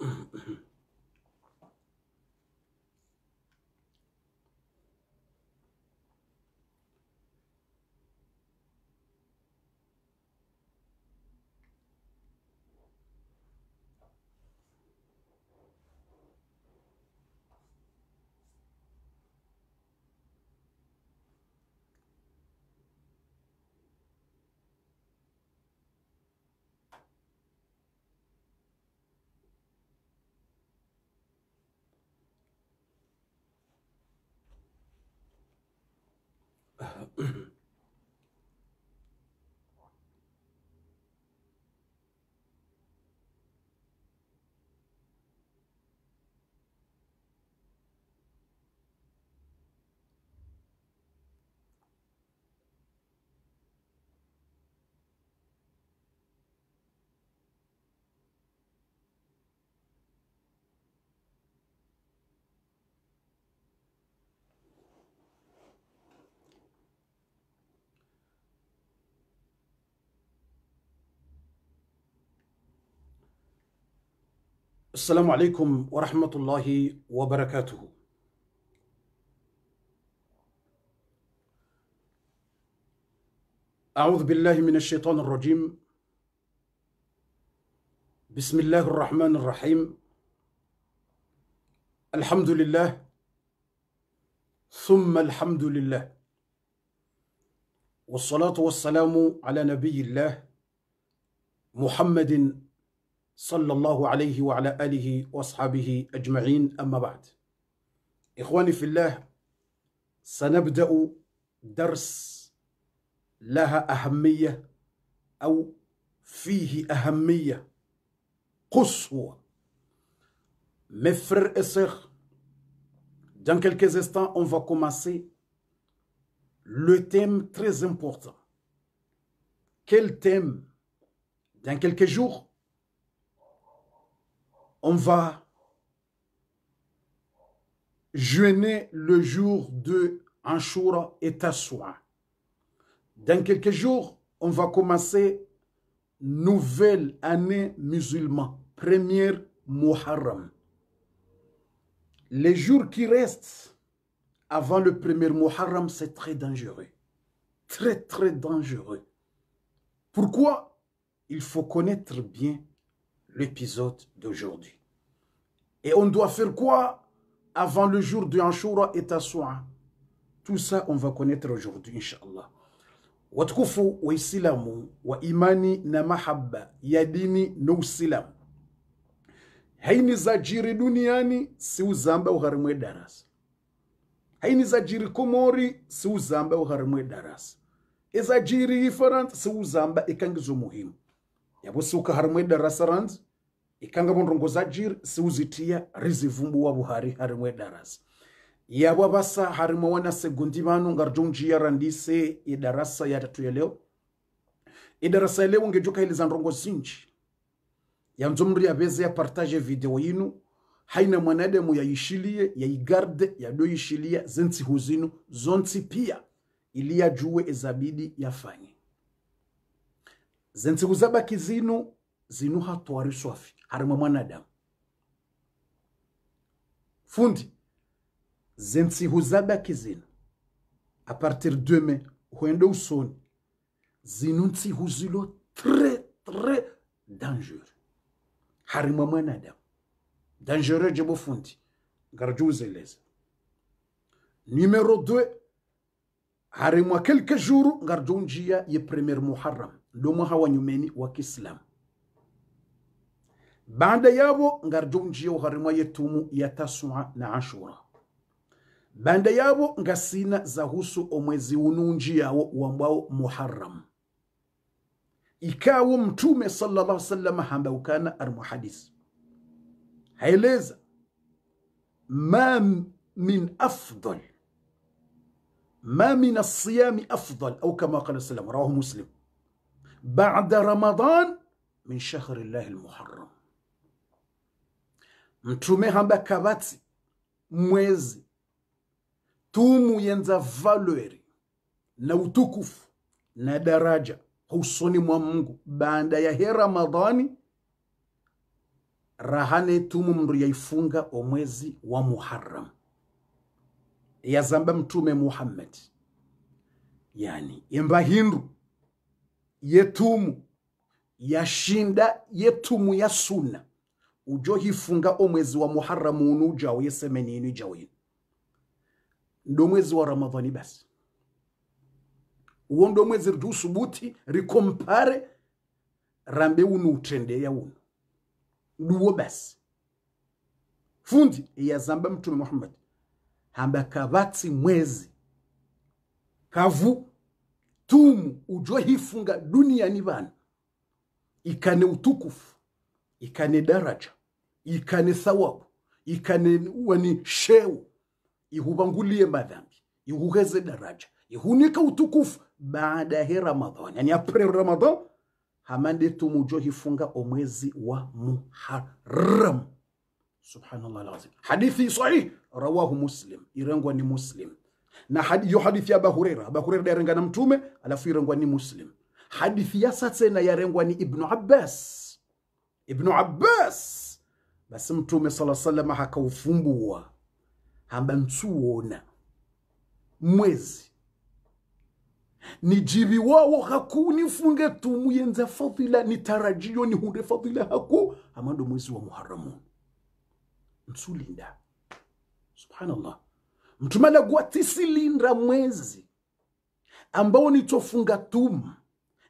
uh, السلام عليكم ورحمة الله وبركاته أعوذ بالله من الشيطان الرجيم بسم الله الرحمن الرحيم الحمد لله ثم الحمد لله والصلاة والسلام على نبي الله محمد صلى الله عليه وعلى آله وصحبه أجمعين أما بعد إخواني في الله سنبدأ درس لها أهمية أو فيه أهمية قصوى مفر إصيخ Dans quelques instants, on va commencer لو thème très important. Quel thème Dans quelques jours, on va jeûner le jour de Anshura et Tassoua. Dans quelques jours, on va commencer nouvelle année musulmane, première Muharram. Les jours qui restent avant le premier Muharram, c'est très dangereux. Très, très dangereux. Pourquoi Il faut connaître bien l'épisode d'aujourd'hui. Et on doit faire quoi avant le jour de Anshura et Tassoua Tout ça, on va connaître aujourd'hui, Inch'Allah. wa kufu wa imani na mahabba ya dini na usilamu haini za jiri duniani si uzamba uharimwe darasa haini za jiri komori si uzamba uharimwe darasa ezajiri ifaransa si yabusuka harimwe darasa ranzi ikanga mundongo za jiri rizivumbu wa buhari harimwe darasa yabo basa harimwe wana segundi vanu ya randise idarasa yatatu yeleo idarasa yeleo ngejukailiza ndongo zinji ya beze ya partaje video inu haina mwanademu ya ishilie ya igarde ya doishilia zinti huzinu zonti pia ili yajue ezabidi yafanye zentsiku zabaki zino zino hatwara fi harimo mwanadamu fundi zentsiku zabaki a partir demain huenda usoni zino tre zilo très très dangereux harimo mwanadamu dangereux jebo fundi numero 2 harimo quelques jours gardoungia ye premier muharram lumo hawa nyumeni wa kislamu. Baada yabo ngarjo njio gharima yetumu ya Tasua na Ashura. Baada yabo ngasina zahusu omwezi ununji yawo wambao Muharram. Ikawo Mtume sallallahu alaihi wasallam hambaukana armuhadis. Haileza. ma min afdol. Ma min asiyami afdol. Au kama wakala السلام رواه muslimu. baada ramadan min shahri llahi lmuharram, mtume hamba kabatsi mwezi tumu yenza valweri na utukufu na daraja husoni mwa Mungu baada ya he Ramadhani rahane tumu mndu yaifunga omwezi wa Muharram yazamba mtume Muhammad yani imba hindu yetumu yashinda yetumu yasuna ujohifunga omwezi wa muharamu unu ujawo yesemeni yenu ijawo yenu ndomwezi wa ramadhani basi uwo ndomwezi riusubuti rikompare rambe unu utendeya unu nduwo basi fundi yazamba mtume muhammad hamba kavatsi mwezi kavu tumu ujohifunga duniani vana ikane utukufu ikane daraja ikane thawabu ikane wani sheu ihuvangulie madhambi ihuheze daraja ihunika utukufu baada he ramadhan yani april ramadhan hamande tumu hifunga omwezi wa muharamu subhanallah lazim hadithi sahih rawahu muslim irengwa ni muslim na hiyo hadithi ya Abu Huraira Abu Huraira yarengwa na mtume alafu irengwa ni Muslim hadithi ya satena yarengwa ni Ibn Abbas Ibnu Abbas basi mtume sala salama hakaufumbua hamba mtuona mwezi nijibi wawo haku nifunge tumu yenza fadhila ni tarajio ni hunde fadhila haku hamando mwezi wa muharamu mtsulinda subhanallah mtume anagua tisilindra mwezi ambao nitofunga tuma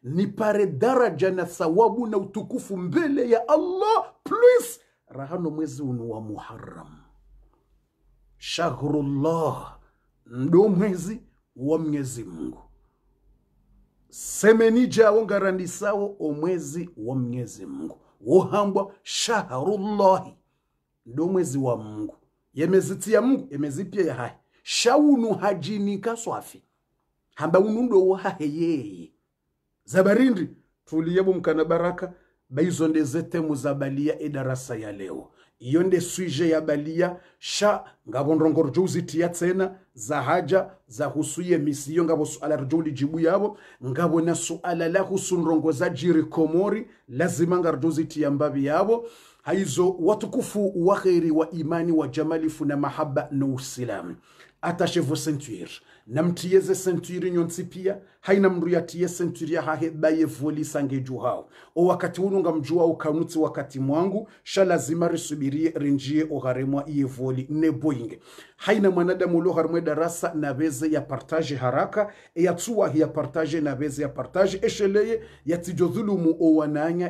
nipare daraja na thawabu na utukufu mbele ya Allah plus rahano mwezi unu wa Muharram shahrullah ndo mwezi wa Mwenyezi Mungu semenija wongarandi sawo omwezi wa Mwenyezi Mungu wohambwa shahrullahi ndo mwezi wa Mungu yemezitsi ya mungu yemezipye yahayi shawunu hajinika swafi hamba unundowo haheyeye zabarindi tuliyebu mkana baraka baizo ndeze temu za balia edarasa ya leo iyo nde swije ya balia sha ngabo ndongorjo uzitiya tsena za haja za husuye misi misiyo ngabo suala rjo lijibu yabo ngabo na suala la husu ndongo za jiri komori lazima ngarjo uzitiya mbabi yabo haizo watukufu wa kheri wa imani wa jamalifu na mahaba na usilamu atashe vos ceintures namtiyeze senturi nyonsi pia haina mndu yatiye senturi ya hahe baye voli sangeju hao o wakati unu mjua ukanuti wakati mwangu sha lazima risubirie rinjie ogharemwa iye voli neboinge haina mwanadamu harumwe darasa na veze ya partaje haraka e ya tuwa partaje na veze ya partaje esheleye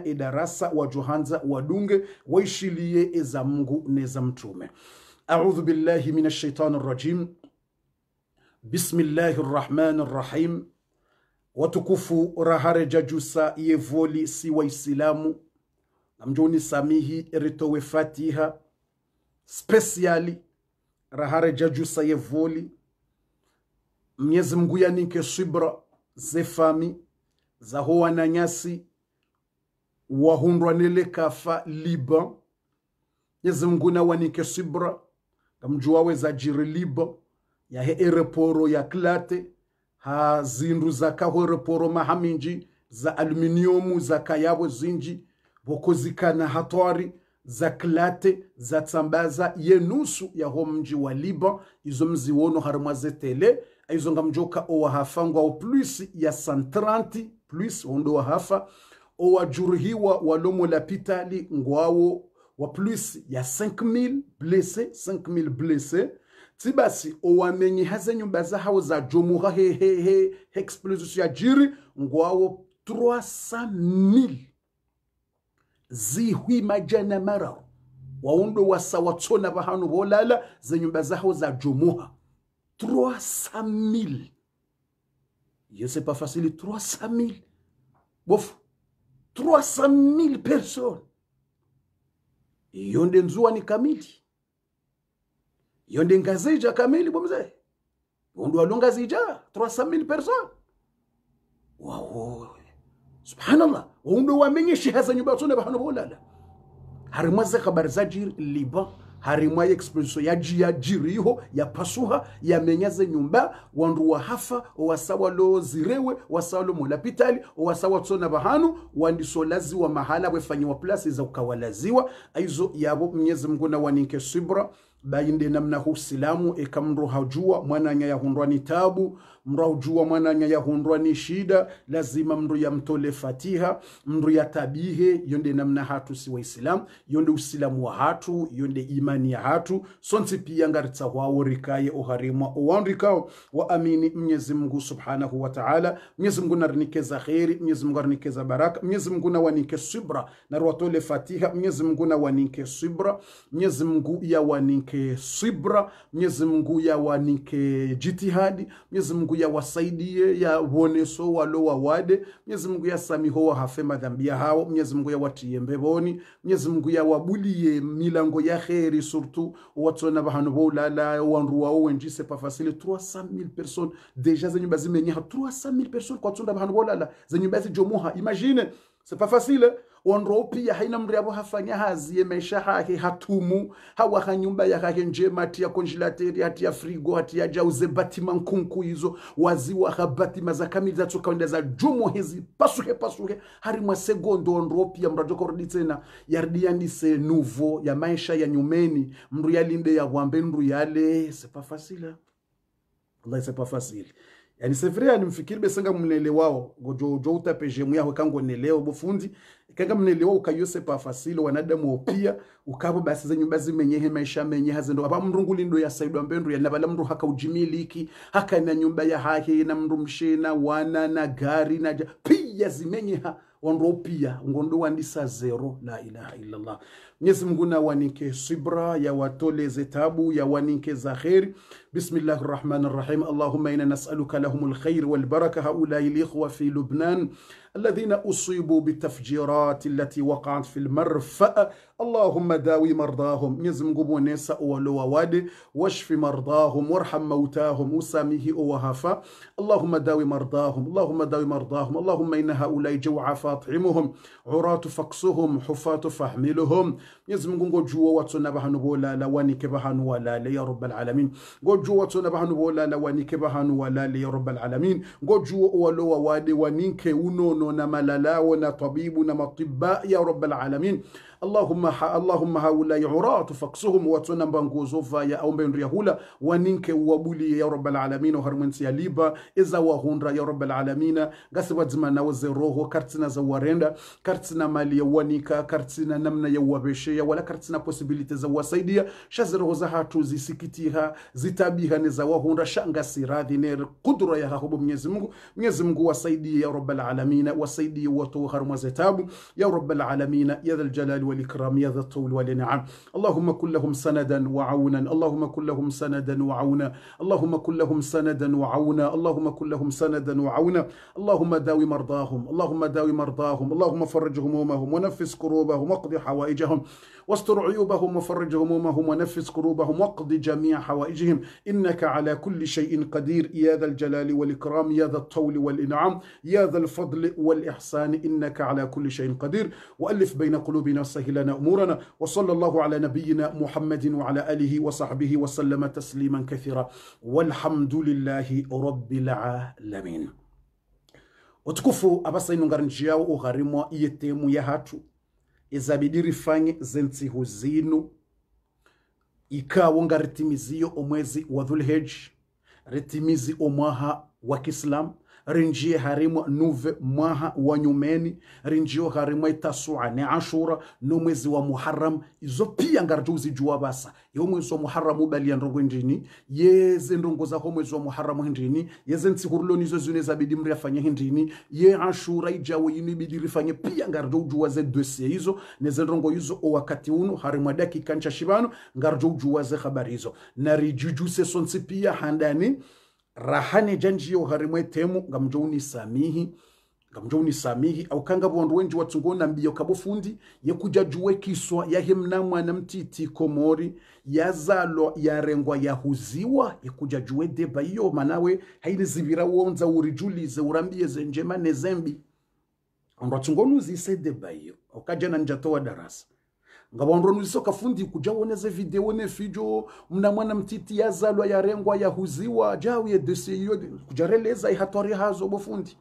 e darasa wa johanza wa dunge waishilie e za mungu ne za mtume أعوذ بالله من الشيطان الرجيم bismillahi rrahmani rrahim watukufu rahare jajusa yevoli si waisilamu namjuni samihi eritowe fatiha spesiali rahareja jusa yevoli mnyezi mngu yanike swibra zefami zahowa na nyasi wahundwa nele kafa liban mnyezi mngu nawanike swibra ngamjuwawe zajiri liban yahe ereporo klate ha zindu zakaho reporo mahaminji za aluminiumu zakayabo zinji vokozikana hatwari za klate za tsambaza yenusu yaho mji wa liban izo mziwono harimwa zetele aizo ngamjoka owahafa ngwao plus ya santranti plus ondo wahafa owajuruhiwa walomo lapitali ngwao wa plus ya 5000 blesse 5000 blesse ti basi owamenyihaze nyumba zahawo zajomuha hehehe explosion ya jiri ngwawo 300000 mil zihwimajana mararo waundo wasawatsona bahano volala zenyumba zahawo zajomuha 300 mil yo c'est pas facile 300 bofu 300000 personnes iyo nzuwa ni kamiti iyo ndi ngazija kamili bwa mzee undu walunga zija 300000 personnes wawo subhanallah undu wamenye shihaza nyumba tsone bahano bolala harimwa ze khabari za jir liban harimwa ya ji ya jiri jiriho ya pasuha ya yamenyaze nyumba wandu wa sawa lo zirewe wa sawa lo mulapitali wasawa tsona lazi wa mahala wefanyiwa plasi za ukawalaziwa aizo yabo mnyezi mngu na waninke sibra bayinde namna husilamu ekamndu hajua mwana nyaya hundwani tabu mraujua mwananya yahundwa ni shida lazima mndu yamtole fatiha mndu yatabihe yonde namna hatu si waislamu yonde usilamu wa hatu yonde imani ya hatu sonsi pia ngaritsa hwawo rikaye oharimwa owanrikao wa amini mnyezi mngu subhanahu wa ta'ala mnyezi mngu narinikeza kheri mnyezi mngu narinikeza baraka mnyezi mngu nawanike subra narwatole fatiha mnyezi mngu nawanike subra mnyezi mngu yawanike subra mnyezi mngu yawanike jitihadi mnyezi mngu yawasaidie yawoneso walo wawade mwenyezi mungu yasamiho wahafe madhambi hao mwenyezi mungu yawatie mbevoni mwenyezi mungu yawabulie milango ya kheri surtu watsona bahanu boulala wanruwawo wenjise pafasile 300000 personnes deja zenyumba zimenyeha 300000 personnes kwatsonda bahanu bolala zenyumba zijomuha imagine c'est pas facile onro pia haina mri mriavo hafanya hazie maisha hahe hatumu hawa hanyumba yakake njema hati ya konjilateri hati ya frigo hati ya jauze batima nkunku izo waziwa ha batima za kamili zatso za jumo hizi pasuhe pasuhe hari mwasegondo segondo onro pia mrajoka rudi tena yaridiandise nuvo ya maisha ya nyumeni mru yalinde ya wambe mru yale sepa fasila wallahi sepa fasili yani ni mfikiri besenga mlele wao gojo jo utapeje muyahwe kango neleo bofundi kenga mnelewa ukayose pafasile wanadamu opia ukapo basi zenyumba zimenyehe maisha menye hazendo apa mrungu lindo ya ya saidwa mbendo nabala mbendu haka ujimiliki haka na nyumba ya hahe na mndu mshena wana na gari na pia zimenye ha wanro pia ngondo wandisa zero la ilaha illallah mwenyezi mungu wanike sibra ya yawatoleze tabu ya wanike kheri bismillahi rahmani rahim Allahumma ina nasaluka lahum lkhair walbaraka haulai likhwa fi lubnan الذين أصيبوا بالتفجيرات التي وقعت في المرفأ اللهم داوي مرضاهم قبو نساء ولوواد واشف مرضاهم وارحم موتاهم وساميه وهفا اللهم داوي مرضاهم اللهم داوي مرضاهم اللهم إن هؤلاء جوعى فاطعمهم عراة فقصهم حفاة فاحملهم قبو جوا واتسنا بها نبولا لواني كبها نوالا لي رب العالمين جوا واتسنا بها نبولا لواني كبها نوالا لي رب العالمين جوا ولوواد ونينك ونونو ونما للا ونطبيب ونما أطباء يا رب العالمين allahumma ha, allahumma haulai uratu faksuhum watsona mbanguzova ya aumbendu hula waninke uwabuli ya rabbal alamin harmwensi ya liba iza wahundra ya rabbal alamin na nawo roho kartina za warenda kartina mali ya wanika kartina namna ya ya wala kartina posibilite za wasaidia roho za hatu zisikitiha zitabiha ni za wahundra siradhi ne kudura ya hahubu mnyezi mungu mnyezi mungu wasaidie ya rabbal alamin wasaidie watu harmwa zetabu ya rabbal alamin ya dhal jalali والإكرام يا ذا الطول والنعم اللهم كن لهم سندا وعونا اللهم كن لهم سندا وعونا اللهم كن لهم سندا وعونا اللهم كن لهم سندا وعونا اللهم داوي مرضاهم اللهم داوي مرضاهم اللهم فرج همومهم ونفس كروبهم واقض حوائجهم واستر عيوبهم وفرج همومهم ونفس كروبهم واقض جميع حوائجهم إنك على كل شيء قدير يا ذا الجلال والإكرام يا ذا الطول والإنعام يا ذا الفضل والإحسان إنك على كل شيء قدير وألف بين قلوبنا وسهل لنا أمورنا وصلى الله على نبينا محمد وعلى آله وصحبه وسلم تسليما كثيرا والحمد لله رب العالمين وتكفوا أبصين غرنجياو وغرموا إيتيمو يهاتو izabidi rifanye zentsihu zinu ikawo ngaritimizio omwezi wa dhulhej ritimizi omwaha wa kiislamu rinjie harimwa nuve mwaha wa nyumeni rinjio harimwa itasua ni ashura no mwezi wa muharram izo pia ngarjuzi juwa basa yo mwezi wa muharram ubali ndongo ndini yeze ndongo za ho mwezi wa muharram ndini yeze ntsihurulo nizo zune za bidi mri afanye ndini ye ashura ijawo yinu bidi rifanye pia ngarjo juwa ze dossier hizo ze ndongo hizo o wakati uno harimwa dakika ncha shibano ngarjo juwa ze habari hizo na rijuju se sonse pia handani rahane harimwe temu ngamjo unisamihi ngamjo unisamihi au kanga bondu wenji watsungona mbiyo kabofundi yekuja juwe kiswa yahe mnamwana mtiti komori yazalwa yarengwa yahuziwa yekuja juwe deba iyo manawe haini zibira urijuli urijulize urambie njema nezembi ndo atsungona uzise deba iyo ukaja na njatowa darasa nuliso kafundi kuja woneze video ne fijo mna mwana mtiti yazalwa ya ya rengwa huziwa yarengwa yahuziwa jawiye kuja releza ihatori hazo bofundi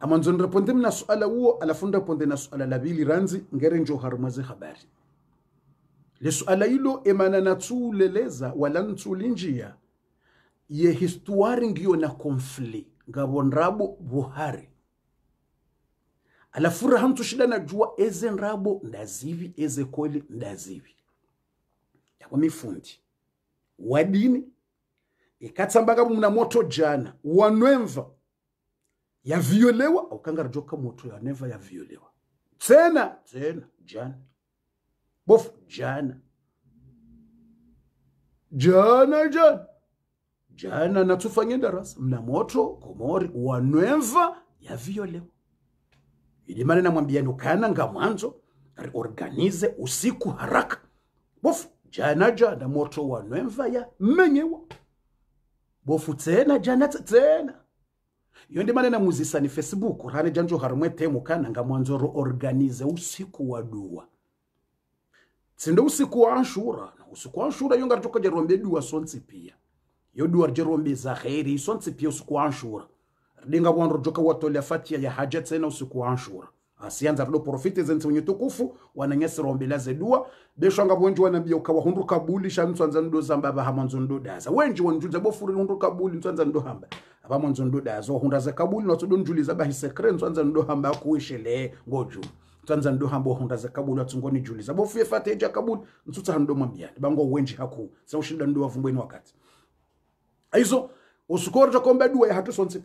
amanzo nreponde mna suala uo alafunda ponde na suala la bili ranzi ngere njo harumaze habari le suala ilo emana na tu leleza wala ntu linjia ye histuari ngiyo na konfli ngabondrabo buhari alafuraha mtushida najua eze nrabo ndazivi eze koli ndazivi yakwa mifundi wadini ikatsambaka muna moto jana wanwemva yaviolewa aukangarajoka moto ya yaviolewa tena tena jana bofu jana jana jana jana natufanye darasa mna moto komori wanwemva yaviolewa ili maana namwambiani ukaananga mwanzo reorganize usiku haraka bofu jana jana moto wa nwemva ya menyewa bofu tena jana tena iyo ndi maana namuzisa ni facebook rane janjo harumwe temu kananga mwanzo reorganize usiku wa dua tsinde usiku wa ashura usiku wa ashura iyo ngaritoka jarombe dua sonsi pia iyo dua jarombe za kheri sonsi pia usiku wa ashura ringa wanro joka watolya fatia ya haja tsena usiku wa Ashura asianza rido profite zense wenye tukufu wananyesirombela zedua besho anga wenji wanabia ukawa hundu kabuli sha anza ndo zamba ba hamwanzo ndo daza wenji wanjuza bofuri hundu kabuli anza ndo hamba aba mwanzo ndo daza hunda za kabuli na tudo njuliza sekre hisekre anza ndo hamba kuishele ngoju anza ndo hamba hunda za kabuli atungoni juliza bofu yefate ja kabuli mtsutsa ndo mwambia bango wenji haku sa ushinda ndo wavumbweni wakati aizo usukorja kombe dua ya hatu sonse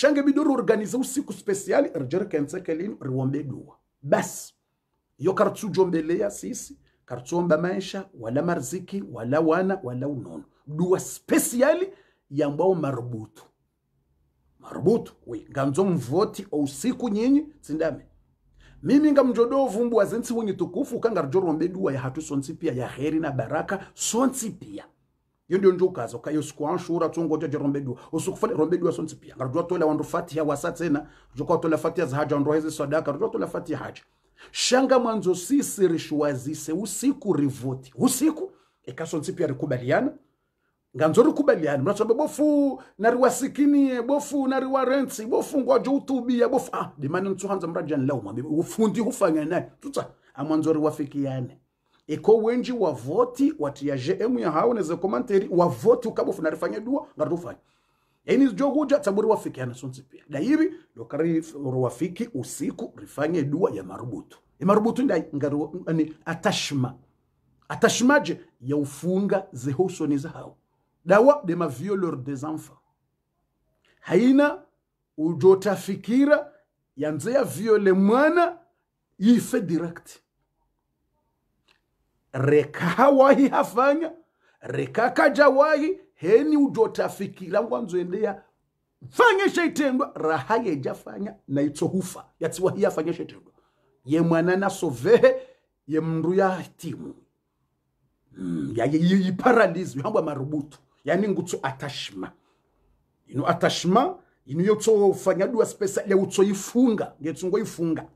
shange bidori organize usiku spesiali rijere kenseke lino riwombe dua basi iyo ya sisi karitsomba maisha wala marziki wala wana wala unono dua spesiali yambwao marubutu marubutu we nganzo mvoti o usiku nyinyi tsindame mimi ngamjodo vumbwa zentsi wenye tukufu kanga rijo rombe dua ya hatu sonsi pia ya heri na baraka sonsi pia yo ndiyo tsongo ukayo jerombedu tsungotya dirombediwa usukufata rombediwa sonse pianga tola wandu fatiha wasa tsena rujukwatola fatiha haja ndo hezi sadaka tola fatiha haja shanga mwanzo sisi rishwazise usiku rivoti usiku ikasonse pia rikubaliana nganzo rikubaliana mnatsombe bofu na nariwasikinie bofu na nariwarentsi bofu ngwajo utubia bofu ah dimani ntsuhanza mrajani laumwa ufundi hufanya naye tutsa amwanzo riwafikiane iko wenji wavoti watiaje emu ya hao neze komanteri wavoti ukabo funarifanya dua ndarufanya yani jo huja taburi wafiki ana sunzi pia daivi lokari rwafiki usiku rifanye dua ya marubutu e marubutu ndai ngaru ani atashma atashmaje ya ufunga ni za hao dawa de violeur des enfants haina ujotafikira yanze ya viole mwana yife direct rekawahi hafanya rekakajawahi heni ujotafikira ngwanzoendeya mfanyesha itendwa raha yejafanya na itsohufa yatsiwahi yafanyesha itendwa ye mwana sovehe ye mndu yatimu mm, yiparalizi yohambwa marubutu yani ngutso atashima ino atashima ino fanya dua spesa leutsoifunga ifunga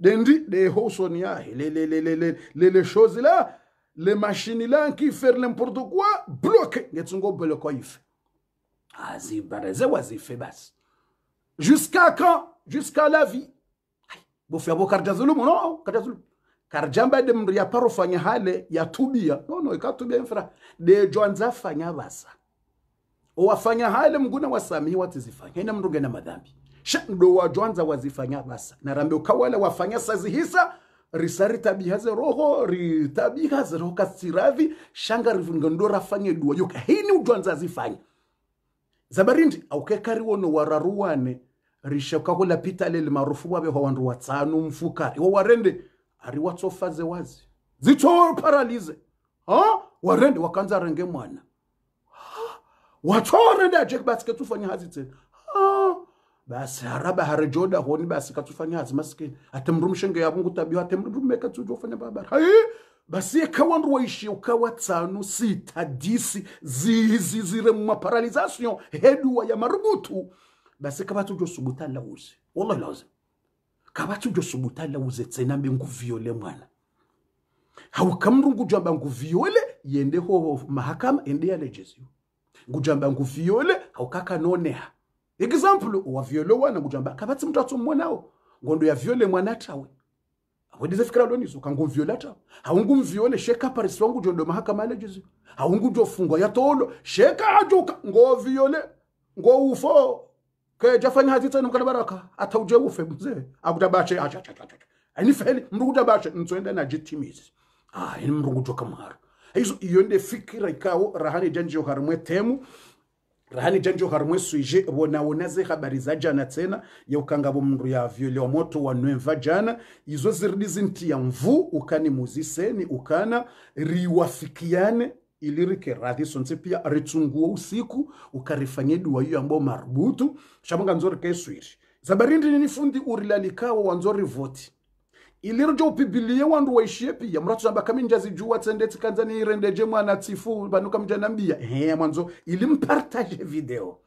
des ndits, des haussonias, les, les, les, les, les choses là, les machines là qui faire n'importe quoi, bloqué bloquées. Getsungo belokoif. Azi ah, bareze wazi febas. Jusqu'à quand? Jusqu'à la vie. Bofiabo karjazulu mono, karjazulu. Karjamba de mria parofanya hale ya tubia. non non ikatubia infra De joanza fanya basa. o Owafanya hale mguna wasamihi watizifanya. Ina mruge na madhambi. shando wajwanza wazifanya basa narambe ukawale wafanya sazi hisa risari tabiha zeroho ritabiha roho kasiravi shanga rivungondo rafanye dua yuka hini udwanza zifanya zabarindi aukekari aukekariwono wararuwane pita lele marufu wave hwawandu watanu mfukari iwo warende ari watofaze wazi zito paralize ha warende wakanza renge mwana watsorende hazi tsufanya ha? basi haraba harejoda honi basi katufanya hazi maskini atemrumshenge tabiwa ngutabiwa atemrume ufanya babara hai basi ekawa ndwaishi ukawa tsanu sita disi zihizi zire mu maparalization heduwa ya marubutu basi kaba tujosubuta lauze wallahi lauze kaba tujosubuta lauze tsena mbe viole mwana haukamrungujamba viole yende ho mahakama ende yalejeziwa viole nguviole noneha example wavyole wana kujamba kavatsi mtatso mmonawo ngondo yavyole mwana tawe awedize fikira lonizo kangumvyola tawe haungumvyole sheka parisi wangu jondo mahakama alejizo haungujofungwa yatolo sheka ajuka ngovyole ngoufo ke jafanya hadi hatitsa nomkana baraka atauje ufe mzee akutabache acha acha acha ani feli mrukutabache ntsoenda na jitimis ah ini ni mrukutoka mhara hizo iyo nde fikira ikawo rahani janjo harimwe temu Rahani janjo harumwe suije wona wonaze habari za jana tena ya ukangabo mndu ya vyole moto wa nwemva jana izo ziridi nti ya mvu ukani muziseni ukana riwafikiane ilirike radhi sonse pia ritunguo usiku ukarifanye dua hiyo ambao marubutu shabanga nzori keswiri zabarindi ninifundi urilalikawo wanzori voti iliro upibiliye wandu waishie pia muratushamba kaminja zijuwa tsende tikanza niirendeje mwana tsifu vanuka mjanambia he mwanzo ilimpartaje video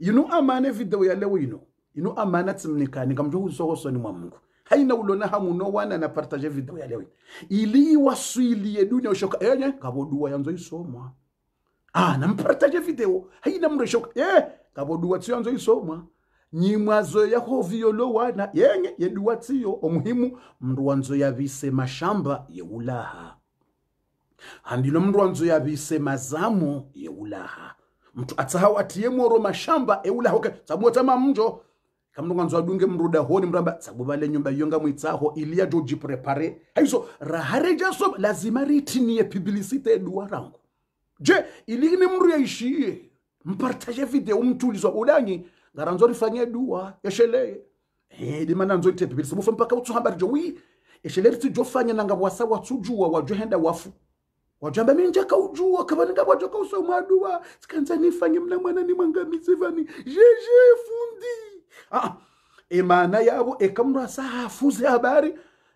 inu amane video ya leo ino inu amana tsimnikani kamjo usokosoni mwa Mungu haina ulona hamuno wana na partaje video ya leo ili waswilie dunia ushoka yenye kabodua yanzo isomwa ah na mpartaje video haina mreshoka eh kabodua tsianzo isomwa nyimwazo yahova iyo lowana yenye yeduwatsiyo omuhimu mndu wanzo yavise mashamba yeulaha handilo mndu wanzo yavise mazamo yeulaha mtu atsahawu atiye moro mashamba eulaha okay. tsabuwa tsama mnjo kamndonganzo adunge mruda honi mramba tsabuvale nyumba yonga mwitsaho iliya joji prepare haizo rahare jaso lazima ritiniye pibilisite eduwa rangu je ilini mndu yaishiye mpartaje video mtulizwa ulanyi ngara nzorifanye duwa esheleye rimana eh, nzoritepibilisa bufe mpaka utsuhambarije wi eshelere fanya nanga wasa bwasa watsujua henda wafu wajamba minja kaujua kabani ngabo joka uso mwaduwa sikanza nifanye mna mwana ni mwangamize vani jeje fundi ah, ah. emana yabo ekamra sahafuze habari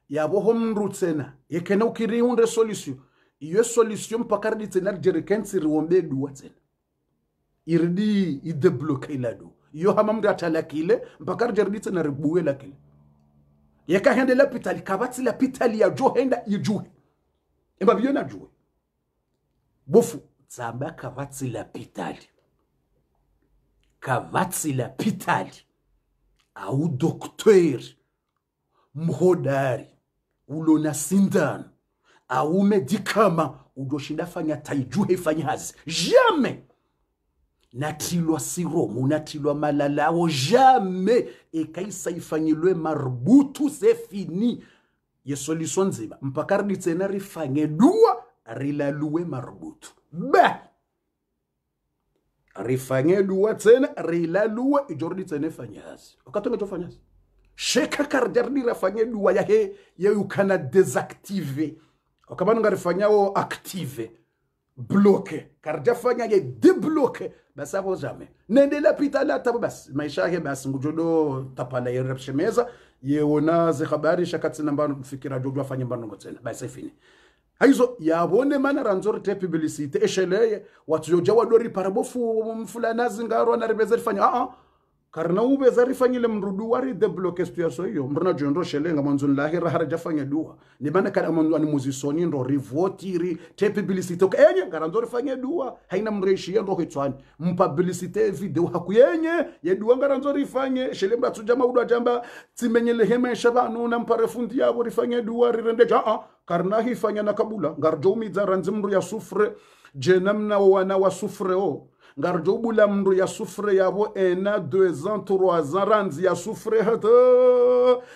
yabo homrutsena e ukiri ukiriunde solution iyo solution mpaka ridi tsena rijerekentsi riwombe duwa tsena iridi idebloke iladu iyo hamam kile mpaka rjariditse naribuwe lakile yakahendela pitali la pitali ya johenda ijuhe emba biyo na juhe bofu tsamba kavatsila pitali kavatsila pitali au dokteri mhodari ulona sindano au medikama fanya taijuhe fanyazi jamais natilwa siromo natilwa malalao jamais ekaisa ifanyilwe marubutu sefini yesoliswa nzima mpaka rilitsena rifangedua rilaluwe marubutu ba rifangedua tsena rilaluwe ijo rilitsene fanyazi okatongeto fanyazi shekaka rija rilirafangedua yahe yeyukana desactive okabanonga rifanyao active bloqué. Karjafanya ye débloqué. Basa kuzame. Nende la pita la tabu bas. Maisha yake basi ngujulo tapala yerepshemeza. Yeona ze habari shakatsina mbano fikira jojo afanye mbano ngotsena. Basi fini. Haizo yabone mana ranzori te publicite esheleye watu yojawa dori parabofu mfulana zingaro na rebezeri fanya. Ah ah kari nawube zarifanyile mrudu wari debloke situation iyo mruna jondo shelenga manzuni nilahi rahara jafanya dua nibana kada manzu ni muzisoni ndo rivotiri te publicite ok enye gara ndo rifanya dua haina mreishi ya ndo kitwani mpa publicite video hakuyenye ya dua gara ndo rifanya shele rifanye tujama tuja jamba timenye lehema ya shaba nuna mparefundi yabo rifanye dua rirende jaa ah. karna hifanya nakabula kabula ngarjo umidza ranzi mru ya sufre jenamna wana wa sufre o oh ngar jobula mndu ya sufre yavo ena 2 ans 3 ans ranzi ya sufre hata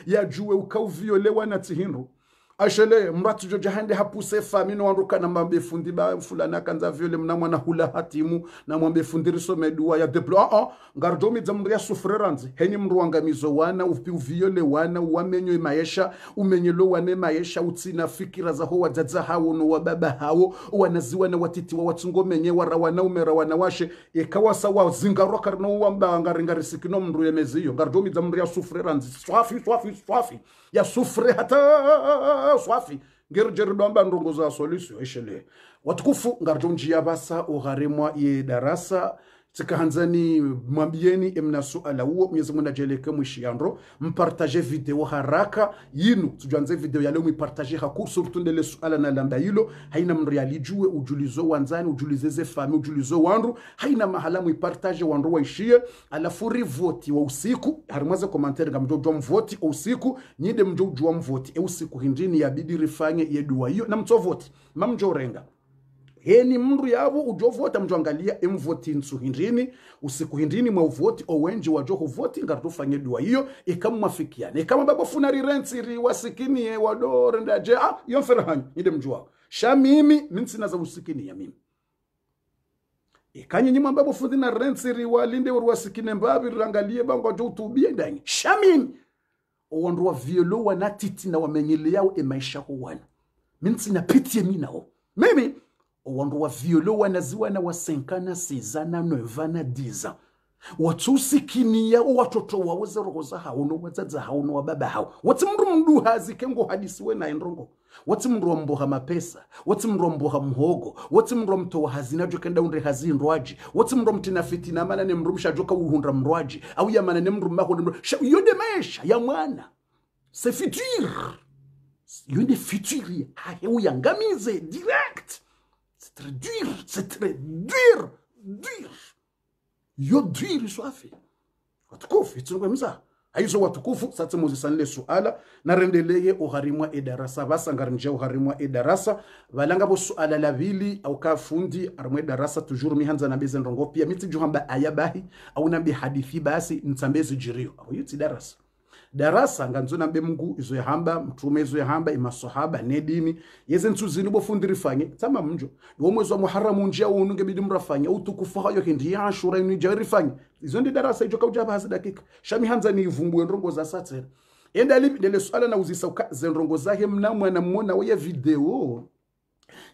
yajuwe ukauviyolewa na tsihindu ashele mratu mratujo jahande sefa famino wanruka na mambe fundi ba fulana kanza vyole mna mwana hula hatimu na mwambe fundi riso dua ya deplo a ah, a ah, ngarjo midza mndu ya sufreranzi heni mru wangamizo wana upi uviole wana uwamenyo e maisha umenyelo wane maisha utsina fikira za ho wadzadza hawo no wababa baba hawo wanaziwa na watiti wa watungo menye wara wana umera wana washe ikawa sawa zingarwa karno wamba ngaringa risikino ya meziyo ngarjo midza mndu ya sufreranzi swafi swafi swafi yasufre hata swafi ngirujeri domba za solution ishele watukufu ngarjonji basa ugharimwa ye darasa tsikahanzani mwambieni emna suala uo mwenyezi mungu najeleke mwishiandro mpartaje video haraka yinu tujuanze video yale mwipartaje haku surtout ndele suala na lamba hilo haina mndu alijue ujulizo wanzani ujulize ze fami ujulizo wandu haina mahala mwipartaje wandu waishie alafu rivoti wa usiku harimwaze komantere nga mjojwa mvoti wa usiku nyide mjojwa mvoti e usiku hindini yabidi rifanye yedua hiyo na mtsovoti mamjorenga heni mru yavo ujovota mndu angalia emvoti nsu hindrini usiku hindrini mwa uvoti owenji wajo huvoti ngarutufanyediwa hiyo ikamwafikiana ikama baba funa rirensiri wasikiniye wadore ndaje ah iyo mfera hanyu inde mndu sha mimi minsina za usikini ya mimi ikanyenyi mwambabo fundina rensiri walinde urwasikine mbabi rirangalie bango ajo utubie ndanyi sha mimi owandu wa vielo wanatiti na wamenyele yao emaisha huwana minsina pitie minao mimi wandu wa violo wanaziwa wanaziwana wasenkana sizana nevana diza watsusikiniya watoto wawo zeroho za hawo nowadzadza hawo nowababa hawo watsi mndu mndu hazike ngohadisiwe naye ndrongo watsi mndu wamboha mapesa watsi mndu wamboha mhogo watsi mndu wamtowa hazina jokenda unde hazindwaji watsi mndu wamtina fitina amana ne mndu mshajoka uhundra mndwaji au yamana ne mndu mmahonde yonde maesha ya mwana se futur yonde hae uyangamize direct direct très dur, c'est très dur, dur. Yo dur, Hiyo diri swafi. Watukufu, itunga mza. Aizo watukufu, sate sanle suala, na narendeleye uharimwa edarasa, vasangarinja uharimwa edarasa, bo suala la vili, au ka kafundi, armwe darasa, tujuru mihanza na beze ndongo, miti juhamba ayabahi, au nambi hadithi basi, ntambezi jirio. Au ah, yuti darasa darasa nganzonambe mungu izoyahamba mtume izoyahamba imasahaba nedini yeze nsuzini bofundi rifanye tsama mnjo iwo mwezi wa muharamu njia unu ngebidi mrafanye utukufu hayo kendi ya ashura inu njia rifanye izo ndi darasa ijo kaujaba hazi dakika shami shamihanza ni ivumbwe yonrongo za satsera enda lipi ndele suala na uzisa uka zenrongo za he mna mwana mwana waya video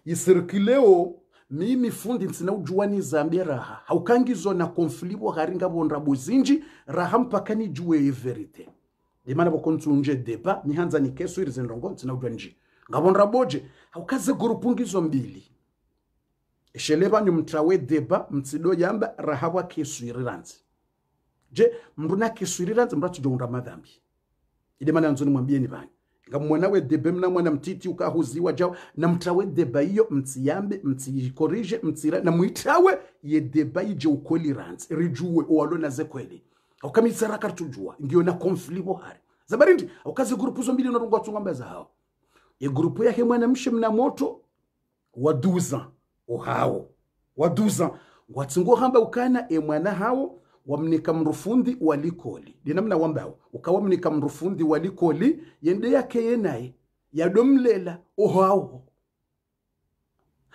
yisirikileo mimi fundi nsina ni zambe raha haukangizo na konflibo haringa bonra zinji raha mpaka ni juwe everything ndimana vokonsunje deba nihanza nikesu iri zinrongo zinaudwa nji ngavonra boje haukaze gurupungizo mbili eshelevanyu mtrawe deba mtsido yamba rahawa kesu iri ranzi je mndu kesu iri ranzi mndu atujounda madhambi ile mana yanzoni mwambieni vanyu ngamwana we debe mna mwana mtiti ukahuziwa jao na mtrawe deba iyo mtsiyambe mtsikorije mtsira na mwitawe ye deba ije ukweli ranzi rijuwe uwalonaze kweli aukamisa rakaritudzhuwa ndiyo nakonflimo hari zabari ndi aukazi gurupu zombiri norungwa tsungamba zawo grupu yake mwana mshe mna moto waduza uhawo waduza hamba ukana emwana hawo wamnika mrufundi walikoli dinamna wambawo ukawamnika mrufundi walikoli yende yake yenaye yadomlela uhawo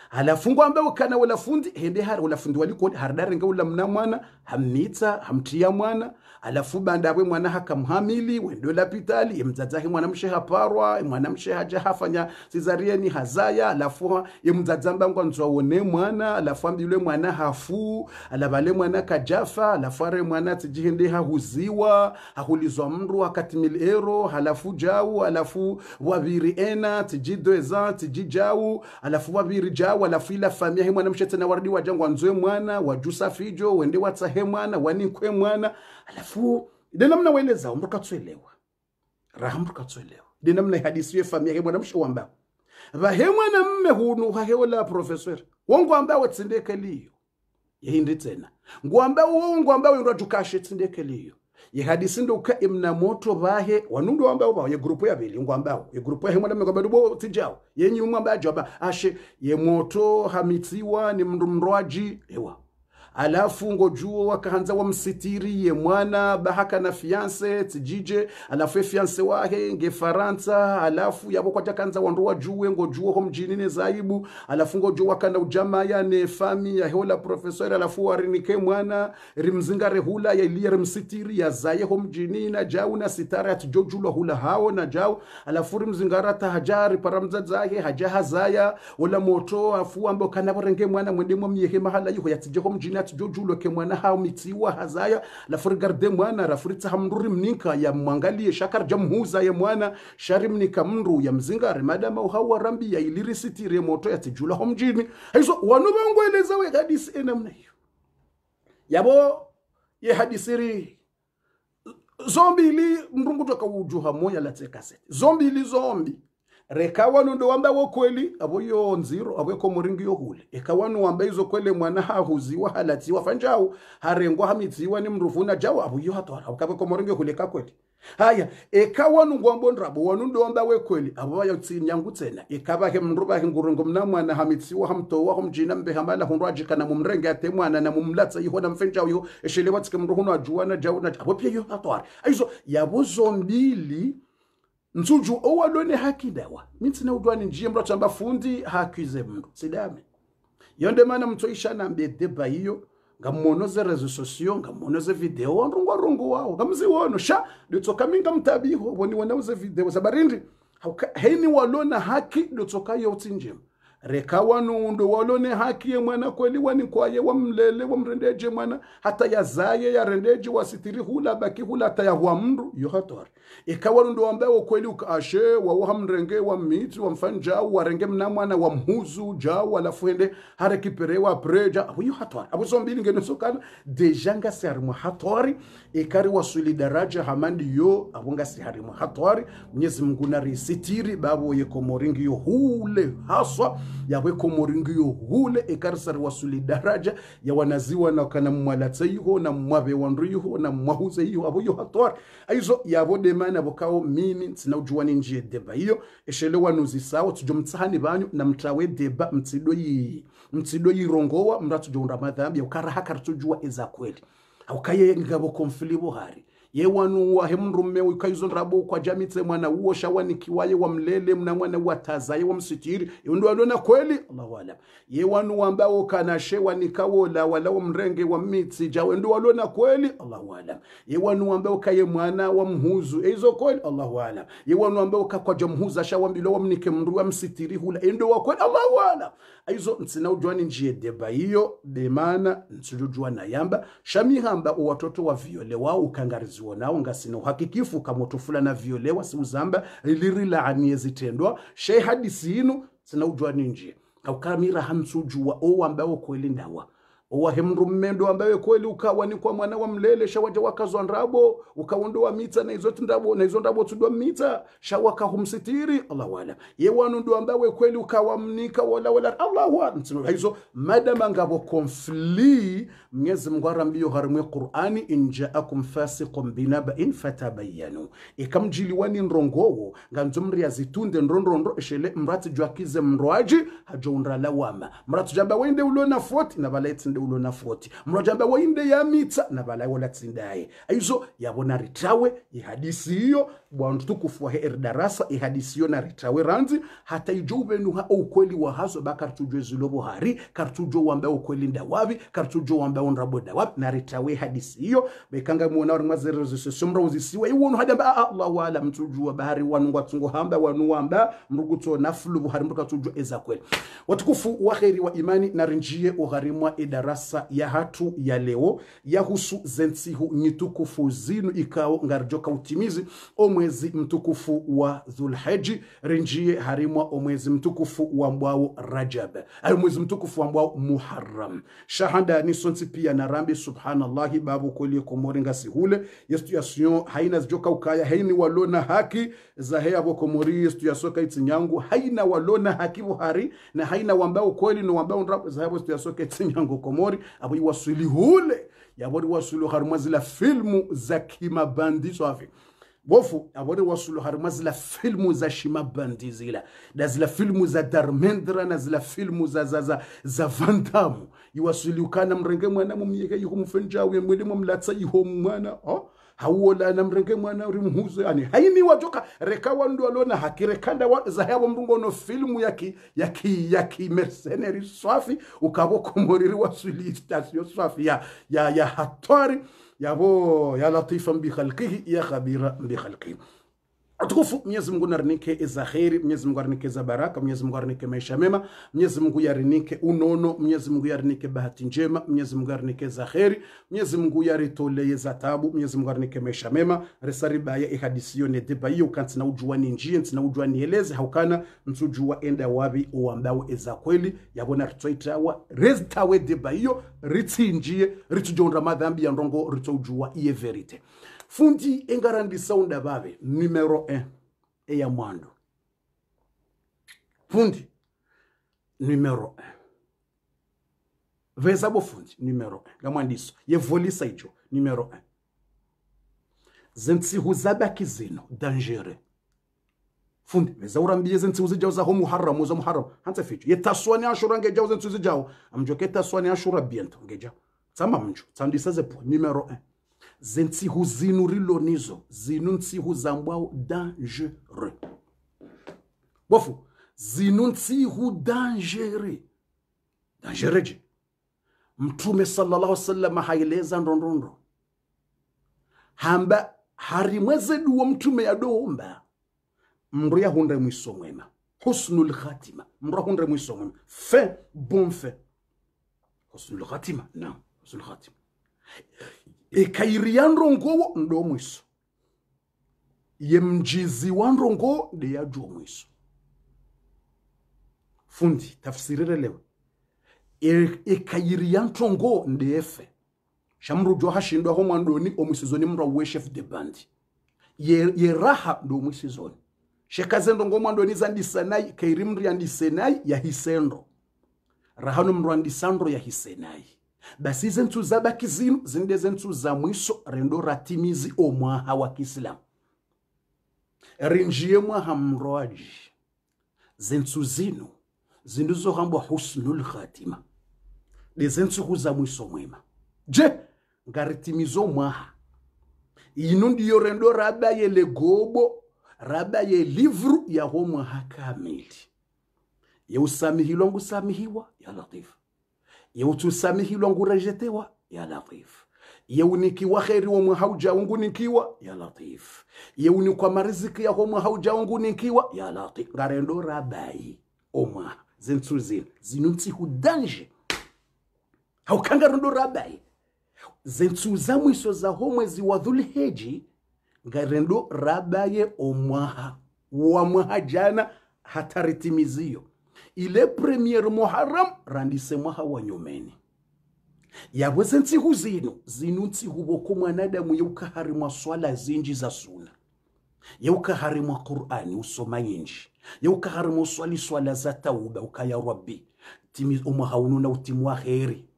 halafu ambe ukana wala fundi hende har wala fundi wali kodi waliko hardarenga wala mna mwana hamnitsa hamtia mwana alafu banda we mwana hakamhamili wendo la lapitali emdzadzahe mwana mshe haparwa mwana mshe haja hafanya jahafanya ni hazaya alafu emdzadzamba nzwa nzwaone mwana alafu ambile mwana hafu alabale mwana kajafa alafu are mwana tsijihende hahuziwa hahulizwa mru akatimil ero alafu jau alafu wabiri ena tijidweza tijijau alafu wabiri jau famia he mwana mshetsena wardi wajangwa nzwe mwana wajusa fijo wende he mwana wanikwe mwana alafu ile namna waelezao mndu katswelewa raha mndu katswelewa ile namna ihadisiwe he mwana mshe wambao he mwana mme hunu haheola profesor wongo ambawe tsindekeliyo yehindi tsena ngwambawo wongo ambawe ndo ajukashe tsindekeliyo ihadisi imna moto bahe wanundu wamba baho ye grupu bili ngwa mbao ye grupu ya mwana mwe dubo tijao nyumwa mbaje ajoba ashe ye moto hamitsiwa ni mndu mroaji ewa alafu ngo ngojuo wakahanza ye mwana bahaka na fiance tijije alafu ye fiance wahe nge faransa alafu yabo kwata kanza wandoa juwe ngo juo ho mjinine zaibu alafu ngo ngojuo wakanda ujamaa yane fami ya hola profesor alafu warinike mwana rimzinga rehula ya ilia rimsitiri ya zaye ho mjinina jau na sitara ya atijojulwa hula hao na jau alafu rimzinga rata hajari paramza zahe hajaha zaya wala moto afu ambo kanavo renge mwana mwende myehe mahala yuho yatijeho mjinina kat jojuloke mwana hao mitsiwa hazaya garde mwana tsa hamruri mninka ya mwangalie shakar jamhuza ya mwana sharim ni mndu ya mzingare madama uhawa rambi ya ilirisitire moto ya tijula homjini haizo wanu bangweleza we hadisi mna hiyo yabo ye hadisiri zombili mrungu toka ujuha moya zombi zombili zombi reka wanu ndo wamba wo kweli abo yonziro abo muringi yo hule eka wanu wamba izo kwele mwana hahuziwa halatiwa fanjao harengwa hamidziwa ni mrufuna jao abo yo hatwara ko muringi hule ka kweli haya eka wanu ngwambo ndrabo wanu ndo wamba we kweli abo tsinyangu tsena eka bahe mndu bahe ngurungo mna mwana hamidziwa hamtowa homjina mbe hamala hundu ajikana mumrenga ate mwana na mumlatsa iho na mfenjao iho eshelewa tsike mndu huno ajuana na abo pye aizo yabo zombili nzuju owadone haki dawa mitsine udwani njie mro chamba fundi hakize mndu sidame yonde mana mtu isha na mbedeba iyo ngamuonoze rezo sosio ngamuonoze video ndungwa rungu wao ngamziwono sha ditsoka minga mtabiho woni wanaoze video sabarindi heni walona haki ditsoka yo tsinjema reka wanu undu walone haki ya mwana kweli wani kwa ye wa mlele wa wamrendeje mwana hata ya zaye yazaye yarendeje wasitiri hula baki hula hata yahwa mndu yohatori ikawa ndo ambaye wa kweli ukaashe renge mnamwa na wa mhuzu ja jau alafuende hare wa preja huyu hatwari abuso mbili ngenosokana deja ngasi harimwe hatwari ikari wa suli daraja hamandi yo abo ngasi harimwe hatwari mnyezi mungu mngu narisitiri babo komoringi yo hule haswa ya we komoringi yo hule ikari sari suli daraja ya wanaziwa na kana mwalatse yiho na mwabe wandru yiho na mwahuze yiho abo yo hatwari aizo yabo imana bokao mimi sinawujuwaninjiye deba iyo eshelewa sawa tujo mtsahani banyu na mtawe deba mtsido yi mtsido yirongowa mratujo unda madhambi hakar tujua eza kweli aukaye ngabo konfili buhari yewanuwa hemrume wikaizo nrabo kwa jamitse mwana uwo shawanikiwaye mlele mna mwana wa tazaye wa msitiri iundu alona kweli Allahu alam yewanu ambao kana shewa nikawola wala wa mrenge wa mitsi jawe jawendu alona kweli Allahu alam yewanu ambao kaye mwana wa mhuzu e hizo kweli Allahu alam yewanu ambao ka kwa jamhuza shawa wa mnike wamnike wa msitiri hula indo e wa kweli Allahu alam aizo nsina ujwani njie deba hiyo demana nsujujwa na yamba shamihamba watoto wa viole wao ukangarizo zionawo ngasino hakikifu kamoto fulana violewa siuzamba lirilaani yezitendwa she hadisi inu sinaujwa ninjia kaukamira hamsujuwa owo ambayo kweli ndawa owahe mndu mmendo ambaye kweli ukawa ni kwa mwana wa mlele shawaja wakazwa ndabo ukaondoa mita na izo ndabo na izo ndabo tudwa mita shawaka humsitiri Allah wala ye wanu ndu ambaye kweli ukawa mnika wala wala Allah wala hizo madama ngabo konfli Mwenyezi Mungu arambiyo harimwe Qur'ani injaakum fasiqun binaba'in fatabayanu ikamjiliwani nrongowo nganzo azitunde nrondrondo eshele mrati jwakize mrwaji hajounra lawama mratu jamba wende ulona foti na bala tsinde ulona foti jamba wende yamitsa na bala wala tsindaye aizo yabona ritawe ihadisi hiyo wantukufu wa heri darasa ihadisiyo na ritawe ranzi hata hataijo uvenuha ukweli wa haso ba kartujwe zilobo hari kartujwe wamba ukweli ndawavi kartujo wamba onrabo ndawavi na ritawe hadisi iyo mekanga muona wari mwazerero sumra uzisiwa iwo iwono hadamba ah, Allah wala mtujwe bahari wanu watungo hamba wanu wamba mruguto nafulu buhari mrukatujo eza kweli watukufu wa heri wa imani narinjie ugharimwa idarasa e ya hatu ya leo ya husu zensihu nyitukufu zinu ikawo ngarjoka utimizi omu omwezi mtukufu wa dhulheji rinjie harimwa omwezi mtukufu wa mbwawo rajab ay omwezi mtukufu wa mbwawo muharram shahada ni sonsi pia na rambi subhanallahi babu kolie komoringa sihule yestu yasiyo haina zijoka ukaya haini walona haki za heavo komori yestu yasoka itsinyangu haina walona haki buhari na haina wambao kweli no wambao ndrapo za heavo yestu yasoka itsinyangu komori abo iwasulihule yabori wasulu harumwa zila filmu za kimabandi safi so wofu abore wasulo harima zila filmu za bandi zila na zila filmu za darmendra na zila filmu za za za, za vandamu iwasuliukana mrenge mwana mumyeka mfenja mfenjawe mwede mlatsa iho mwana oh? na mrenge mwana uri mhuzo ani haimi wajoka reka wandu walona hakirekanda wa, zahawa mrungo no filmu ki ya ki mercenary swafi ukaboko moriri wasulita sio swafi ya ya, ya hatwari يا بو يا لطيفا بخلقه يا خبيرا بخلقه Tukufu Mwenyezi Mungu narinike za Mwenyezi Mungu arinike za baraka, Mwenyezi Mungu arinike maisha mema, Mwenyezi Mungu yarinike unono, Mwenyezi Mungu yarinike bahati njema, Mwenyezi Mungu arinike za Mwenyezi Mungu yaritoleye za tabu, Mwenyezi Mungu arinike maisha mema, resari resaribaya ihadisiyo ne debaiyo na ujua ni njie ntsina ujua ni eleze haukana ntsujua enda wabi uwambao eza kweli yabona ritoitawa rezitawe debaiyo ritsinjie ritujonda madhambi ya ndongo ritoujua iye verite futi engarandisaunda vave numero 1 eya mwando futi numero 1 vesabo futi numero 1 ngamwandiso yevolisa icho numero 1 zentsihu zabaki zino dangere fundi vezaurambie zentsihu zijao za homuharamu za muharamu hanse fico yetaswani ashura ngejao zentsihu zijao amjoke etaswani ashura biento ngejao tsamba mjo tsandisazepo numero 1 zentsihu zinurilo nizo zinu ntsihu dangereux bofu zinu dangere dangereux dangereje mtume sallallahu sallama haileza ndondondo hamba harimwe du mtume yadoomba mndu yahunde mwiso mwema husnul khatima mndu ahunde mwiso fe bon fait husnul khatima Non husnul khatima ekhairi ya nrongowo ndo mwiso ye mjizi wa nrongo nrongowo ndeyajwa mwiso fundi tafsirire lewe ekhairi ya ntrongowo ndeyefe shamrujwa hashindwaho mwandoni omwisizoni mrwa we chef de bandi ye, ye raha ndo omwisizoni shekazendo ngomwandoni zandisanai kairi mri ya hisendo rahano mrwa ndisandro yahisenai basi za baki zinu zinde ize za mwiso rendo ratimizi omwaha wa kiislamu rinjiye mwaha mroaji zentsu zinu zindizohambwa husnul khatima dezentsuhu za mwiso mwema je ngaritimizo mwaha ino ndiyo rendo raba ye legobo raba ye livru yaho mwaha kamili yeusamihilwa ngusamihiwa ya latifu yeutusamihilwa ngurejetewa ya latif yeunikiwa kheri womwe haujawungunikiwa ya latif yeunikwa mariziki yahomwe haujawungunikiwa ya latif ngarendo rabai omwa zinthu zino zinuntsihu danje haukangarendo rabai zinthu zamwiso zahomwe ziwa dhulheji ngarendo rabaye omwaha wamwaha jana hatarritimiziyo ile premier muharram randise mwaha wa nyomeni yaweze ntsihu zino zinu ntsihu woko mwanadamu yeukahari mwa swala zinji za suna yeukahari mwa qurani usoma nyinji yeukahari mwa swali swala za tauba ukaya rabbi timi umahaununa utimwa heri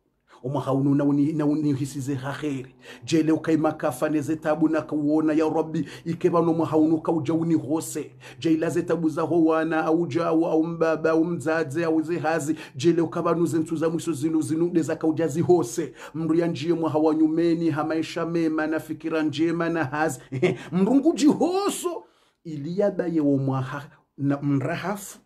umahauno nawunihisize haheri jele ukaimakafane tabu nakauona ya rabbi ikebano mahauno kauja unihose jeila zetabu zaho wana aujawo au mbaba au mdzadze au zihazi jele ukabanu zentu za mwiso zinu zinude zakauja zihose mndu yanjie wanyumeni hamaisha mema na fikira njema na hazi mrungu jihoso iliyabayewo mwaha mrahafu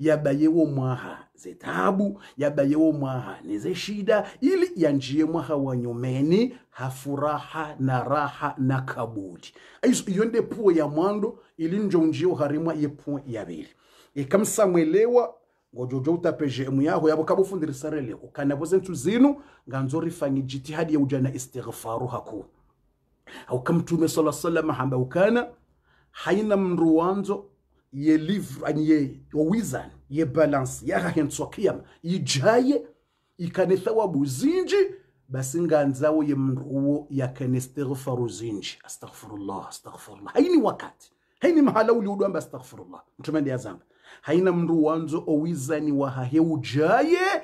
yabayewo mwaha ze zetabu yabayewo mwaha ni ze shida ili yanjiye mwaha wa nyomeni hafuraha na raha na kabuli aizo iyo nde puo ya mwando ili njo njonjio harimwa yepuo yabili e, mwelewa ngojojo utapeje emu yaho yabo kabufundirisareleho kanavoze ntu zinu nganzo nganzorifanya jitihadi ya ujana istighfaru haku haukamtume sala salama hamba ukana haina mndu yelivra yewizani yebalansi yakhahentswakhiyama ijaye ikhane thawabu zinji basi nganzawo mruo ya istighfaru zinji astaghfirullah astaghfirullah haini wakati haini mahala uliudwamba astaghfirullah mtume zamba haina mndu wanzo owizani wahahe ujaye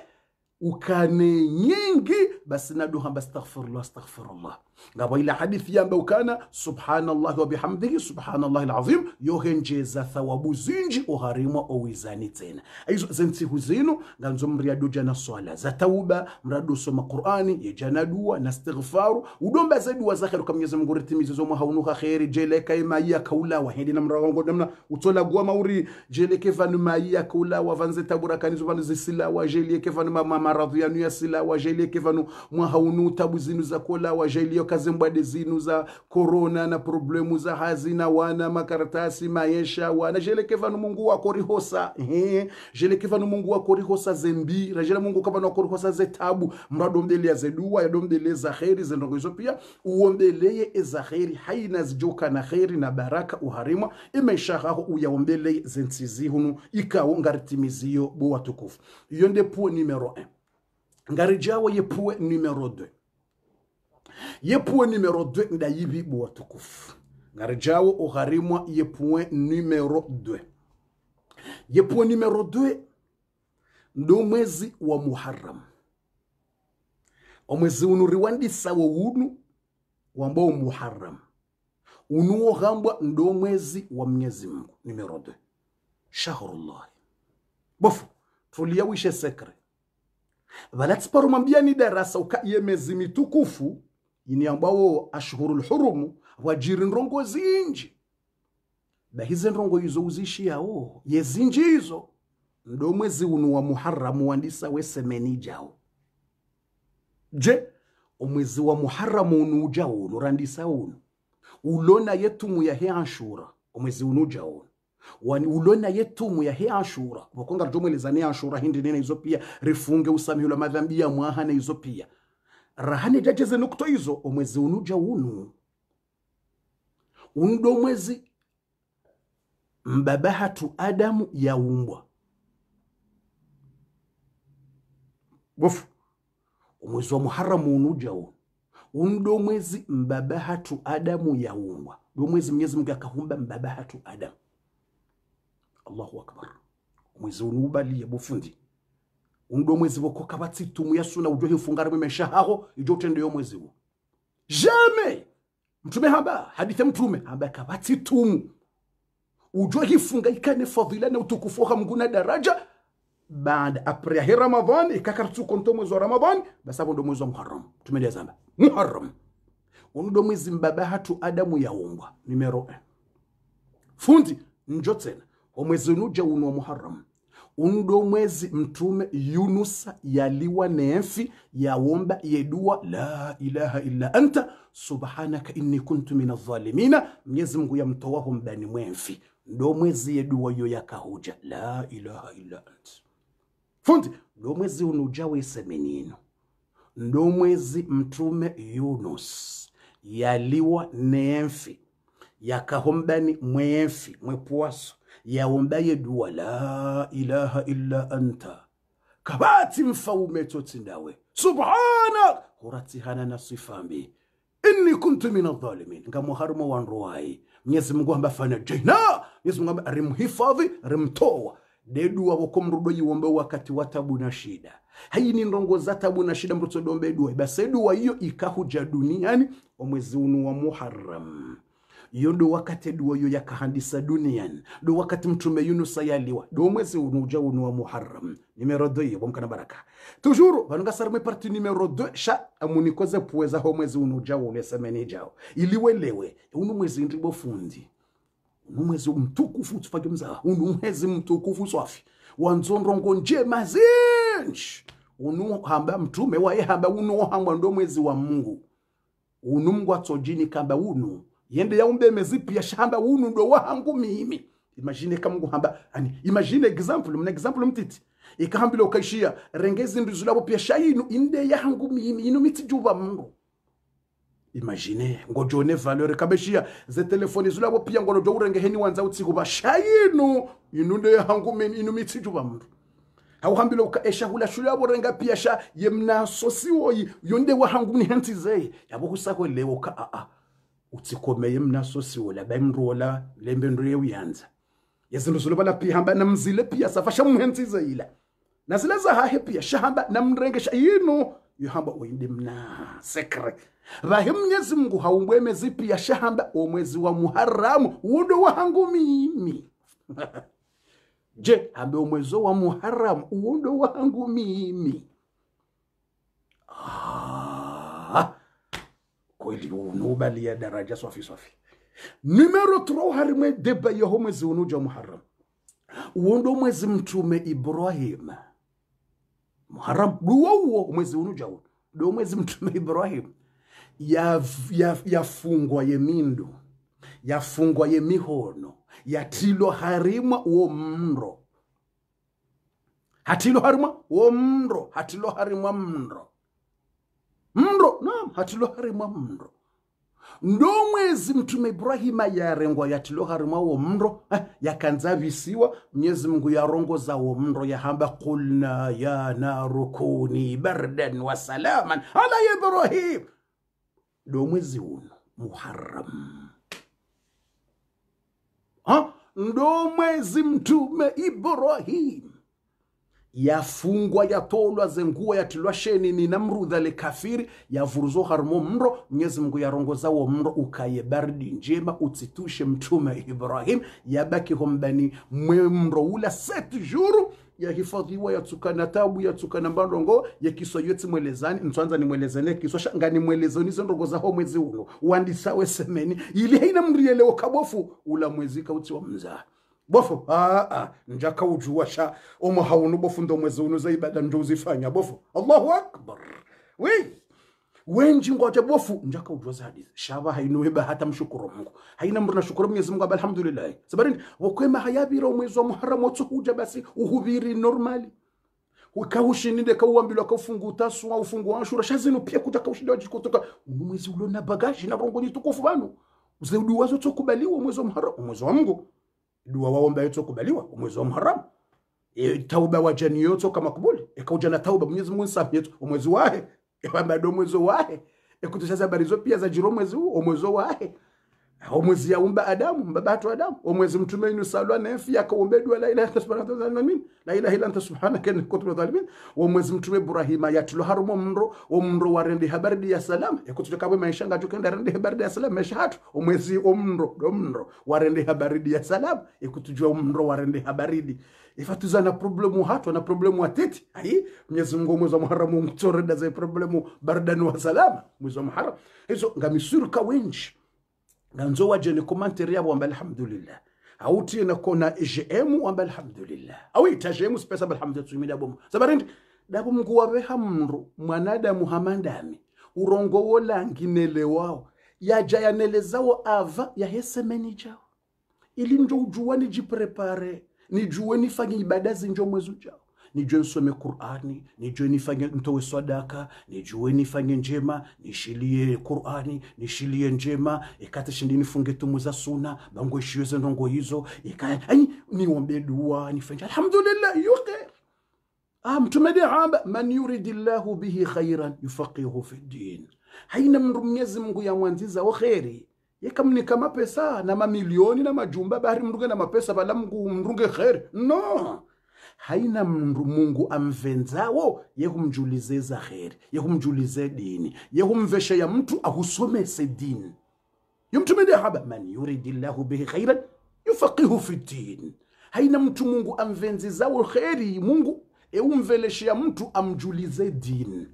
ukane nyingi basi naduhamba astaghfirullah astaghfirullah ngabo ile hadithi yamba ukana subhanallahi wabihamdihi bihamdihi subhanallahi alazim yohenjeza thawabu zinji oharimwa owizani tena izo zentsihu zino nganzo mriadu jana swala za tauba mradu soma qurani yejana dua na istighfaru udomba za dua za khairu kamnyeza mungu ritimizo zo muhaunuka khairi jeleka imaiya kaula wahindi namrawango namna utola gwa mauri jeleke vanu maiya kaula wavanze tabura kanizo vanu zisila wa vanu mamaradhi yanu ya sila wa vanu muhaunu tabu zinu za kola wa hiyo kazi mbwadi zinu za korona na problemu za hazina wana makaratasi maesha wana jeleke vanu mungu wako rihosa he jeleke vanu mungu wako rihosa zembira jela mungu kavanu wako rihosa zetabu mradombele ya zedua yadombele za kheri zendongo hizo pia uombeleye eza kheri haina zijoka na kheri na baraka uharimwa imaisha hako uyaombeleye zentsizi hunu ikawo ngaritimizio bo watukufu iyo ndepuwe nimero 1 ngarijawo yepuwe nimero 2 ye point numero 2 ndayibi buwatukufu ngarijawo uharimwa ye point numero 2 ye point numero 2 ndi mwezi wa muharamu omwezi uno riwandisawo unu wambao muharamu unuwo hambwa ndo mwezi wa mnyezi mungu numero 2 shahrullah bofu wishe sekre valatsiparomwambia ni darasa ukaiye mezi mitukufu ini ambawo ashhurul hurumu wajiri ndongo zinji dahize ndongo izo uzishiyawo yezinji izo ndo mwezi unu wa muharamu wandisa wesemenijawo je umwezi wa muharamu unu uja unu randisa unu ulona yetumu yahe ashura umwezi unu uja unu Wani ulona yetumu yahe ashura wakonga rjomwelezane ashura hindi nena izo pia rifunge usamihi lwa madhambi ya mwaha na izo pia rahani jajeze nukto izo omwezi unuja unu undo mwezi mbabahatu adamu yaumbwa bofu omwezi wa muharamu unuja unu undo mwezi mbabahatu adamu yaumbwa do mwezi mwenyezi mungu akahumba mbabahatu adamu allahu akbar omwezi unuubalia bofundi undo mwezi wo tumu kabatsituma yasuna ujo hifungara mwemesha hako ujo tende yo mwezi wo jame mtume haba hadithi mtume haba tumu ujo hifunga ikane fadhila na utukufoka mguna daraja baada apri ya Ramadhan ikakartu konto mwezi wa Ramadhan basi hapo ndo mwezi wa Muharram zamba Muharram undo mwezi mbaba hatu adamu ya yaungwa nimero eh. fundi njo omwezi unuja unwa wa Muharram undo mwezi mtume yunusa yaliwa neemfi yawomba yedua la ilaha illa anta subhanaka inni kuntu min adhalimina mwenyezi mungu yamtowaho mbani mwemfi ndo mwezi yeduwa yo yakahuja la ilaha illa anta fundi ndo mwezi unujawe isemenino ndo mwezi mtume yunus yaliwa neemfi yakahombani mweemfi mwepuwaso yaombaye dua la ilaha illa anta kabati mfaume toti ndawe subhana huratihana na sifambi inni kuntu min adh-dhalimin ngamuharumo wanruwai mnyezi mungu amba fana jaina mnyezi mungu amba rimhifadhi rimtoa dedua wako yiwombe wakati wa tabu na shida hayi ni ndongo za tabu na shida mruto dombe dua basi dua hiyo ikahuja duniani omwezi unu wa muharram iyo ndo wakati duwayo yakahandisa dunian do wakati mtume yunus yaliwa do mwezi unuja unu wa muharram nimero 2 bomkana baraka tujuru vanunga sarme parti nimero 2 sha amunikoze puweza ho mwezi unuja ule semeni jao iliwelewe unu mwezi ndribo fundi unu mwezi mtukufu tufage mzaa unu mwezi mtukufu swafi wanzorongo njema zinji unu hamba mtume ye hamba unu hamba ndo mwezi wa Mungu unu mgwa tsojini kamba unu yende yaumbe mezipu yashihamba wunu ndo wahangu mimi imagine kama nguhamba ani imagine example mna example mtiti ikahambira ukaishia rengezi ndu zulabo pia shayinu inde yahangu mimi inu mitijuba mungu imagine ngo jone valeur kabeshia ze telefoni zulabo pia ngo urenge heni wanza utsikuba shayinu inunde yahangu mimi inu mitijuba mungu hauhambilo ukaesha hula renga pia piasha yemna sosiwoyi yonde wahangu ni hantize yabo kusako lewo ka a a utsikomeye mnaso siwola bayimrola lembe ndu uyanza yezinto zolobala phi hamba namzile phi pia safasha muhenzize ila za ha happy shahamba namrenge sha yino yohamba uindi mna sekre vahe mnyezi mngu haumbwemezi pia shahamba omwezi wa muharamu wudo wahangu mimi je hambe omwezo wa muharamu wudo wahangu mimi ah kweli unubaliya daraja swafi swafi numero 3 harimwe debayeho mwezi unuja muharamu uwo mwezi mtume ibrahima muharam duwo uwo mwezi unuja uno do mwezi mtume ibrahim yafungwa ya, ya yemindu yafungwa yemihono yatilo harimwa uwo mro hatilo harimwa uwo mro hatilo harimwa mro mro hatilo harimwa mro ndo mwezi mtume ibrahima yarengwa yatiloharemwa wo mro eh, yakanza visiwa mnyezi mungu yarongoza wo mro yahamba kulna ya narukuni bardan wa salaman ala ibrahim ndo mwezi uno muharam ah, ndo mwezi mtume ibrahim yafungwa yatolwa zenguwa yatilwa sheni ni ninamrudha lekafiri yavuruzwa harumo mro mwenyezi mungu yarongozawo mro ukaye baridi njema utsitushe mtume ibrahim yabaki hombani mwe mro ula set juru ya hifadhiwa ya yatsukana tabu yatsukana ya kiswa yeti mwelezani mtuanza ntswanza nimwelezene kiswa shanga nimwelezonizo ndongoza ho mwezi uno wandisawe semeni ili haina mrielewo wakabofu ula mwezi wa mzaa bofu aa ah, ah. njaka ujuwasha omo hauno bofu ndo mwezi uno zaibada ndo uzifanya bofu allahu akbar we wenji ngoja bofu njaka ujua za hadithi shava hainowe hata mshukuru mungu haina mtu nashukuru mwenyezi mungu aba alhamdulillah sabarini wakwema hayabira mwezi wa muharamu watu huja basi uhubiri normali ukahushininde kauambilwa kaufunguta suwa ufungu wa ashura shazinu pia kutaka ushinde kutoka mwezi ulio na bagaji na rongo tukufu banu wazo tsokubaliwa mwezi wa muharamu mwezi wa mungu dua waomba yotokubaliwa mwezi wa Muharram e, tauba jani yote kama kubuli e, na tauba Mwenyezi Mungu samietu omwezi wahe e, ndio mwezi ikutoshaza e, habari zote pia za jiro mwezi huu omwezi wahe omwezi yaumba adamu mbabatu adamu omwezi mtume inusalwa nefi yakaombedwa la ilaha ilahamin la ilaha illa anta subhanaka inni kuntu minadh-dhalimin omwezi mtume ibrahima yatulu harumo mnro omnro warende habari ya salam yakutulekabwe maisha ngatu kenda rendi habari ya salam maisha hatu omwezi omnro omnro warende habari ya salam ikutujua omnro warende habari ifatuza na problemu hatu na problemu ateti ai mwenyezi Mungu mwezi wa Muharram mtoreda za problemu bardani wa salama mwezi wa Muharram hizo ngamisurka kawenji nanzo waje ni komanteri yabo amba alhamdulillah awuti na kona jm amba alhamdulillah awita jm spesa amba alhamdulillah tumida bomo sabarindi dabo mungu wawe mru mwanadamu hamandami urongo wao nelewao yaja yanelezawo ava yahesemeni jao ili njo ujuwa nijiprepare nijue nifanye ibada zinjo mwezu jao nijue nisome Qurani, nijue nifanye ntoe sadaka, nijue nifanye njema, nishilie Qurani, nishilie njema ikate shindi nifunge tumu za suna bango ishiwe nongo hizo ikaya niombe dua nifanye alhamdulillah yuke ah mtume dehaba man yuridillahu bihi khairan yufaqihu fi din haina mndu Mwenyezi Mungu yamwanziza wa kheri yekamnika mapesa na mamilioni na majumba bahari mrunge na mapesa bala mngu mrunge kheri no haina mungu amvenzao yekumjulize zaheri yekumjulize dini ya mtu akusomese dini yomtumende haba man yuridi llahu bihi khairan yufaqihu fi din haina mtu mungu amvenzizao kheri mungu e ya mtu amjulize dini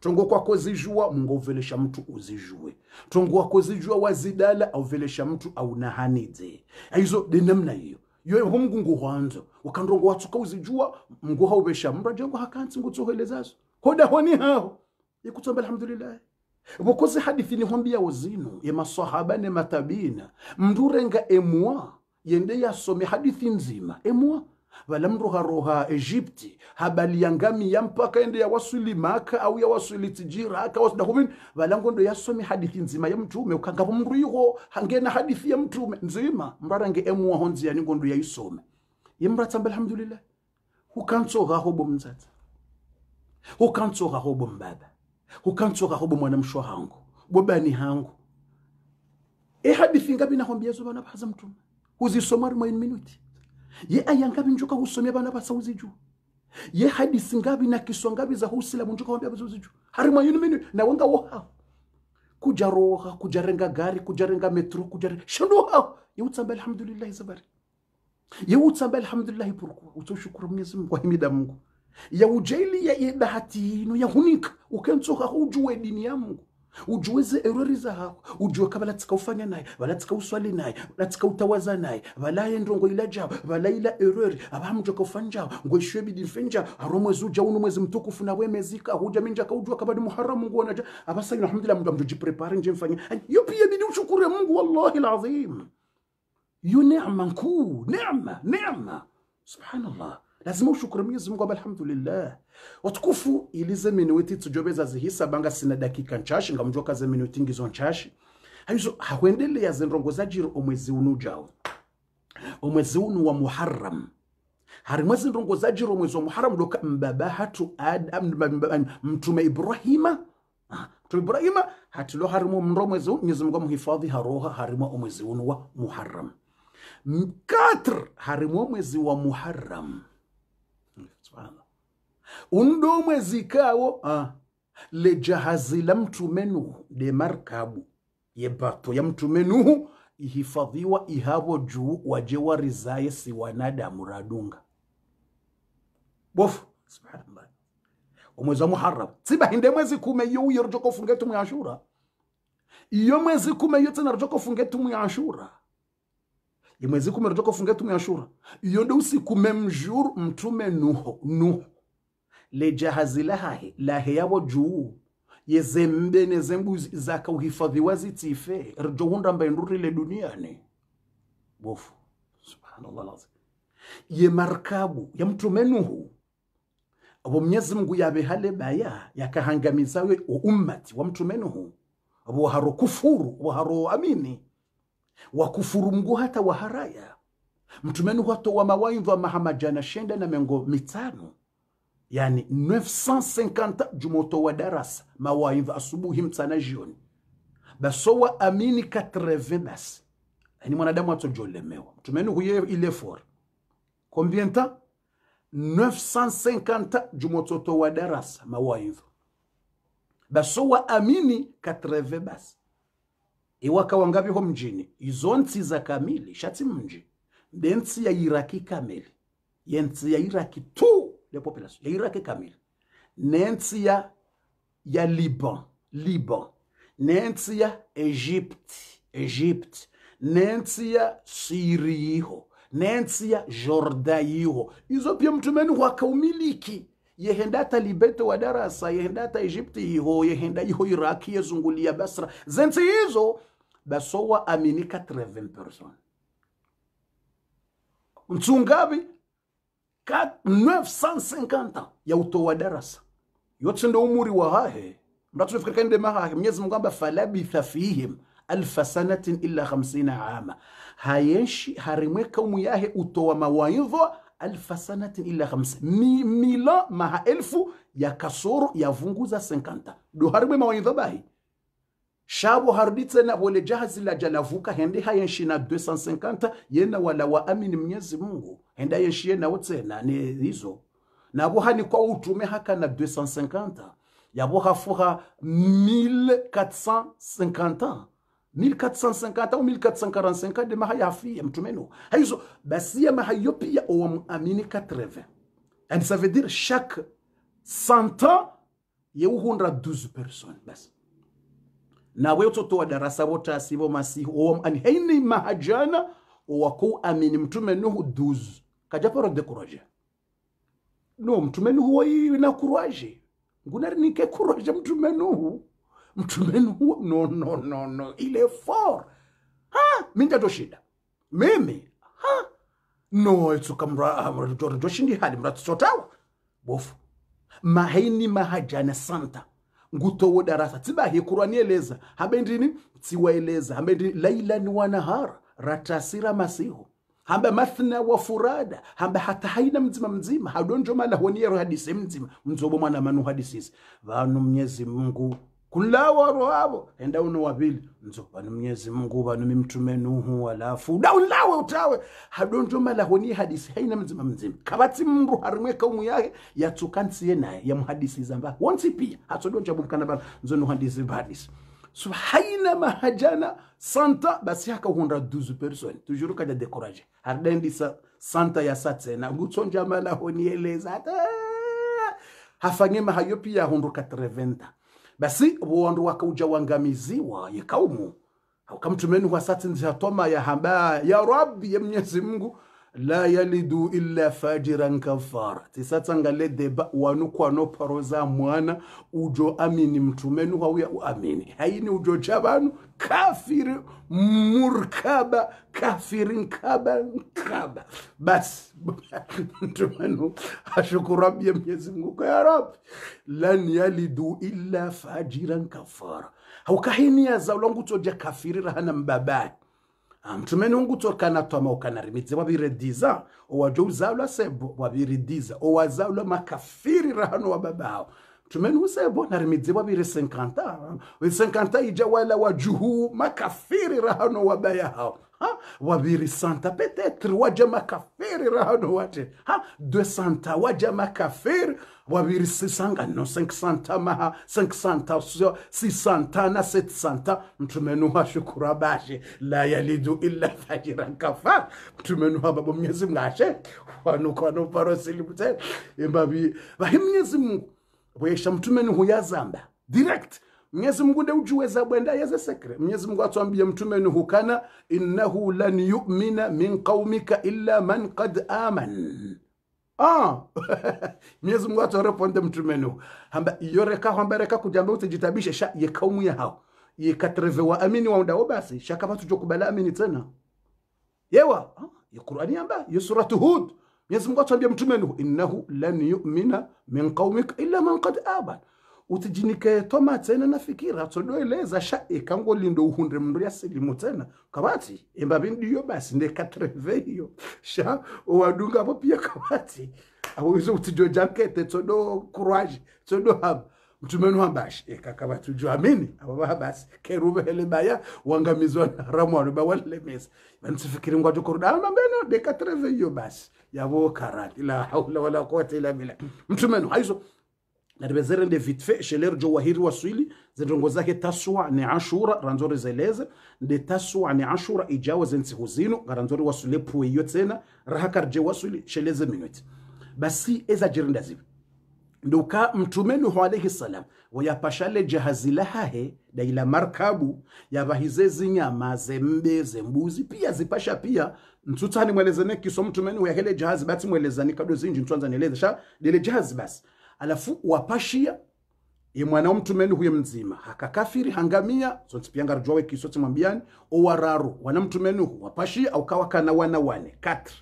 tongo kwako zijua mungu auvelesha mtu uzijue tongo wako zijua wazidala auvelesha mtu aunahanidze aizo de namna hiyo yoyeho mgungu hwanzo ukanrongo watsuka uzijua mguha ubesha mbra jengo hakansi ngutsohelezazo hoda honi hao ikutsomba alhamdulillah vukosi hadithi ni hwambi yawo zinu emasahaba ne matabina mndu renga emwa yende yasome hadithi nzima emwa valamruharoha egypti habali ya mpaka ende wasuli maka au ya wasuli tijira akawasidahuvini valangondo yasomi hadithi nzima ya mtume ukangavo mndu iho hangena hadithi ya mtume nzima mndu arange emuaho nziyani ngondo yaisome yemratsamba alhamdulillah hukantsoghaho bomtsatsa hukantsoghaho bombaba hukantsoghaho bomwanamsho hangu bobani hangu ehadithi ngabi nahombia yesu vana vahaza mtume huzisoma in minuti ye ayangabi njoka husomia bana juu ye hadisi ngabi na kiswa ngabi za husila njoka wambia juu harima yunu minu na wanga woha kuja roha kuja renga gari kuja renga metro kujarenga ye yeutsamba alhamdulillahi zabari ye yeutsamba alhamdulillahi purkuwa ushukura mnyezi mungu wa himida mungu ya yaujailia yedahati ya hunika ukentsoka hujuwe dini ya mungu ujuweze erori za ujue kama latika ufanya naye uswali naye utawaza naye valaye ndongo ila jao valaila erori abamjo kaufanjawo ngweshwe bidimfe njawo haro mwezi uja uno mwezi mtukufu na wemezika huja minja kaujua kabadi muharamu nguona ja avasaina alhamdulillah mungu amjo jiprepare nje mfanya yupi bidi ushukure mungu wallahi alazim yu nema nkuu nema nema subhanallah lazima ushukuru Mwenyezi Mungu aba alhamdulillah watukufu ilize minuti tujobeza zihisa banga sina dakika nchashi ngamjua kaze minuti ngizo nchashi hayizo hakuendelea jiro omwezi unujao omwezi unu wa Muharram hari mwezi ndongo za jiro omwezi wa Muharram doka mbaba hatu Adam mtume Ibrahima ah, mtume Ibrahima hatilo harimo mro mwezi unu Mwenyezi Mungu muhifadhi haroha harimo omwezi unu wa Muharram mkatr harimo mwezi wa Muharram undi omwezi ikaawo lejahazi la mtume nuhu markabu yebato ya mtume nuhu ihifadhiwa ihavo juu waje warizaye si wanadamu radunga bofu subhanallah omwezi wa muharram mwezi kume iyo uyo rujokofunge tumu ashura iyo mwezi kume iyo tsena rujokofunge tumu ashura imwezi kume rujokofunge tumu ashura iyo ndo kume mjuru mtume nuhu nuhu lejahazi lahahe laheyabo juu yezembe nezembuzi zakauhifadhiwa zitife rijohundamba endurile duniani bofu subhanallah lazim ye markabu ya mtume nuhu abo mnyezi mungu behale baya yakahangamizawe ummati wa mtume nuhu abo waharo kufuru waharo amini wakufuru mgu hata waharaya mtume nuhu hatowa wa mahamajana shenda na mengo mitano yani 950 jumoto wa darasa mawaidha asubuhi mchana jioni basowa amini 80 basi yani mwanadamu atojolemewa mtumeni huye ile for combien ta 950 jumototo wa darasa mawaidha basowa amini 80 basi iwaka wangapi ho mjini izo za kamili shati mji ndentsi ya iraki kamili yentsi ya iraki tu les populations. L'Irak est Kamil. ni nchi ya, ya Liban, Liban ni nchi ya Egypti, Egypti ni nchi ya Siri iho ni nchi ya Jorda iho. Hizo pia mtumeni wakaumiliki yehenda hata Libeto wa darasa yehenda hata Egypti iho yehenda iho Iraki yezungulia Basra zensi hizo basowa aminika 30% mtsungavi 950 ya utoa darasa yote ndo umuri wa hahe mratu fikirika mahahe Mwenyezi Mungu amba falabitha fihim alfa sanatin illa 50 ama hayenshi harimweka umu yahe utowa mawaidho alfa sanatin illa 50 mi, mila maha elfu ya kasoro yavunguza 50 do harimwe mawaidho bahi shabo harudi na wale jahazi la jalavuka hende haya nshina 250 yena wala wa amini mnyezi Mungu hende henda yenshi yena na ni hizo na nabo hani kwa utume haka na 250 yabo hafuha 1450 1450 au 1445 de mahaya ya mtumenu haizo basi ya mahayo pia owamuamini 80 and ça veut dire chaque 100 ans yeuhundra 12 personnes basi nawe wa darasa wotasi masihu owom anheini mahajana owakou amini mtume nuhu duzu kajaparo kuroja no mtume nuhu kuroje ngunari nike kuroja mtume nuhu mtume nuhu no no no no ile for ha mindatoshida mimi ha no itsuka hali ah, ndoshindihali mratsotawa bofu maheini mahajana santa ngutowo darasa tsibahikurwa nieleza hambe ndini tsiwaeleza hambe ndini lailan wa nahara ratasira masihu hamba mathna wa furada hamba hata haina mzima mzima hadonjo mala honiero hadisi mzima mzobo mwana manu hadisisi vanu mnyezi mungu kunla waro wavo enda uno wavili nzova ni mnyezi mungu vanu mimtume nuhu alafu ulawe utawe hadonjomala honi hadisi haina mzima mzima kabati mru harimwe kaumu yake yatsukansiye naye ya muhadisi zamba wonsi pia hatsodonja bumkana bana nzo nzono hadisi bahadisi so haina mahajana santa basi haka hakahunda duzu person toujours kaja découragé haridendisa santa ya satsena ngutsonjamala honi eleza hafanye hayo pia hundu 80 basi woondu wakauja wangamiziwa ye kaumu haukamtumeni kwa sati hatoma ya hamba ya rabi ya mwenyezi mungu la yalidu illa fajiran kafara tisatsangale deba wanu kwano paroza mwana ujo amini mtumenu hauya uamini haini ujo chabanu kafir kafiri murkaba kafiri nkaba nkaba basi mtumenu ashukuru rabia mwenyezi mungu ya rab lan yalidu illa fajiran kafara ya zaulongu toja kafiri rahana mbabai mtume nunguto kanatwama ukanarimize wabiridiza owajo uzalwa sebo wabiridiza owazalwa makafiri rahano wa babao mtume na rimitze wabire senkanta 50 ija wala wajuhu makafiri rahano hao ha? santa petetre être waje makafiri rahano wate ha 200 waje makafiri sanga no santa maha si santa na 700 mtume wa shukura bashe la yalidu illa fajiran kafar mtume wa babo mnyezi kwa wanuko wanoparosili mtena imbabi bahi mnyezi mungu wesha mtume nuhu yazamba direct Mwenyezi Mungu ndiye ujuwe za bwenda yeze sekre. Mwenyezi Mungu atwambia mtume ni hukana innahu lan yu'mina min qaumika illa man qad aman. Ah. Mwenyezi Mungu atoreponde mtume ni Hamba yoreka reka kujamba utajitabisha sha ye kaumu ya hao. Ye katreve wa amini wa ndao basi shaka watu jokubala amini tena. Yewa. Ah. Ye Qur'ani amba ye suratu Hud. Mwenyezi Mungu atwambia mtume ni innahu lan yu'mina min qaumika illa man qad aman utijinike toma tena tsena nafikira tsodoeleza sha ikango lindo uhundre mndu ya selimu tena kabati embavi ndiyo basi ne ndekatreveiyo sha wadunga po pia kabati awizo utijo jankete tsodo kurwaji tsodo mtumenu mtumeni wambashi ekakavati ujo amini ababa basi hele baya wangamizwa na ramu wale mesa ramwano bawalemesa vantsifikiri ngwato de amambeno dekatreveyo basi yavo karati la haula wala quwata ila billah mtumenu haizo ribezerende vitfe sheler jo wahiri waswili swili zenrongo zake taswa ni ashura ranzori zeleze nde taswa ni ashura ijawa zensi huzino garanzori wasule pueyo tena rahakar je wasuli sheleze minuti basi eza jirinda zivi nduka mtume nuhu alayhi salam wayapashale jahazi lahahe daila markabu yavahize zinyama zembe zembuzi pia zipasha pia mtutani mwelezane kiso mtume nuhu yahele jahazi bati mwelezani kado zinji mtuanza nieleze sha lile jahazi basi alafu wapashia ye mwana mtumeni huye mzima hakakafiri hangamia sonsipianga rujwawe kisoti mwambiani owararu wana mtumeni hu wapashia au kawa kana wana wane katri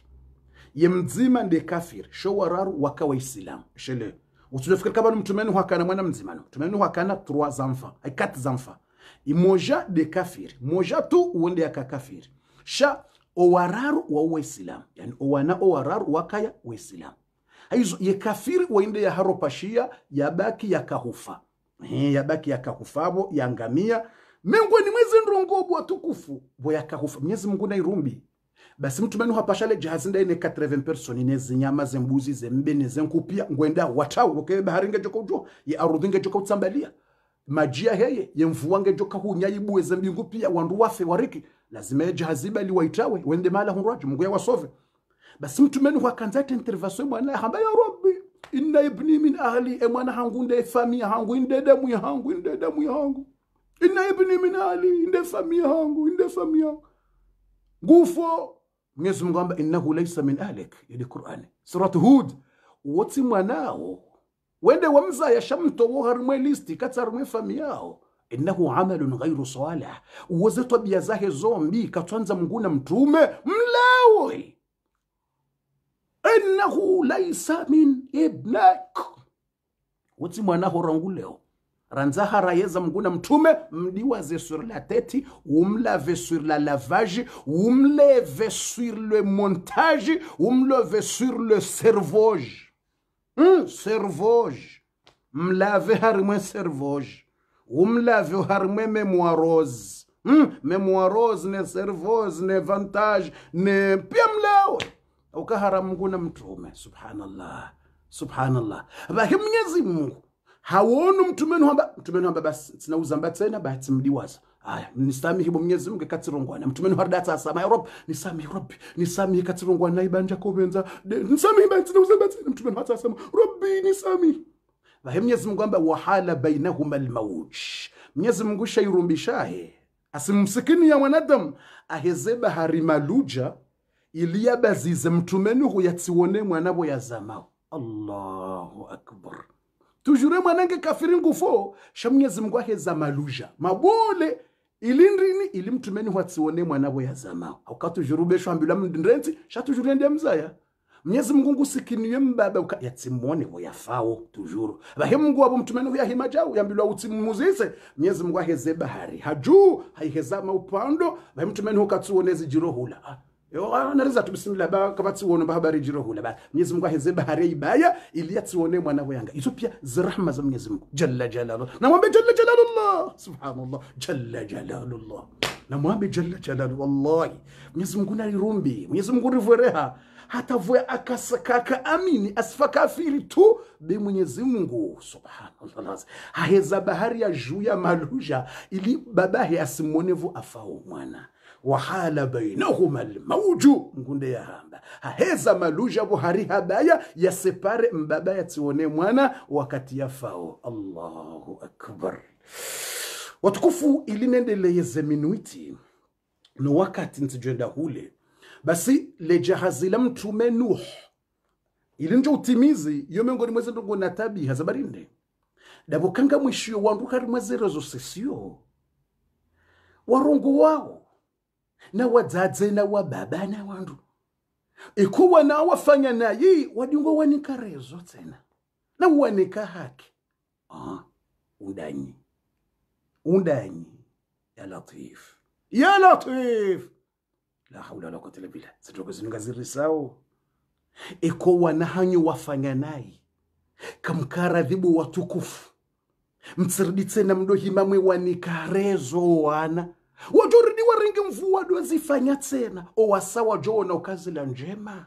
ye mzima ndiye kafiri sho wararu waka waisilamu shele usujafikiri kama mtumeni hakana mwana mzima no mtumeni hakana trois zamfa ay kat zamfa imoja de kafiri moja tu uende akakafiri sha owararu wa uwaislamu yani owana owararu wakaya uislamu aizo yekafiri waende ya haropashia yabaki yakahufa He, yabaki yakahufavo yangamia ni mwezi ndrongo atukufu bo yakahufa mwezi mungu na irumbi basi mtu mtume hapa shale jahazi ne 80 person personi nezinyama zembuzi zembe nezenkupia ngwenda watawu okay bahari joko ujo ya arudhi joko utsambalia majia heye yemvua joko hunya ibuwe zembingu pia wandu wafe wariki lazima jahazi bali waitawe wende mala hunraji mungu ya yawasove basi mtume nuhu akanza ati intervention mwana hamba ya rabbi inna ibni min ahli e mwana hangu nde famia hangu inde damu ya hangu inde damu ya hangu inna ibni min ahli inde famia hangu inde famia hangu ngufo Mwenyezi Mungu amba innahu laysa min ahlik, ili Qur'ani surat Hud, woti mwanao wende wamza ya shamto shamtowoha rumwe listi katsa rumwe famiyao innahu amalun ghairu salih, uweze tabia zahe zombi katwanza Mungu na mtume mlawe innahu laisa min ibnik utsi mwana Ranzahara mtume mdiwaze sur la lavage umlave sur la lavage umleve sur le montage umleve sur le servoge mm, servoge mlave harimwe servoge umlave harimwe rose, mm, rose, ne cervoz ne vantage ne pia ukahara Mungu na mtume. Subhanallah, subhanallah. Bahe mnyezi Mungu hawonu mtumenu hamba mtumenu hamba bas tinauza mba tena bahati mdiwaza aya nisamihi bo mnyezi mungu katirongwana mtumenu harda asama ya rob nisamihi rob nisamihi katirongwana ibanja kobenza nisamihi bahati nauza mba tena mtumenu hata asama robbi nisamihi bahe mnyezi mungu hamba wahala bainahuma almauj mnyezi mungu shairumbishahe asimsikini ya mwanadamu aheze bahari maluja iliya bazize mtume nuhu yatsiwone mwanavo yazamao allahu akbar tujure mwanange kafiri ngufo sha mwenyezi mungu aheza maluja mabole ilindrini ili mtume nuhu atsiwone mwanavo yazamao aukatujurubeshwa ambila mndrenti ndia mzaya mnyezi mungu ngusikiniye mbaba uka yatsimone boyafao tujuru vahe mungu wavo mtumeni huyahima jau yambilwa mmuzise mnyezi mungu aheze bahari hajuu haiheza maupando vahe mtumeni hukatsiwonezi jirohula ah onareza ah, tubisimila ba kabatsi wono ba habari jiro hula ba Mwenyezi Mungu aheze bahari ibaya ili atsione mwana wayanga izo pia zirahma za Mwenyezi Mungu jalla jalalu na mwambe jalla jalalullah subhanallah jalla jalalullah na mwambe jalla jalalu wallahi Mwenyezi Mungu nalirumbi Mwenyezi Mungu rivureha hata vwe akasakaka amini asifakafiri tu be Mwenyezi Mungu subhanallah haheza bahari ya juu ya maluja ili babahe asimwonevu afao mwana wahala bainahuma lmauju ngunde hamba haheza maluja buhari habaya yasepare mbaba yatsione mwana wakati yafao allahu akbar watukufu ilinendeleyeze minuiti no wakati ntijenda hule basi lejahazi la mtume nuh njo utimizi yo miongoni mweze ndugu na tabiha za barinde davokanga mwishio wandu kari mwezero zosesio wao na na wababa na wandu ikuwa na nayi wadingo wanika rezo tsena wanika hake ah, undanyi undanyi ya latif ya latif la haula wala quwwata illa billah zitoko zinu ikuwa na hanyu wafanya nayi kamkaradhibu watukufu mtsirditse na mdohimamwe rezo wana watoridiwa ringi mvua dozifanya tsena o owasawa joona la njema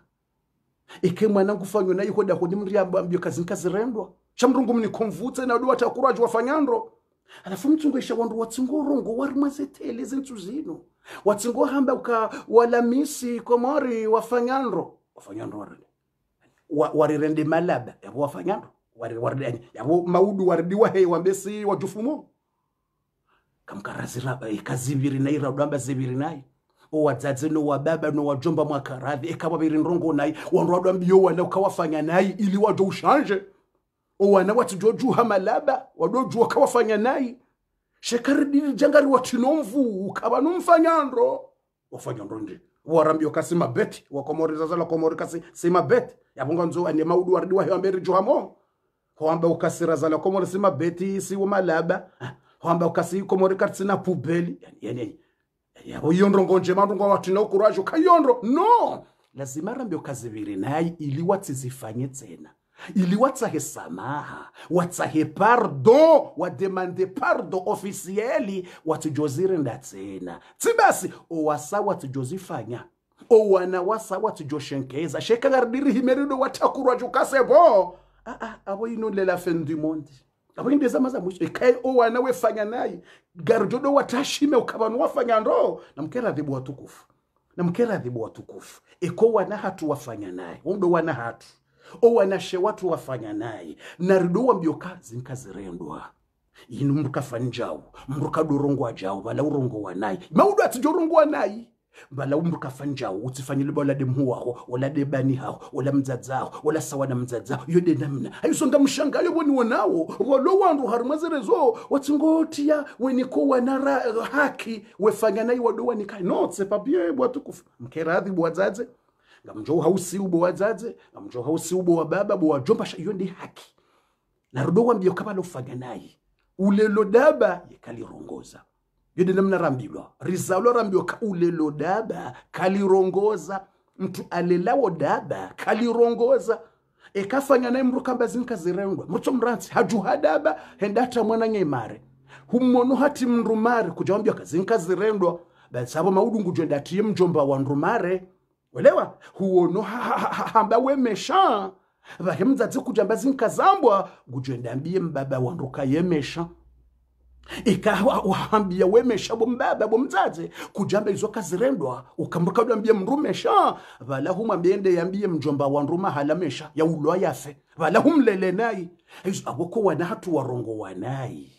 ike mwana nkufanywa nayi koda kodi mriamba mbyo kazi nkazirendwa cha mrungu mnikomvutse na dowa takuraji wafanyandro alafu mtsungesha wandu watsingorongo wari mwazetele zintsu zino hamba uka walamisi komori wafanyandro wafanyandro warine wa, warirende malaba yabo wafanyandro warirende yabo maudu wari diwa hei wambesi wajufumo kamkaraziraba ikaziviri eh, iraramba owadzadze nowababa nowajomba mwakaradhi e, nrongo wana ukawafanya ili ushanje owana malaba shekaridiri jangari watinomvu ukava nomfanyandro wafanyandro nje kasi mabeti wakomori zazala komori kasi ane maudu waridi hoamba ukasirazala komori siwo malaba ah, wamba ukasi yuko pubeli yani yabo yondro ngonje mandungo watu na ukurajo ukayondro no lazima rambe ukazibiri naye ili watsizifanye tena ili watsahe samaha watsahe pardo wademande pardo ofisieli watujozire nda tena tsibasi owasa watujozifanya owana wasa watujoshenkeza shekangardiri himerido watakurwa jukasebo abo ah, ah, inolela fen du awende zamaza mwiso owana wefanya naye garujodo watashime ukavanu wafanya ndo namkera adhibu watukufu namkera adhibu watukufu eko wana hatu wafanya naye omdo wana hatu owanashe watu wafanya naye narudowa wambioka zinkazirendwa inu jau mrukadurongwa jawo vala urongowa naye maudu wa naye mbala umntu kafanjawo utsifanele uba olade mhuwaho olade banihaho olamdzadzaho olasawana mdzadzaho yode namna ayisongamshangayo woniwo nawo rolo wandu harumazerezo watsingotiya weniko wanara haki wefanyana iwado wanikai notse papie bwatukufu mkeradhi bwadzadze ngamjo hausi ubo wadzadze ngamjo hausi ubo wa baba bo wajombasha iyo ndi haki narudo wambio ukabala ufanya naye ulelo daba yekalirongoza namna lemnarambiwa rizalo rambiwa ulelo daba kalirongoza mtu alelawo daba kalirongoza ekafanya naye mndu kamba zinkazirengwa mrutso mranzi hajuhadaba hendata mwana nyemare humono hati mrumare mare kujawambiwa kazinkazirendwa basabo maudungu jondatiye mjomba wa mndu welewa huono hamba wemesha vahe mdzadzi kujamba zinkazambwa mbaba wanduka yemesha ikawa uhambia wemesha bombaba bomzaze kujamba izo kazirendwa ukamruka ulambie mrumesha valahumwambiende yambie mjomba wanruma halamesha yaulwa yafe valahumlele nai izo awoko hatu warongo wanayi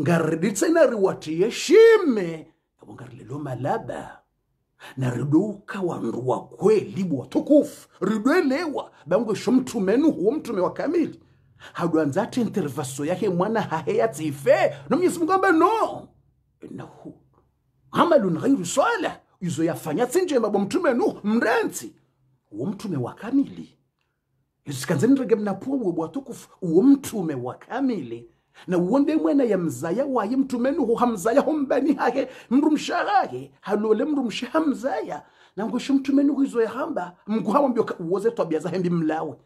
ngariditse nariwatiye shime abo malaba na riduka wa kweli watukufu ridwelewa bango shomtumenu huo mtume wa kamili hadwanzatha intervaso yahe mwana hahe yatsife nomnyezi mungu ambe no innahu amalun ghairu saleh izo yafanya tsinjema bwa mtume nuhu mrenzi uwo mtume wa kamili izo sikanzenirege mnapuwa uwo bwatukufu uwo mtume wa kamili na uwonde mwana yamzaya waye mtume nuhu hamzaya hombani hahe mrumsha hahe halole mrumsha hamzaya nangosho mtume nuhu izo yahamba mngu hawambyoka uwoze twabya hembi mlawe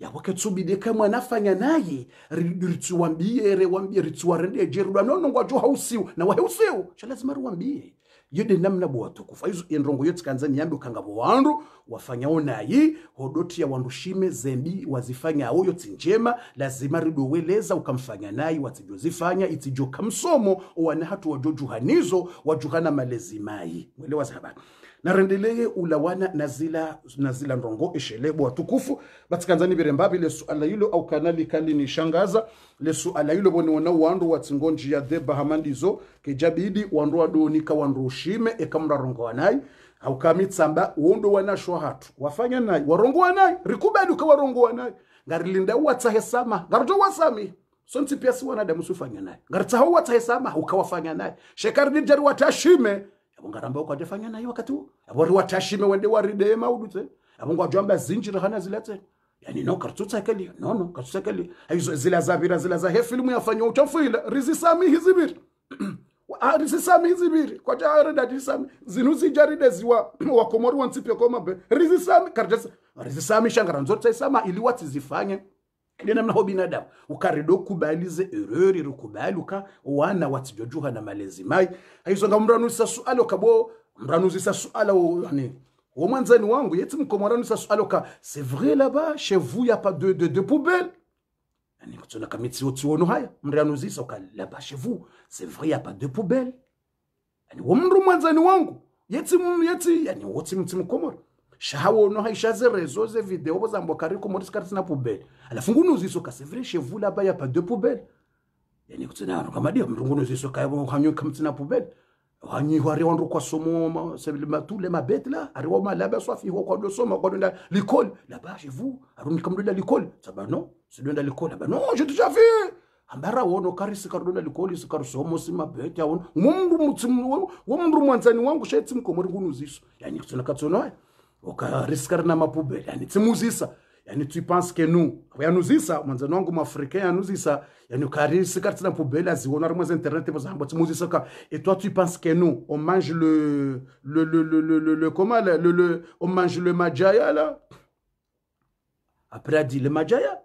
yawaketsubideka mwanafanya naye ritsuwambie rewambie ritsuwarende jeruda nonongwa jo hausiu na waheusiu shalazima ruwambie yode namna bwatukufa izo enrongo yo tsikanza niyambi ukangabo wandu wafanyao nayi hodoti ya wandu shime zembi wazifanya awoyo tsinjema lazima ridoweleza ukamfanya nayi watsijozifanya itsijo kamsomo owana hatu wajojuhanizo wajuhana malezimayi mwelewa zahabani na rendeleye ulawana nazila nazila ndongo eshelebo watukufu batikanzani birembabi le suala hilo au kanali kali ni shangaza le suala hilo boni wana wandu watsingonji ya dheba bahamandizo kejabidi wandu wadonika wandu ushime rongo wanai au aukamitsamba wondo wanashwa hatu wafanya nai warongo wanai rikubadu rikubali warongo wanai ngarilinda uwatsahesama ngaruto wasami sonsi pia si wanadamu sufanya naye ngaritsaho watsahesama ukawafanya nai naye shekarinijari watashime abo ngaramba ukwatefanya naye wakati wo abo watashime wende waridema udutse abo ngwajwamba zinjira hana zilatse yani no kartsutsekeli no no kartsutsekeli ayizo zila vira zila za he filmu yafanywa utafila rizisami hizibiri rizisami hizibiri kwacha arenda tisami zinu zijaride ziwa wakomori wansipyo komabe rizisami karjasa rizisami shangara nzotsa isama ili watizifanye kile namna ho binadamu ukarido kubalize ereri rukubaluka wana watijwa juha na malezi mai haizo nga sa sualo kabo mranu sa sualo yani au mwanzani wangu yeti mkomoranu sa sualo ka c'est vrai là-bas chez vous y a pas de de, de poubelle yani kutona kamiti otuono haya mranu zisa ka là-bas chez vous c'est vrai y a pas de poubelle yani wamru mwanzani wangu yeti yeti yani wote mtimkomoro shahabona haishaze réseau ze vidéo bozamba kariko muri skati na poubelle alafu ngunuzisoka c'est vrai chez vous là-bas y a de poubelle yani kutsina ndo kama dia ngunuzisoka yabo hanyuka mtsina poubelle hanyiho ariwa ndo kwa somo matule mabet la ariwa malaba swafi ho kwa ndo soma kwa ndo l'école là-bas chez vous aruni kama ndo saba non c'est ndo l'école bah non j'ai déjà vu ambara wono kari sikarudona likoli sikarusomo simabheti awona ngomndu mutsimwe womndu mwanzani wangu shaitsimkomori kunuziso yani kutsona katsonoya ok risquer na mapube yani tsimuzisa yani tuipanse ke nous yanuzisa mwanzani wangu muafricain yanuzisa yani ukariskar tsina pubele aziona rimwe za internet mozahamba tsimuzisa ka et toi tu penses que nous on mange le le le le le le, le comment le, le, le on mange le majaya là après a dit le majaya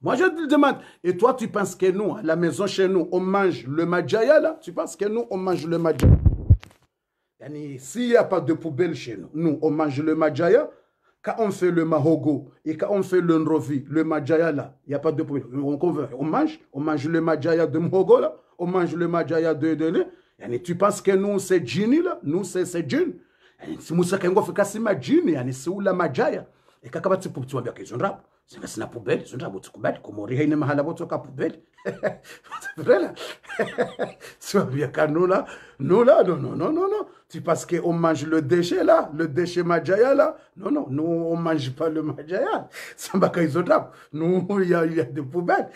moi je te demande et toi tu penses que nous à la maison chez nous on mange le majaya là tu penses que nous on mange le majaya Yani, s'il n'y a pas de poubelle chez nous, nous, on mange le majaya. Quand on fait le mahogo et quand on fait le nrovi, le majaya là, il n'y a pas de poubelle. On, mange, on mange le majaya de mahogo on mange le majaya de dene. Yani, tu penses que nous, c'est djini là, nous, c'est djini. si Moussa Kengo fait kasi majini, yani, c'est où la majaya? Et quand tu poubelle, bien qu'ils ont rap. la poubelle, c'est la poubelle. C'est vrai, là. Tu vois bien qu'à nous, là... Non, là, non, non, non, non, non. C'est parce qu'on mange le déchet là, le déchet Majaya là. Non, non, nous on mange pas le Majaya. Sambaka izotap. Nous, il y, a, y a des poubelles.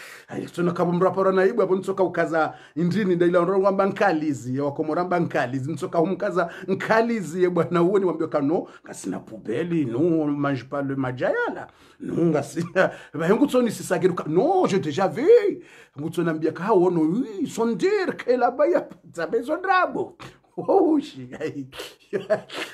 Tunaka Nous, indini Nous, Nsoka nkalizi. poubelle. Nous on mange pas le Majaya là. Non, Nous, Non, déjà vu. ngutsonambia kaha wono sondere kelabaya tabezondrabo woushi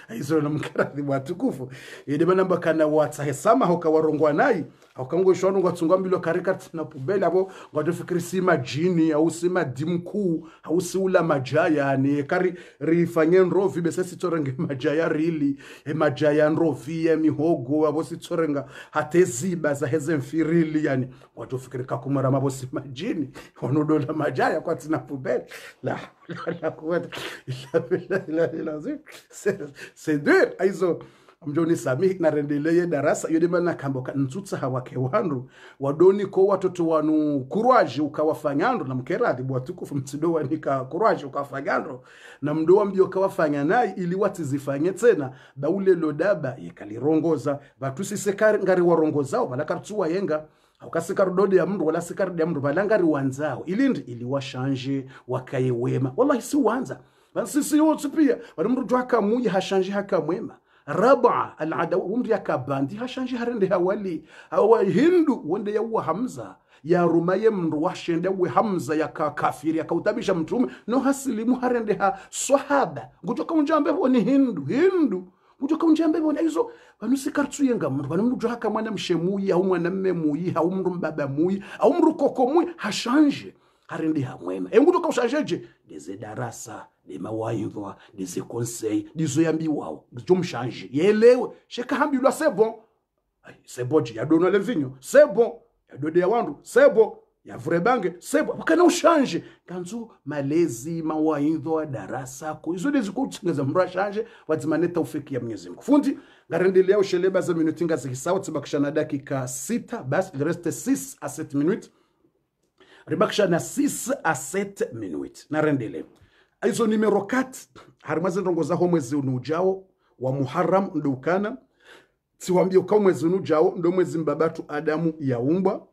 aizona mkaradhi watukufu ede kana watsahesamaho kawarongwa nayi akango ishona ungatsunga mbilo karika tsina pubele abo ngatofikiri si majini au si madimu kuu si ula majaya ni kari rifanye nrovi bese sitsorenga majaya rili e majaya nrovi e si abo hate hateziba za heze mfirili yani ngatofikiri kakumara mabo si majini onodola majaya kwa tsina pubele la la la la la la la la la la la mjoni sami narendeleye darasa yodemba nakamba ukantsutsa hawake wandu ko watoto wanu kurwaji ukawafanyando na mkeradi bwatukufu mtsido wanika kurwaji ukawafanyando na mdowa mji ukawafanya naye ili watizifanye tena daule lodaba yekalirongoza vatusisekari ngari warongozao valakartsuwa yenga aukasikari ya mndu wala sikari ya mndu valangari wanzao ilindi ili washanje wakaye wema wallahi si wanza vansisiwotsu pia vali mndu jwakamuya hashanje hakamwema raba aladaw ya kabandi hashanji harende hawali hawa hindu wende yawa hamza yarumaye mndu washende we hamza yakakafiri yakautabisha mtume no hasilimu harende ha swahaba ngujoka unjambe ni hindu hindu ngujoka unjambe hizo izo vanusikartsuye yenga mndu vane mndu haka mwana mshemuyi au mwana mme muyi au mndu mbaba muyi au mndu koko muyi hashanje harende hamwena engujoka ushanjeje des darasa des mawaidha des conseils dizoyambiwao zomshanje yelewe shekahambilwa sebo seboji yadona levinyo sebo yadode ya wandu sebo yavure bange sebo wakana ushanje kanzu malezi mawaidha darasa ko izo dezikutsingeza mrashanje wadzimane ufiki ya Mwenyezi Mungu fundi ngarendelea ushelebaza za minuti ngazihisawa tsibakishana dakika sita basi the rest 6 a 7 minutes ribakisha na 6 a 7 minuit narendele izo nimero 4 harimwa zindongo zaho mwezi unujao wa muharram ndukana siwambio kwa mwezi unujao ndo mwezi mbabatu adamu ya umbwa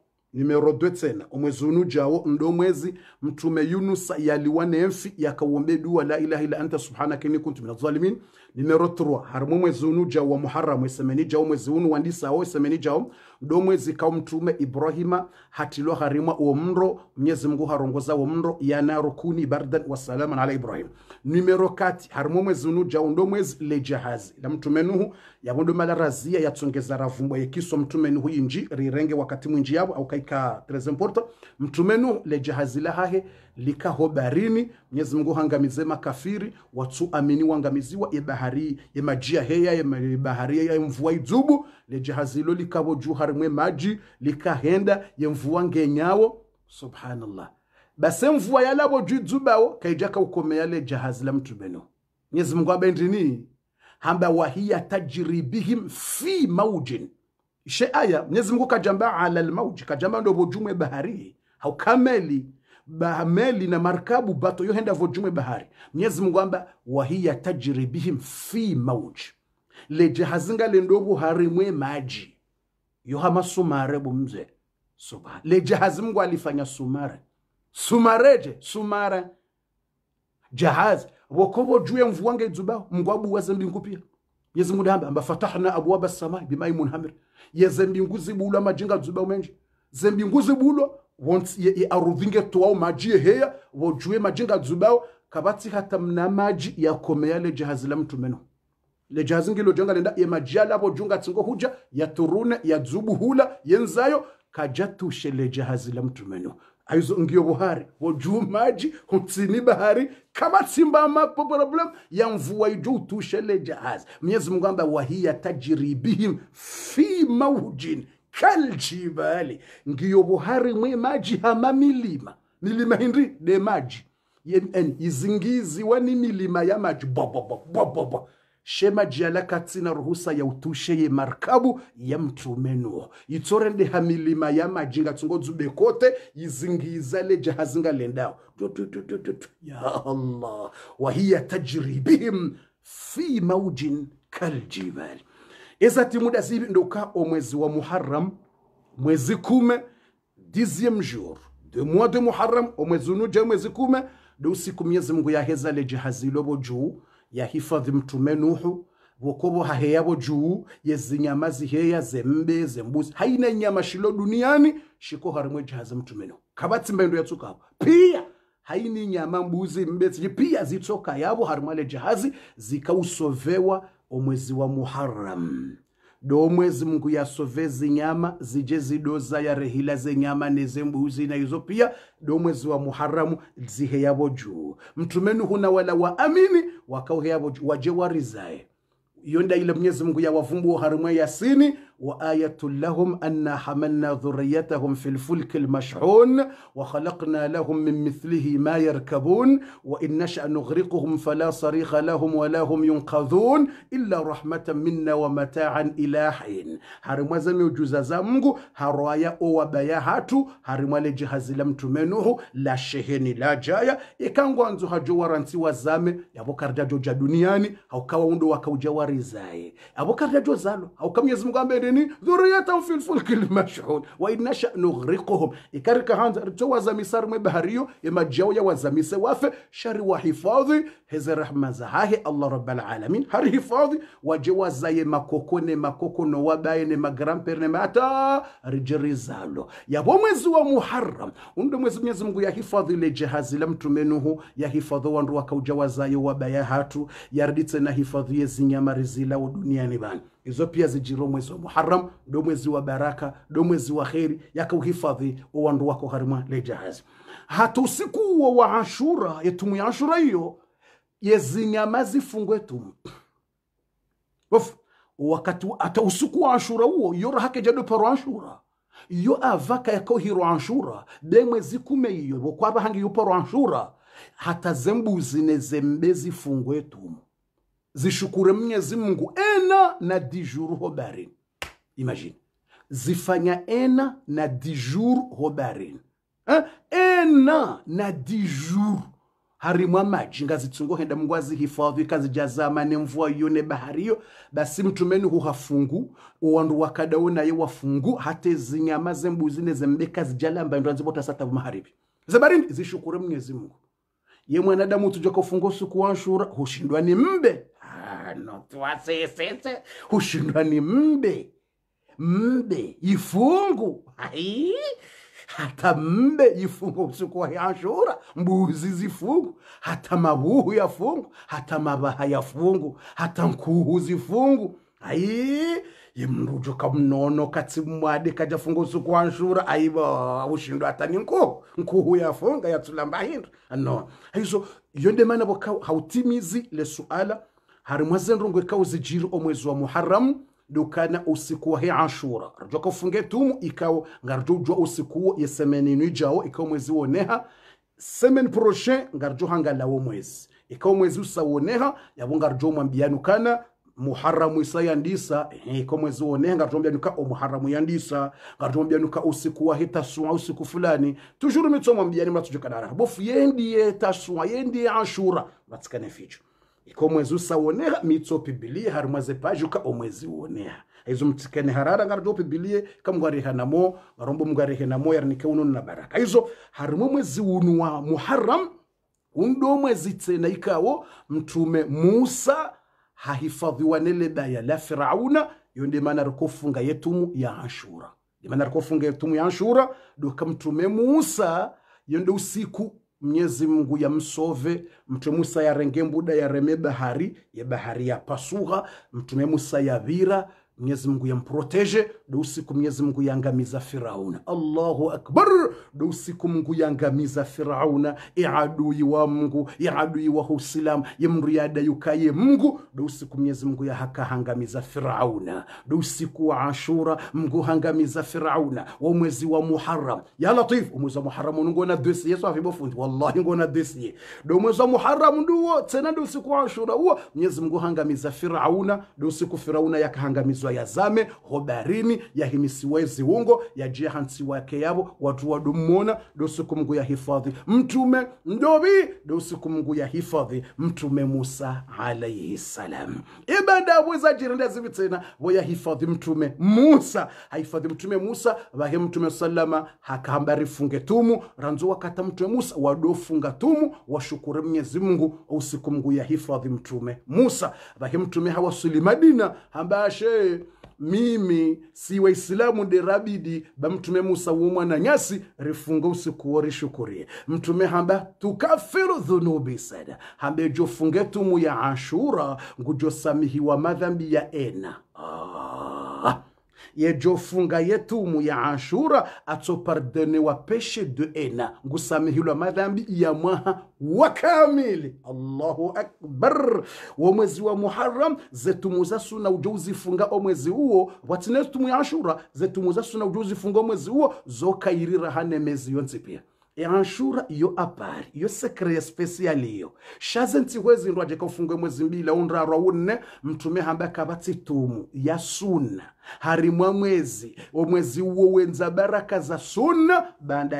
dwe tena omwezi unujawo ndo mwezi mtume yunusa yaliwa nemfi yakawombe dua la ilaha illa anta subhanaka inni kuntu minadh zalimin nimero 3 harimo mwezi unujawo wa muharram esemeni jawo mwezi unu wa ndisawo esemeni jawo ndo mwezi kao mtume ibrahima hatilo harimwa omro mnyezi mungu harongoza omro yanarukuni bardan wasalaman ala ibrahim numero kati harimo omwezi unuja undi omwezi lejahazi na mtume nuhu yabondo malarazia yatsongeza ravumbo yekiso mtume nuhu inji rirenge wakati mwinji yabo au kaika très important mtume nuhu lejahazi lahahe lika hobarini mwenyezi mungu hangamize makafiri watu amini wangamiziwa ya bahari ebahari emajia heya ya bahari ya mvua idzubu lejahazi lo likabo juu harimwe maji likahenda ya mvua ngenyao subhanallah basemvuwa yalabo judzu bawo kaijaka ukome yale jahazi la mtu beno Mwenyezi Mungu abendini hamba wahiya tajribihim fi maujin ishe aya Mwenyezi Mungu kajamba ala almauji kajamba ndo vojumwe bahari haukameli bameli na markabu bato yohenda vojumwe bahari Mwenyezi Mungu amba wahiya tajribihim fi mauji lejahazinga lendovu harimwe maji yohama sumare bumze subhan jahazi Mungu alifanya sumare sumareje sumara jahazi wakobo juu ya mvuwange idzubao mngwabu wa mbingu pia yezi mungu mudahamba amba fatahna abwaba samai bimai munhamir yeze mbingu zibulwa majinga dzubao menji ze mbingu zibulwa once ye arudhinge tuwao maji heya wojue majinga dzubao kabati hata mna maji ya komea le jahazi la mtu meno le jahazi ngilo jonga lenda ye maji alabo junga tingo huja ya turune ya yadzubu hula yenzayo kajatushe le jahazi la mtu meno aizongiyo buhari wojuu maji hutsini bahari kama timbama problem ya mvua ijo utushele jahazi mwenyezi mungu amba wahiya tajiribihim bihim fi maujin kaljibali ngiyo buhari mwe maji hama milima milima hindi de maji izingiziwa ni milima ya maji bobobo bobobo shema jialaka tsina ruhusa ya utushe ye markabu ya mtume nuho itsorendeha milima ya majinga tsungo dzube kote yizingiza leja hazinga lendao ya allah wahiya tajri bihim fi maujin kaljibali ezati muda zivi ndoka omwezi wa muharam mwezi kume dixième jour de mois de muharram omwezi unuja mwezi kume do usiku mwenyezi mungu yaheza leja lobo juu yahifadhi mtume Nuhu wokobo haheyabo juu yezinyama ziheya zembe zembuzi haina nyama shilo duniani shiko harimwe jahazi mtume Nuhu kabatsi mbendo yatsuka hapo pia haini nyama mbuzi mbetsi pia zitsoka yabo harimwe jahazi zikausovewa omwezi wa Muharram do mwezi mungu yasove zinyama zije zidoza nyama zenyama nezembuzi na hizo pia do mwezi wa muharamu zihe yavo juu mtumenu huna wala waamini wakauhe yavo juu waje warizae yonda ile mwenyezi mungu yawavumbua harimwe yasini وآية لهم أنا حملنا ذريتهم في الفلك المشحون وخلقنا لهم من مثله ما يركبون وإن نشأ نغرقهم فلا صريخ لهم ولا هم ينقذون إلا رحمة منا ومتاعا إلى حين هرمزم يجوز زمغ هرواية أو بياهات هرمال جهاز لم تمنه لا شهن لا جاية إكان غوانزو هجوارا سوى الزام يابو كارجاجو جدنياني أو كاواندو وكاو جواري زاي أبو كارجاجو زالو أو كم يزمغان بيني المديرين ذرية في الفلك المشحون وإن نشأ نغرقهم يكرك هان توازا مسار مبهريو إما جويا وزميس واف شر وحفاظي هذا رحمة زهاه الله رب العالمين هر حفاظي زي ما كوكوني ما كوكون وباين ما نماتا رجري زالو يا mwezi wa Muharram مزو mwezi يا Mungu لجهاز لم تمنه يا mtume Nuhu yahifadhi wandu wakaujawazayo wabaya hatu yariditse na hifadhi yezinyamari zilao duniani bana hizo pia zijiro mwezi wa Muharram ndo mwezi wa baraka ndo mwezi wa kheri uhifadhi wa wandu wako harima lejahazi hata usiku uwo wa Ashura yetumu ya Ashura hiyo yezinyama zifungwe tumu of wakati hata usiku wa Ashura huo yorahakejado paro Ashura yo avaka yakohiro Ashura de mwezi kume iyo wokwaba hangi yo paro Ashura hata zembuzi nezembe zifungwe tumu zishukure mnyezi mungu ena na dijuru hobarin imagine zifanya ena na dijuru hobarin eh? ena na dijur harimo amaji ngazitsungo henda mungu azihifadhi ikazijazama nemvua iyo nebahari iyo basi mtumeni huhafungu uwandu wakadao naye wafungu hata zinyama zembuzi nezembeka zijalamba ndo anzibota satavu maharibi zebarindi zishukure mnyezi mungu ye mwanadamu tujoka ufungo siku hushindwa ni mbe twasesese ushindwa ni mbe mbe ifungu ai hata mbe ifungu usiku wa Ashura, mbuzi zifungu, hata mabuhu fungu hata mabaha fungu hata nkuhu zifungu. Ai, yemrujo kamnono katsimwade kajafunga usiku wa Ashura, aiba ushindwa hata ni nkuhu, nkuhu yafunga yatsula mbahinda no. Aizo yonde mana boka hautimizi le suala harimwaze ndungweka zijiri omwezi wa muharamu dukana usiku wa he ashura rujwa tumu ikawo ngarujwa usiku ye semeni nwijawo ikawo mwezi woneha semen prochain ngarujwa hangalawo mwezi ikawo mwezi usawoneha yabo ngarujwa mwambianu kana muharamu isa yandisa iko mwezi wonehe ngatombyanuka omuharamu yandisa ngatombyanuka usiku wahe tasua usiku fulani tujuru mitso mwambiani matujukadara bofu yendiye tasua yendiye ashura matsikane ficho iko mwezi usawoneha mitso pibilie harumwaze pajuka omwezi uoneha izo mtikene harara ngara pibilie dope bilie kamgwarihanamo marombo mgwarihanamo yarnike uno na baraka izo harumo mwezi uno wa Muharram undo mwezi tena ikawo mtume Musa hahifadhiwa nele baya la Firauna yonde maana rukufunga yetumu ya Ashura maana rukufunga yetumu ya Ashura do kamtume Musa yonde usiku mnyezi Mungu msove mtume Musa yarenge mbuda yareme bahari ye bahari ya yapasugha mtume Musa mnyezi mngu Mungu mproteje ndo usiku Mwenyezi Mungu yangamiza Firauna. Allahu akbar, ndo usiku Mungu yangamiza Firauna, iadui e wa Mungu, iadui e wa Uislamu, yemndu yadayukaye Mungu, ndo usiku Mwenyezi Mungu yahakahangamiza Firauna, ndo usiku wa Ashura Mungu hangamiza Firauna wa mwezi wa muharam Ya Latif, umwezi wa Muharram nungona dwesi Yesu avibofundi, wallahi ngona dwesi ndo mwezi wa Muharram nduo tena, ndo usiku wa Ashura huo Mwenyezi Mungu hangamiza Firauna, ndo usiku Firauna yakahangamizwa yazame hobarini mini yahimisiwa ziungo yajiha nsiwa yake yavo watuwa dumona dosiku mngu ya hifadhi mtume ndovi dosiku mngu ya hifadhi mtume musa alaihi salam ibada bwezajirenda zivi tsena hifadhi mtume musa haifadhi mtume musa vahe mtume salama hakahamba rifunge tumu ranzo wakata mtume musa wadofunga tumu washukure mnyezi mngu usiku mngu ya hifadhi mtume musa vahe mtume hawasuli madina hambashe mimi si waislamu derabidi mtume musa wumwana nyasi rifunga usikuwo rishukurie mtume hamba tukafiru dhunubi sada hambe jofungetumu tumu ya ashura ngujosamihiwa madhambi ya ena ah yejofunga yetumu ya ashura atsopardenewa peshe de ena ngusamihilwa madhambi ya mwaha wakamili allahu akbar wo mwezi wa muharam zetumu zasuna ujo uzifunga omwezi uwo watine tumu ya ashura zetumu zasuna ujo uzifunga omwezi uwo zokayirira hane mezi yonzi pia yanshura iyo apari iyo sekre ya spesiali iyo shaze ntihwezindwaje kofungwe mwezi mbili aundrarwa unne mtume hambe akabatsitumu yasuna harimwa mwezi omwezi uwo wenza baraka za sunna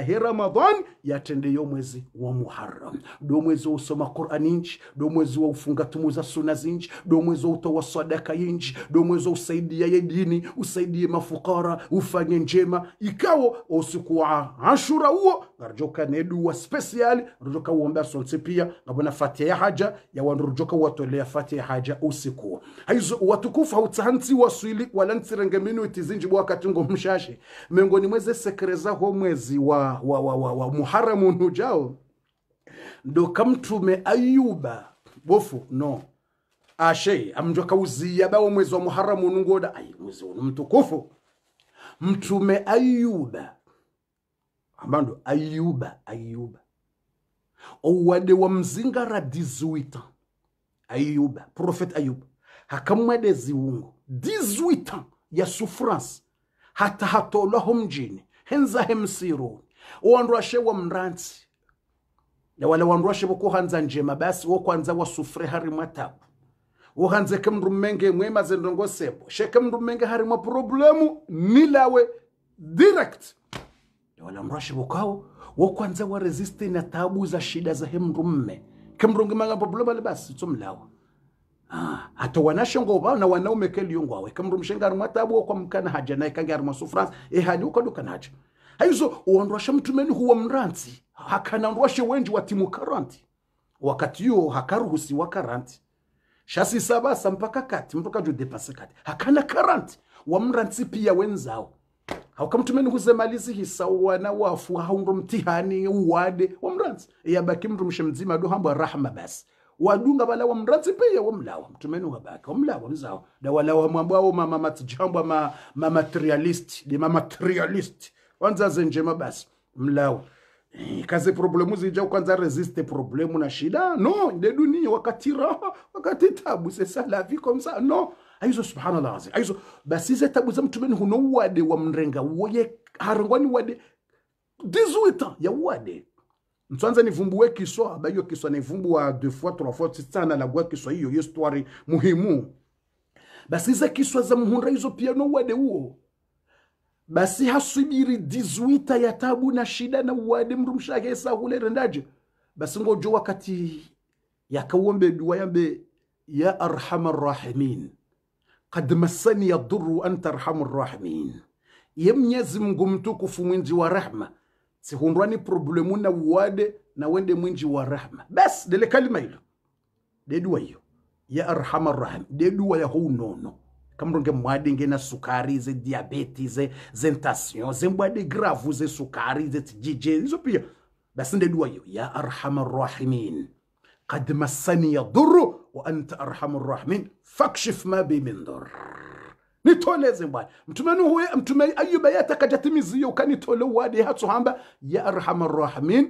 he ramadhan yatendeyo mwezi wa muharram do mwezi wausoma qurani yinji do mwezi waufunga tumu za sunna zinji do mwezi wautowa sadaka yinji do mwezi wausaidia ye dini usaidie mafukara ufanye njema ikawo usiku wa ashura uwo ngarujoka neduwa spesiali rjoka uombea sonse pia ngabona fatia haja yawandu rujoka watolea fatia haja usiku haizo watukufu hautsahansi waswili walansi tsirenge minuti zinjibwa wakati ngo mshashe ni mweze sekereza ho mwezi wa, wa, wa, wa, wa muharamu nujao ndo kamtume ayuba bofu no ashe amjo kauziya bawo mwezi wa muharamu nungoda ai mwezi unu mtukufu mtume ayuba ambando ayuba ayuba owade wa mzingara dizuita ayuba profet ayuba hakamwede ziungu dizuita ya hata hatahatolwaho mjini henzahe msiruni owandu wa mranzi na wala wandu washe vokuhanza njema basi wokwanza wasufure hari mwatabu wohanzeke mndu mmenge mwemazendongosebo sheke mndu mmenge hari mwa problemu nilawe direct na wala mndu washe vokao wa resiste na tabu za shida za hemndu mme kemndu ngemaga problemu ale basi tsomlawa hata ah, wanashengo bana wanaume keliyongo awe kamrumshenga arimo atabuo kwa mkana haja na naye kangi arimo sufrance ehani uko dukanhaja haizo uandwasha mtumeni huwa mranzi hakanandwashe wenji wa timu karanti wakati hakaruhusi wa karanti shasi sabasa mpaka kati mpaka judepase kati hakana karanti wa wamranzi pia wenzao huze malizi hisa wana wafu haundro mtihani uwade wa wamranzi yabaki mrumshe mshemzima do hambwa rahma basi wadunga balawamratsi pia wamlawa mtumeni wa mlawa mzawa da wa mama matijambwa ma, mamaterialist ma materialist wanza zenje basi mlawa eh, kazi problemu zija kwanza resiste problemu na shida no de dunia wakati raha wakati tabu se la vie comme ça no aizo subhanallah azim aizo basi ze tabu za mtumeni huno wade wa mrenga woye harangwani wade 18 ans ya wade ntswanza ni vumbu we kiswa ba hiyo kiswa ni vumbu wa deux fois trois fois na la gwa kiswa hiyo hiyo story muhimu basi za kiswa za muhunra hizo piano wade uo. basi hasubiri dizwita ya tabu na shida na wade mrumshake esa hule rendaje basi ngojo wakati yakawombe dua yambe ya arhamar rahimin masani ya yadurru anta arhamar rahimin ye mnyezi mngu mtukufu mwinji wa rahma sihundwani problemuna wuwade na wende mwinji wa rahma bas dele kalima ilo deduwa iyo ya arhama rahim deduwa ya huu nono kamronge mwade nge na sukari ze diabeti ze zentasyon ze mwade gravu ze sukari ze tijije Nizo pia bas deduwa iyo ya arhama rahimin قد مسني ضر وأنت أرحم الراحمين فاكشف ما بي من ضر nitoleze bwana mtume nuhu mtume ayuba yatakajatimiziyo ukanitole wadi hatsuhamba ya arhamar rahimin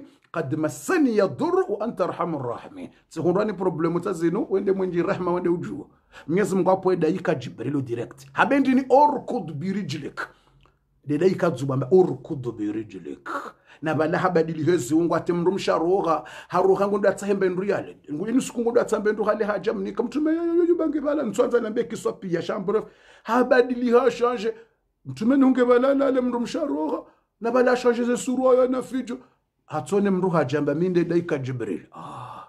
masani ya yadur wa anta arhamur rahimin sihundani problemu tazinu wende mwenji rahma wende ujuo mwenyezi mungu apo daika jibrilu direct habendini orkud birijlik dedaika dzubamba orkud birijlik na hezi ungu ati mndu msharugha harugha ngundu atsahembe ndu yale ini siku ngundu atsambe ndu hale haja mnika mtu mtume yoyobange bala ntswanza nambe kiswa pia shambure habadiliha shanje me nunge bala mrumisha roga na bala shanje ze suruwa ya nafijo fijo hatsone mndu hajamba minde daika jibril ah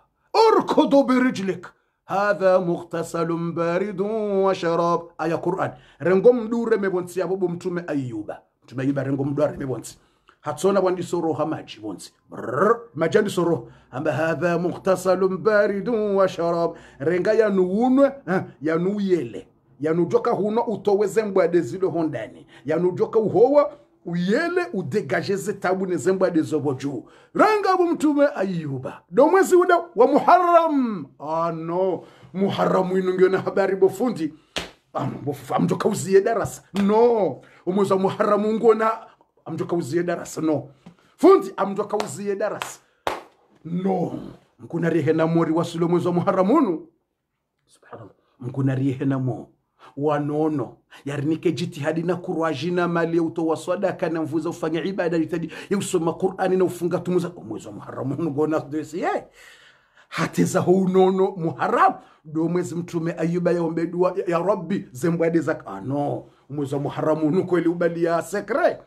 dobe rijlik هذا مغتسل بارد وشراب آية قرآن رنغم دور مبونسي أبو بمتوم أيوبا متوم أيوبة رنغم دور مبونسي هتصونا واندي سروها ماجي بونسي ما جاندي سروه أما هذا مغتسل بارد وشراب رنجا يا نون يا نويلي يا نجوكا هنا utoweze mbwade zilo hondani ya nujoka uhowa uyele udegaje udegajeze tabu nezembwa dezobo juu renga bu mtume ayuba do mwezi uda wa muharram ah no muharram inungio na habari bofundi ah, amjoka uziye darasa no umuza wa muharram ungona amtu uzie darasa no fundi amtu uzie darasa no mkuna rihenamo riwasule mwezi wa muharamunu subhanallah mkuna rihenamo wanono yarinike jitihadi na kurwaji na mali utowa sadaka na mvuza ufanya ibada litadi yusoma Qur'ani na ufunga tumuza mwezi wa Muharram ngona ye ye hateza hunono muharam do mwezi mtume Ayuba yaombe dua ya Rabbi zembwade zak ano ah, mwezi wa Muharram nuko ile ubalia sekre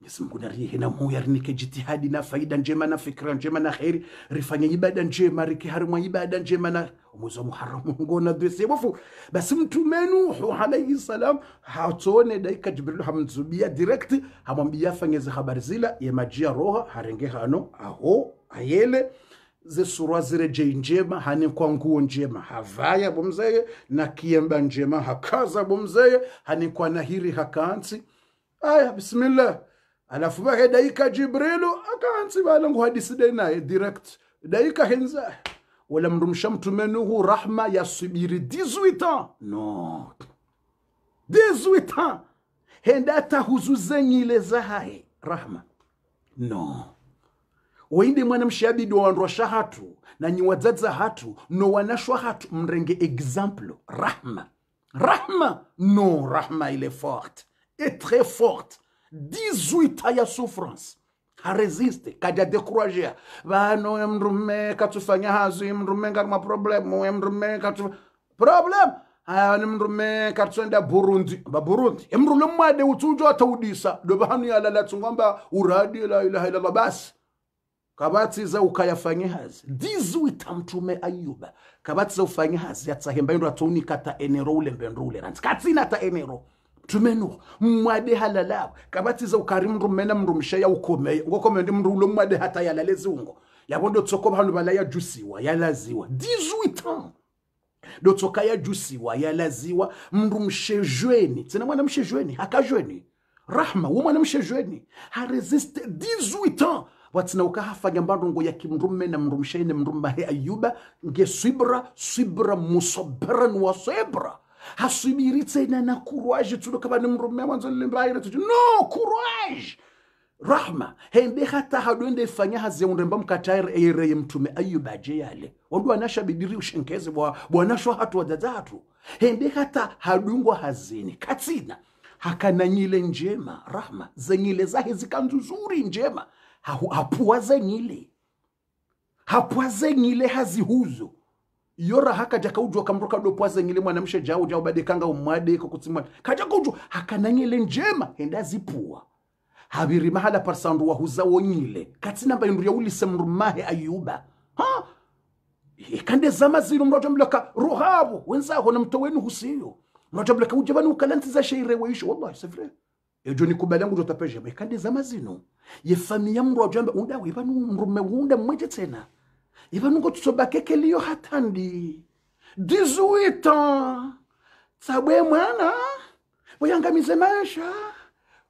Mwenyezi Mungu na rihe na moyo arinike jitihadi na faida njema na fikra njema na kheri rifanye ibada njema rikiharimwa ibada njema na umwezi wa Muharram ngona dwese bofu basi mtume Nuhu alayhi salam hatone daika Jibril hamzubia direct hamwambia fanyeze habari zila ya majia roha harenge hano aho ayele ze surwa zirejei njema hani kwa nguo njema havaya bomzeye na kiemba njema hakaza bomzeye hani kwa nahiri hakansi aya bismillah alafu vahe daika jibrilu akaansi vala naye direct daika henza wala mrumsha mtume nuhu rahma yasubiri 18 ans no 18 ans henda tahuzuze nyile zahahe rahma no wainde mwana mshabidi wawandwasha hatu na nyiwadzadza hatu no wanashwa hatu mrenge example rahma rahma no rahma ile forte et très forte dizuita ya sufrance haresiste kadya dekurajea vano emrume katufanya hazi emrume ngari maproblemu emrume katu problem ayani mrume katuenda burundi ba burundi emrume mwade utunjo ataudisa dobanu yalala tungamba uradi la ilaha illa allah bas kabatsiza ukayafanya hazi dizuita mtume ayuba kabatsiza ufanya hazi atsahemba ndo atuni kata enero ule mbendrule nanti katsina ta enero tumenukho mmwade halalabo kabatiza ukhari mndu mmene mndu msheya ukhomeya ukhomeya ndi mndu ulo mmwade hata yalale ziungo yabo ndotsoko bhanu bala yajusiwa yalaziwa 18 ans ndotsoka yajusiwa yalaziwa mndu mshejweni tsena mwana mshejweni hakajweni rahma wo mwana ha haresiste 18 ans watsina ukahafanya mbarongo ya kimrume na mrumshaine mrumbahe ayuba nge swibra swibra musabiran wa swibra haswiviri tsena na courage tsuloka vane murume wanzolele mbaire tuti no courage rahma hende hata hadwende ifanya hazeuremba mkataire ire mtume ayuba jeyale wandu wanashabidiri ushenkeze bwa sho hatu wadadatu hende hata hadungwa hazini katsina hakananyile njema rahma zenyile zahe zikanzuzuri njema hapuwa zenyile hapuwa zenyile hazihuzo yora hakaja kaujwa kamruka do pwaza ngile mwana mwanamshe jau jau bade kanga umwade kukutsima kaja kaujwa hakananyele njema henda zipua habiri mahala parsandu wahuza wonyile katsina mbayindu ya uli semrumahe ayuba ha ikande zama zino mroja mlaka ruhabu wenzaho na mto wenu husiyo mroja mlaka ujabani ukalanti za sheire weisho wallahi sifre ejo nikubali yangu jotapeje ikande zama zinu zino yefamia mroja mba unda webanu mrume unda mweje tena iba nungo tusobakekeliyo hatandi ans tsabwe mwana buyangamize masha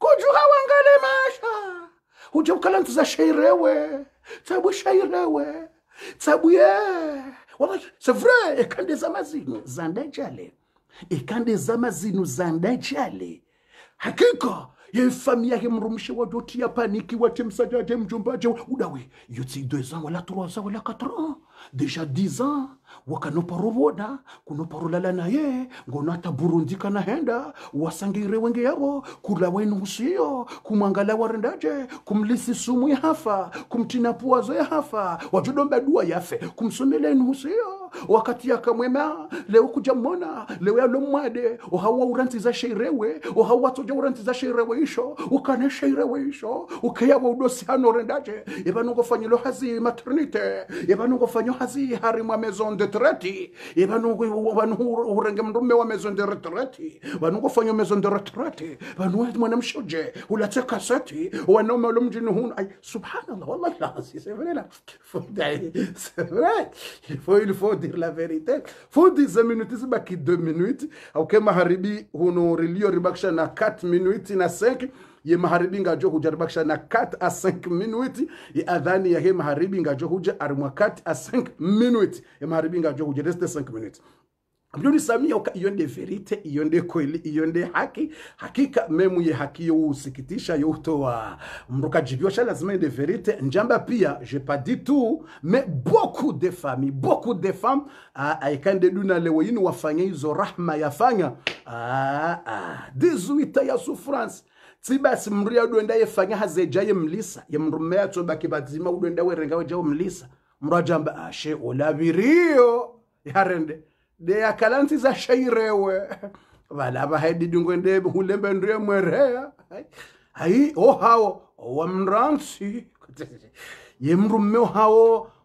kujuha wangale masha uje ukala ntuza shairewe tsabwe shairewe tsabwe wala c'est vrai ekande zamazino zandajale zamazino zandajale yefamia ke yefamille wa mrumishe ya paniki wa temsajaje mjumbaje udawe iyo tsidwe za wala trois za wala quatre ans deja 10 ans wakanoparoboda kunoparolala naye ngono ataburundika nahenda wasangire wenge yabo kulawe nuhusiyo kumwangala warendaje kumlisi sumu ya hafa kumtina puwazo ya hafa wajudomba dua yafe kumsomela nuhusiyo wakati yakamwema leo kuja mmona leo yalomwade ohawa urantiza sheirewe ohawa toja urantiza sheirewe isho ukane sheirewe isho ukeyawa udosi hano rendaje yevanongofanyilo hazi maternite yevanongofanya banyu hazi hari mwa maison de retraite e banungu banungu urenga mndume wa maison de retraite banungu fanyo maison de retraite mwana mshoje ula ulateka sati wanaume wale mjini huni ay subhanallah wallahi lazim c'est vrai là faut c'est vrai il faut il faut dire la vérité faut dire dizamini tisibaki 2 minutes au kama haribi huno relio ribakisha na 4 minutes na 5 ye magharibi ngajo huja ribakisha na kat a 5 minuti ye adhani ya yahe magharibi ngajo huja arimwa kat a 5 minuti ye magharibi ngajo huja reste 5 minuti Mbiyo Mjuni nisamia iyo nde verite iyo nde kweli iyo nde haki hakika memu ye haki yo usikitisha yo utoa Shala zima ende verite njamba pia je pa ditu, me boku de fami, boku de fam, aikande duna lewe inu wafanya hizo rahma yafanya ah, ah, ya sufransi tsiba simria udwenda yefanya hazeja ye mlisa yemlisa yemrumea tsoba kibadzima udwenda we renga weja wemlisa mra jamba ashe ah, olabirio ya rende de yakalansi za shairewe ba valava haididingwende hulembe ndrie mwerea hai ohawo wa yemrumme ye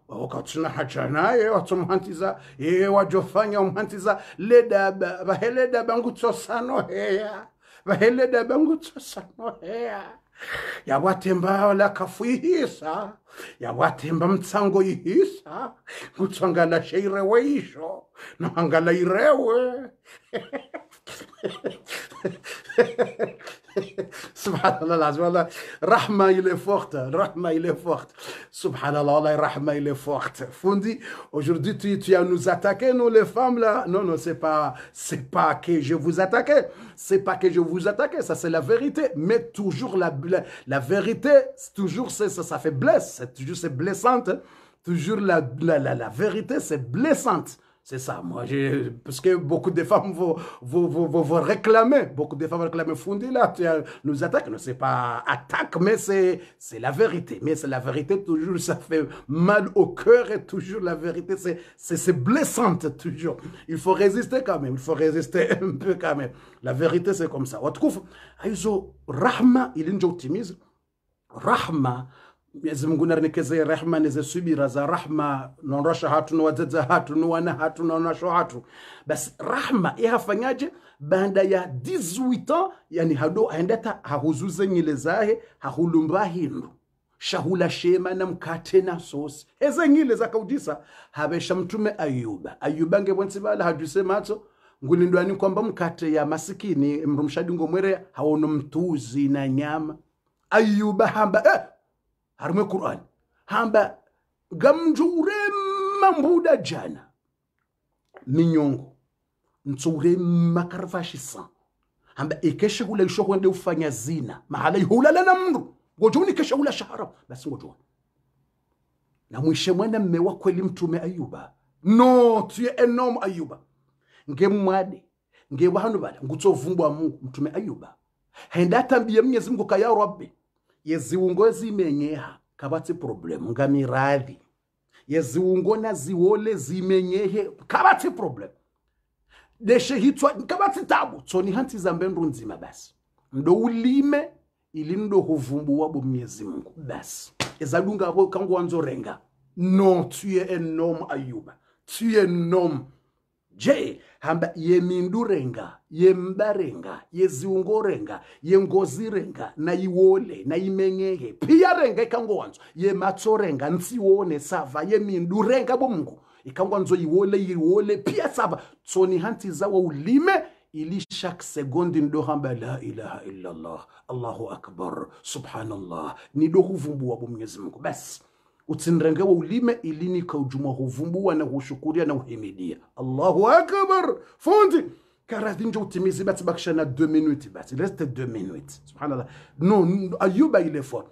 wakatsuna haja wakatuna hachana ye watu mhantiza ye wajofanya mhantiza leda ba, omhantiza leda vaheleda bangutsosano heya vahele bangutsasa noheya yawatemba lakafu ihisa yawatemba mtsango ihisa ngutswangalaxe irewe ixo nohangala irewe Subhanallah subhanallah, Rahma, il est forte. Rahma, il est forte. Subhanallah, Rahma, il est forte. Fondi, aujourd'hui, tu, tu as nous attaqué, nous, les femmes, là. Non, non, c'est pas, c'est pas que je vous attaquais. C'est pas que je vous attaquais. Ça, c'est la vérité. Mais toujours la, la, vérité, toujours, ça, ça fait blesse. C'est toujours, c'est blessante. Toujours la, la vérité, c'est blessante. C'est ça, moi, parce que beaucoup de femmes vont, vous vont, réclamer, beaucoup de femmes vont réclamer là, tu nous attaques, ne c'est pas attaque, mais c'est la vérité, mais c'est la vérité toujours, ça fait mal au cœur et toujours la vérité, c'est blessante toujours. Il faut résister quand même, il faut résister un peu quand même. La vérité c'est comme ça. On trouve, ils rahma, il y optimiste. rahma, Mwenyezi Mungu narinekeze rehma neze subira za rahma nonrosha hatu niwadzedza hatu niwana hatu nonasho hatu basi rahma ihafanyaje banda ya 18 ans yani hado aendeta hahuzuze nyile zahe hahulumba hindu shahula shema na mkate na sosi heze nyile za kaudisa habesha mtume ayuba ayuba bala ngebwensibala hadusemato ngulindwani kwamba mkate ya masikini mrumshadi ngomwere haono mtuzi na nyama ayuba hamba eh, harume Qur'an hamba gamjure mambuda jana minyongo ntsourema karvashisan hamba ikeshe kula isho kwende ufanya zina mahala ihula na mndu ngojuni keshe hula shahara basi ngojuni na mwishe mwana mme wa kweli mtume ayuba no tuye enom ayuba nge nge bahanu bala ngutsovumbwa mungu mtume ayuba henda atambie mnyezi mungu kaya rabbi yeziwungo ezimenyeha kabatse problem ngamiradi yeziwungo naziwole zimenyehe kabatse problem deshehitswa kabatse tabu tsoni hansi zambe ndunzima basi ndo ulime ili ndo huvumbu wabo mnyezi mungu basi ezalunga kwa kangu wanzo renga no tuye enom ayuba tuye enom je hamba yemindurenga yembarenga yeziungorenga yengozirenga nayiwole nayimengeke phiyarenga ikhangonzo yematsorenga ntsiwone sava yemindurenga bomngu ikhangonzo iwole iwole pia sava tsoni hantiza ulime ilishak segondi hamba la ilaha illallah allahu akbar subhanallah nidohuvumbua bomnyezi mungu basi utsinrenge wa ulime ilini ka kaujumwa huvumbua na hushukuria na uhimidia allahu akbar fundi karadhi njo utimizi bati bakisha na 2 minutes bati leste 2 minutes subhanallah no, no ayuba ile fois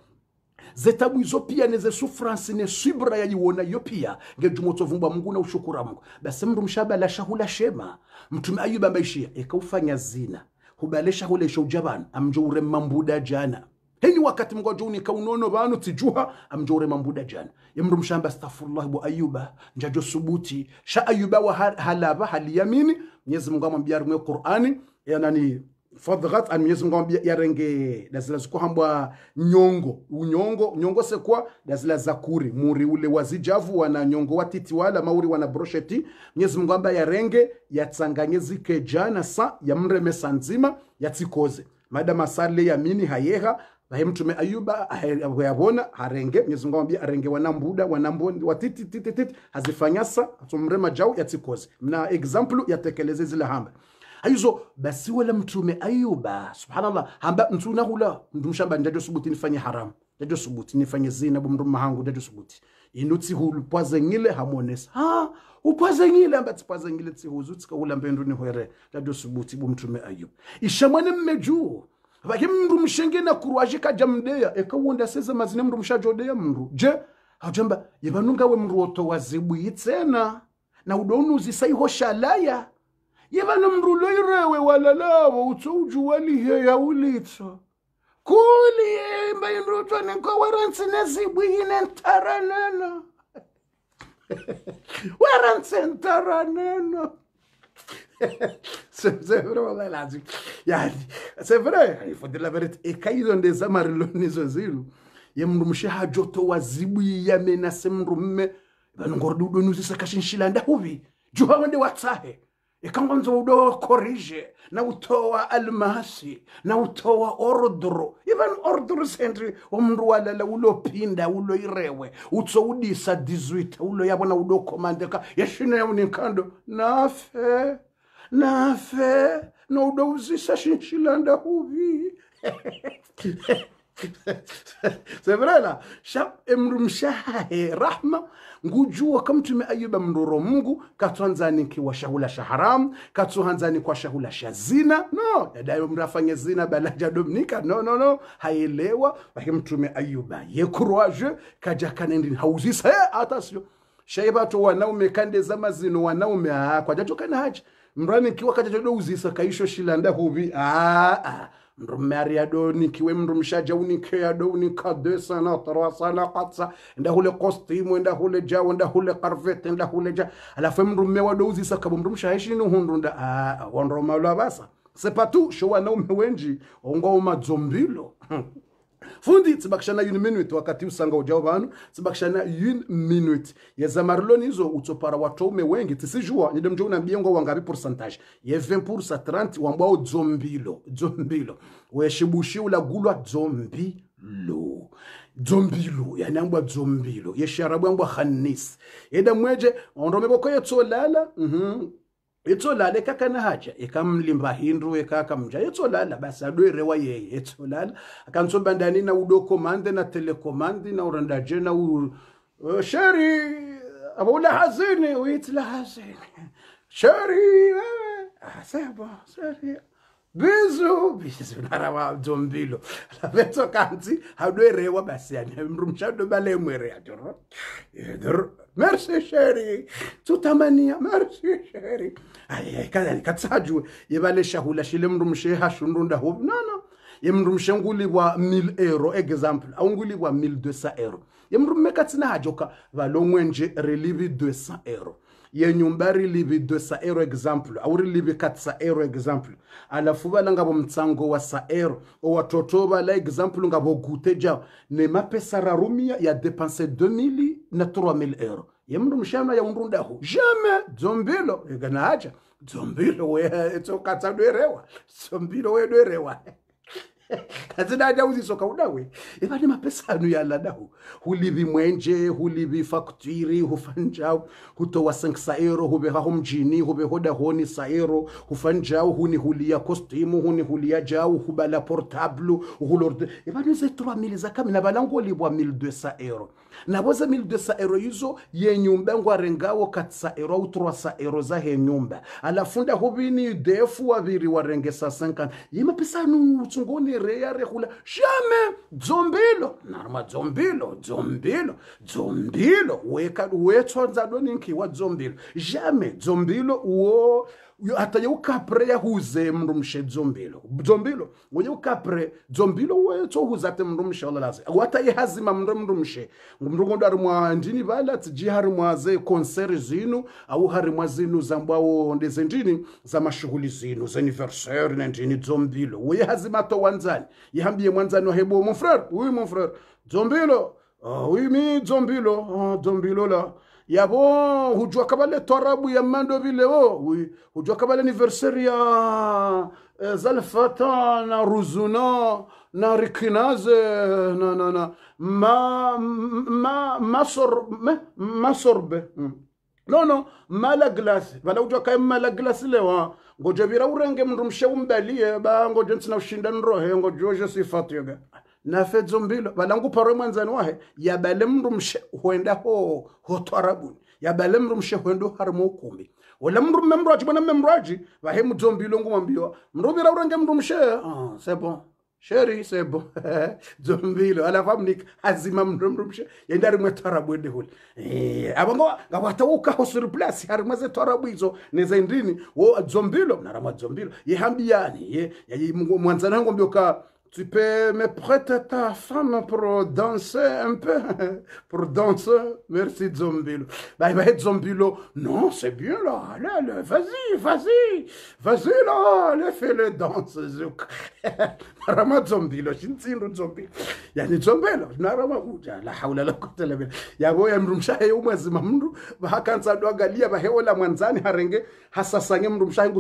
zetabu izo pia neze sufransi ne subra swibra yayiwona yo pia ngejumotovumbwa mungu na ushukura mungu basi mndu mshaba la shahula shema mtume ayuba maishia ikaufanya zina hubalesha hule ujabana amjo uremma mbuda jana heni wakati mngwajuni kaunono vanu tijuha amjore mambuda jana yamru mshamba astaghfirullah bu ayuba njajo subuti sha ayuba wa halaba haliyamini mwenyezi Mungu amwambia rumwe Qur'ani yanani fadghat an mwenyezi Mungu amwambia yarenge dazila zikuhambwa nyongo unyongo nyongo sekwa dazila zakuri muri ule wazijavu wana nyongo watiti wala mauri wana brosheti mwenyezi Mungu amwambia yarenge yatsanganye zike jana sa yamremesa nzima yatsikoze madama sale yamini hayeha naye mtume Ayuba huyabona harenge Mwenyezi Mungu amwambia arenge wanambuda wanambondi watiti titi titi hazifanyasa tumrema jau yatikoze na example yatekeleze zile hamba aizo basi wala mtume Ayuba subhanallah hamba mtu na hula ndumshamba ndajo subuti nifanye haram ndajo subuti nifanye zina bomndo mahangu ndajo subuti inuti hulu ngile hamones ha upwazengile amba tsipwazengile tsihuzu hula mpendu ni hwere ndajo subuti bomtume Ayuba ishamwane mmejuu vahe mndu mshengene kurwajika jamdeya ekawunda seza mazine mndu mshajodeya mndu je ajamba yevanungawe mndu woto tsena na udonuzisaiho shalaya yevana mndu loirewe walalavo utsoujuwalihe yaulitsa kuli yemba indutwane nkowarantsi nezibwihine ntaranena warantsi ntaranena sevreolalazi yani sevre ifodela verit ekaizondeza marilon izo zilu ye mndu mushihajoto wazibuiya mena se mndu mme vanongori dudoni usisakashinshila nda huvi juhawe ndi watsahe ikangonzo e udo wa korije na utowa almasi na utowa orodro ivan orodro centri wa mndu walala ulopinda ulo irewe utso udisa dizwita ulo yavona udo komandeka yeshinaya unikando nafe nafe noudauzisa shinshilanda huvi severela sha emndu mshahahe rahma ngujua kamtume ayuba mnduro mungu katwanzani kiwa shahula sha haramu katsuhanzani kwa shahula sha zina no dadayo mrafanye zina balaja dominika no no no haelewa wahi mtume ayuba yekurwaje kajakanendini hauzisa eh, hata sio shaibatu wanaume kande za mazino wanaume akwajatokana ah, haji mra chodo uzisa kaisho shilanda huvi aa mndu mmari yado nikiwe mndu mshaja unike yado unikade sana tarwa sana katsa ndahule kostimu ndahule nda hule karvete hule ja alafu mndu mme do uzisa kabo mndu ni hundu nda ah, wanro malwa basa sepatu shuwa na umewenji ongo umadzombilo fundi tsibakishana une minute wakati usanga ujao banu tsibakishana une minute yezamarilo nizo utsopara watoume wengi tisijua nidemjo unambie ngo wangapi pourcentage ye 20% 30 wambao dzombilo dzombilo weshibushi ulagulwa dzombilo dzombilo yani ambwa dzombilo yesharabu ambwa khanis yeda mweje ondome boko yetsolala mhm mm yetsolala ekakana haja ekamlimba hindu ekakamja yetsolala basi adwerewa yeye yetsolala akantsomba ndani na udokomande na telekomandi na urandaje na u uh, sheri abula hazini uyitla hazini sheri asaba sheri bizu bizu narawa dzombilo lavetso kanzi hadwerewa basi yani mndu mshado balemwere atoro merci sheri tsutamania merci sheri yani katsajwe yebalesha hula shile mndu msheha shundu ndahub no no yemndu mshe ngulibwa mil euro example mil 1200 euro yemndu mmekatsina hajoka valongwenje relibi 200 euro yenyumba rilibi 200 euro example awurilibi katsa euro example ala fuba vala ngavo mtsango wa sa euro watoto ba la example ngavo gute jao nemapesa rarumia ya depense 2000 na 3000 euro yemundu mushana yaunrudaho zhame dzombilo ikanaacha dzombilo wetsoka eh, dzadwerewa dzombilo wedwerewa udawe azidadauziso mapesa anu ya ladahu hulivi mwenje hulivi faktiri hufanjau hutowa sank saero hahu mjini hube hoda honi saero hufanjau huni hulia kostimu huni hulia jau hubala portablu hulord ivane ze 3000 zakamina valangolibwa 1200 saero navo za 1200 saero izo yenyumba ngwarengawo kati saero au 3 saero za he nyumba alafunda huvini defu waviri warengesa sankan anu utungone reya regula xame dzombilo narima dzombilo dzombilo dzombilo wetshwanza lwenikhiwa dzombilo xame dzombilo wo hata yeukapre yahuze mndu mshe dzombilo dzombilo yeukapre dzombilo wetsohuza ate mndu mshe walalaze wata yehazima mndu mndu mshe mndu ngondo mwa ndini vala tsiji hari mwa ze konseri zinu au hari mwa zinu zambwawo ndeze ndini za mashughuli zinu zaniverseri na ndini dzombilo weyehazima to wanzani yehambiye mwanzani wahebo mufrer uyu mufrer dzombilo ah, uyu mi dzombilo ah, dzombilo la yabo hujua kabale torabu ya mando vile wo oh, hujua kabale anniversaire ya eh, zalfata na ruzuna na rikinaze na na na ma ma masor ma, masorbe mm. no no mala glasi vala hujua kae mala glasi lewa ngoje vira urenge mndu mshe umbalie ba ngoje nsina ushindani rohe ngoje oje na nafedzo mbilo valangu paro mwanzani wahe yabale mndu mshe huenda ho hotwarabuni yabale mndu mshe huenda harimo ukumbi wala mndu mme achi achibona mme achi aji vahe mudzo mbilo ngumwambiwa mndu vira urange mndu mshe ah, sebo sheri sebo dzombilo ala famnik azima mshe yenda rimwe twarabu edehule avo nga ngawatawukaho surplasi harimwe ze twarabu izo neza indini wo dzombilo mnarama dzombilo yehambiyani ye, ye mwanzano mbioka tu peux me prêter ta femme pour danser un peu, pour danser. Merci Zombilo. non, c'est bien là, allez, vas-y, vas-y, vas-y là, fais-le danser, Zouk. Zombilo, y Zombilo des zombies. la Il bah, bah, la a la manzani harenge mrumsha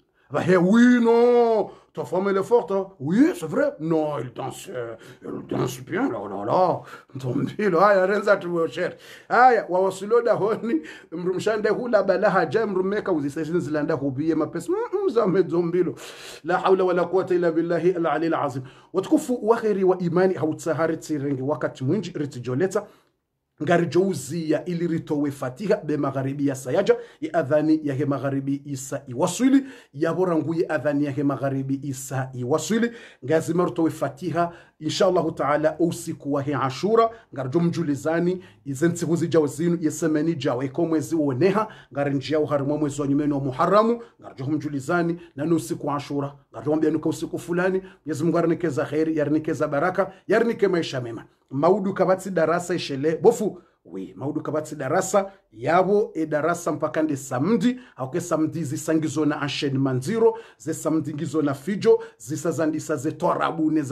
bah eh ben, hey, eh oui, non, ta femme, elle est forte. Hein? Oui, c'est vrai. Non, elle danse, euh, elle danse bien. Là, là, là. Ndombilo, haya, renza wa Haya, da honi, mrumshande hula balaha jae mrumeka uziseshin zilanda hubiye mapesi. Mzame mm, mm, dzombilo. La hawla wala kuwata ila billahi ala alila azim. wa wakhiri wa imani hautsahari tsirengi wakati mwinji ritijoleta. ngari ngarijouziya ili ritowe fatiha be magharibi ya sayaja ya adhani ya he magharibi isa iwaswili yabora nguye adhani ya he magharibi isa iwaswili ngazima ritowe fatiha inshallah taala usiku wa he ashura ngarjo mjulizani ize ntsiku zijawe zinu yesemeni jaweko mwezi woneha ngari njiyawo harimwa mwezi wa nyumeni wa muharamu ngarjo mjulizani na usiku wa ashura ngari ngarjo mwambianika usiku fulani mwenyezi mungu arinikeza kheri yarinikeza baraka yarinike maisha mema maudu kabatsi darasa ishele bofu we maudu kabatsi darasa yabo edarasa mpakande samdi auke samdi zisangizona anshen manziro ze samdi ngizona fijo zisazandisa ze torabu ne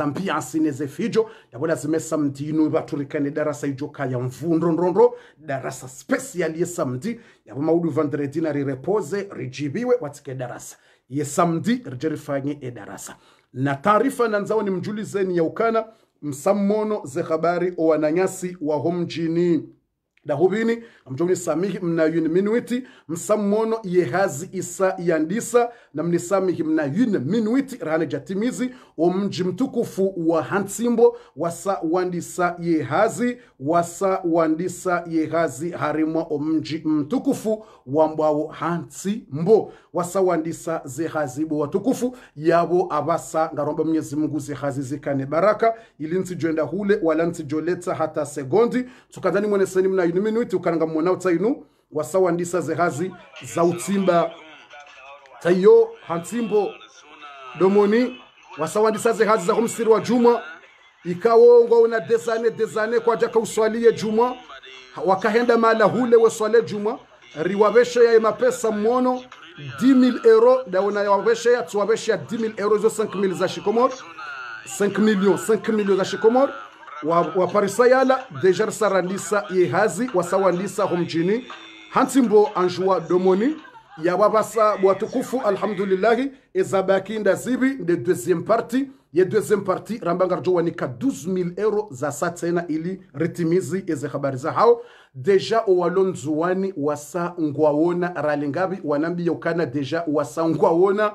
ne ze fijo yabona zime samdi ino vaturikane darasa ijo kaya mvundrondrondo darasa special ye samdi yabo maudu vandredi narirepoze rijibiwe watike darasa ye yesamdi rijerifanye edarasa na taarifa nanzawo ni mjulizeni ya ukana msammono ze habari o wananyasi wa mjini dahubini amjomni samihi mna yun minwiti msammono yehazi isa yandisa na mnisamihi yun minwiti rahane jatimizi omji mtukufu wa hansimbo wasa wandisa yehazi wasa wandisa yehazi harimwa omji mtukufu wambwawo hansimbo wasa wandisa zehazi bo watukufu yabo abasa ngaromba mnyezi mungu zehazi zikane baraka ilinsi jwenda hule wala nsijoleta hata segondi tukandani mna yun ni minuti ukanga mwanao tsainu wasawa ndisa zehazi za utsimba taiyo hantsimbo domoni wasawa ndisa zehazi za kumsiri wa juma ikawongwa una desane desane jaka uswaliye juma wakahenda mala hule weswale juma riwaveshe ya mapesa mmono 10000 euro daona yawaveshe ya tuwaveshe ya 10000 euro zo 5000 za shikomor 5 millions 5 millions za shikomor waparisayala dejar sarandisa yehazi wasawandisa homjini hantsimbo anjuwa domoni yawabasa bwatukufu alhamdulillahi ezabaki zibi nde deuxième parti ye deuxième partie rambangarjo wanika 12000 euro za saa tena ili ritimizi eze habari za hao deja owalonzuwani wasa ngwawona ralingabi wanambiya ukana deja wasa ngwawona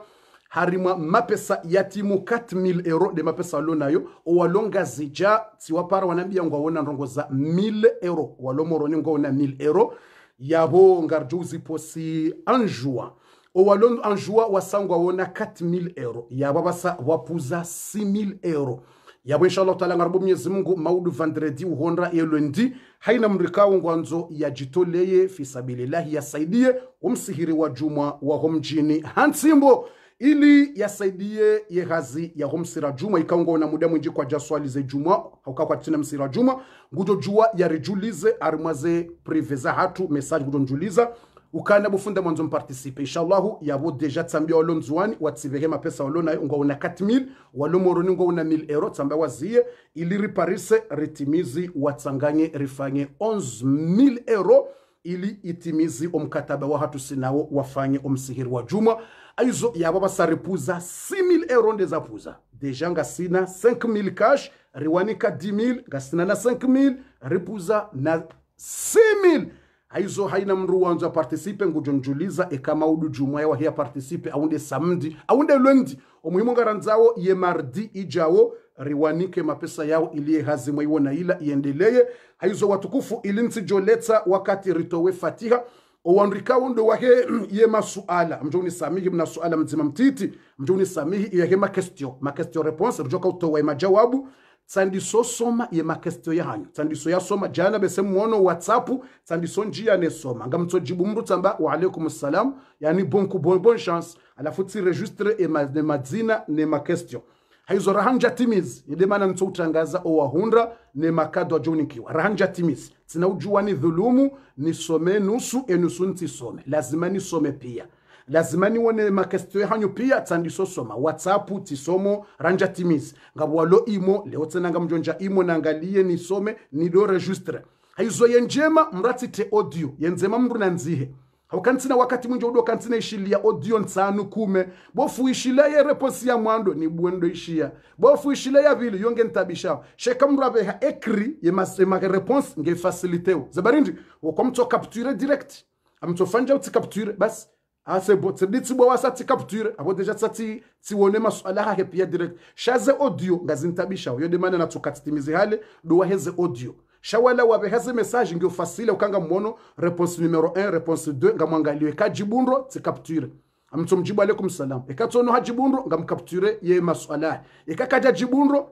harima mapesa yatimu quatre euro de mapesa walo nayo owalonga zija tsiwapara wanambia ngwawona ndongoza mille euros walomoroni ngwawona 1000 euro yabo ngarjo uziposi anjua owalondo anjua wasangwa wona 4000 euro yabo basa wapuza 6000 euro yabo inshallah taala ngarabo Mwenyezi Mungu maudu vendredi uhonra yelundi haina mrikao ngwanzo yajitoleye fisabilillahi yasaidie umsihiri wa juma wa homjini hansimbo ili yasaidie yehazi yaho msira juma ikaungo na muda mwinji kwa jaswali jaswalize juma hauka kwa tina msira juma ngujo jua ya rejulize arimaze priveza hatu message ngujo njuliza ukana bufunda mwanzo mpartisipe ya yabo deja tsambia walo mzuani watsibege mapesa walo nayo ngo una 4000 walo moroni ngo una 1000 euro tsambia wazie ili riparise ritimizi watsanganye rifanye 11000 euro ili itimizi omkataba wa hatu sinao wafanye omsihiri wa juma aizo yabo basarepuza 6000 euro ndezaphuza deja ngasina 5000 cash riwanika 10000 ngasina na 5000 ripuza na 6000 aizo haina mndu wanza participe ngujonjuliza ekama udu jumwa yawa hiya participe aunde samdi aunde lwendi omuhimu ngaranzawo ye mardi ijawo riwanike mapesa yao iliye hazi iwo na ila iendeleye haizo watukufu ilinsi joleta wakati ritowe fatiha owandika wundo wahe yema suala mjo unisamihi mna suala mzima mtiti mjo unisamihi yahe makestio makestio reponse mjo kautowa majawabu tsandiso soma ye makestio yahanyu tsandiso yasoma jana bese muono whatsapp tsandiso njia nesoma ngamtso jibu mru tsamba wa alaikum salam yani bon, bon, bon chance alafu tsiregistre e madzina ne makestio haizo rahanja timiz ide maana nitsoutangaza owahundra ne makadwa jonikiwa rahanja timiz ujua ni dhulumu ni some nusu enusu some lazima ni some pia lazima ni niwone makestio hanyu pia tsandisosoma whatsapp tisomo ranja timiz walo imo leo tsenanga mjonja imo nangalie ni some ni nido registre haizo yenjema mratite audio yenzema mndu nzihe haukantsina wakati mwinji udo kantsina ishilia odio ntsanu kume bofu ishila yere posi ya mwando ni bwendo ishia bofu ishila ya vili yonge ntabishao sheka mrabe ha ekri ye ma response nge faciliteo zabarindi wakomto kapture direct amto fanja uti kapture bas capture basi asebo ah, bo wasa ti kapture abo deja tsati tiwone masuala ha hepia direct shaze audio ngazintabishao yodemana natukatitimize hale duwa heze audio shawala wavekaze message ngio fasile ukanga mwono réponse numero 1 réponse 2 ngamwangaliwe kajibundo tsikapture amtso mjibu alaikum salam ikatsono hajibundo ngamkapture ye maswala ikakaja jibundo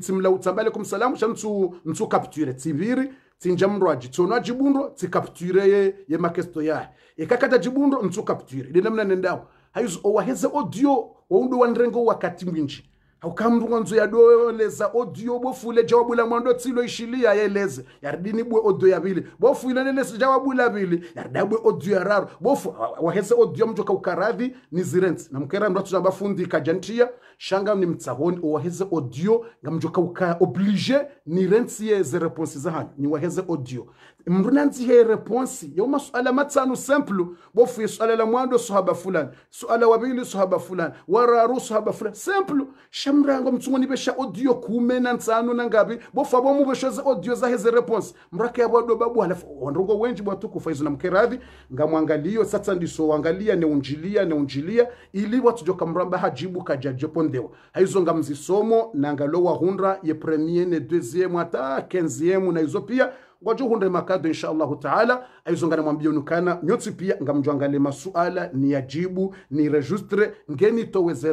tsimlau tsamba alaikum salam shamtsu mtsu kapture tsiviri tsinja mndu ajitsono ajibundo tsikapture ye ye makesto yahe ikakaja jibunro mtsu kapture ndinamna nendawo haizo owaheze audio waundu wa nrengo wakati mwinji ukamvunzo yadoleza odiyo bofule jawabu la mwando tsilo ishilia yeleze yaridini bwe ya bili bofu ilanelese jawabu la bili yaridabwe odio yararu bofu waheze odio mjoka ukaradhi ni zirenzi na mkera ndo tunabafundi kajantia shanga ni mtsahoni uwaheze audio ngamjoka ukaya oblige ni ze yeze za zahanyu ni waheze audio mruna nzihe reponsi yo masuala matanu simple bofu ye suala la mwando sohaba fulani suala wabili suhaba fulani wararu sohaba fulani simple shamrango mtsungoni besha audio kume kumena ntsanu nangabi bofu abo mubesheze audio za heze reponsi mraka ya bwado babu halafu wanrugo wenji bwatukufa izo na mkeradhi ngamwangalio sasa ndiso unjilia ne unjilia ili watujoka mramba hajibu kajajepo yarondewa haizo nga mzisomo nanga lowa hundra ye premier ne deuxième ata 15e na hizo pia ngwaje hundra makado insha Allah taala haizo nga namwambia nukana nyotsi pia ngamjwangale masuala ni ajibu ni registre ngeni toweze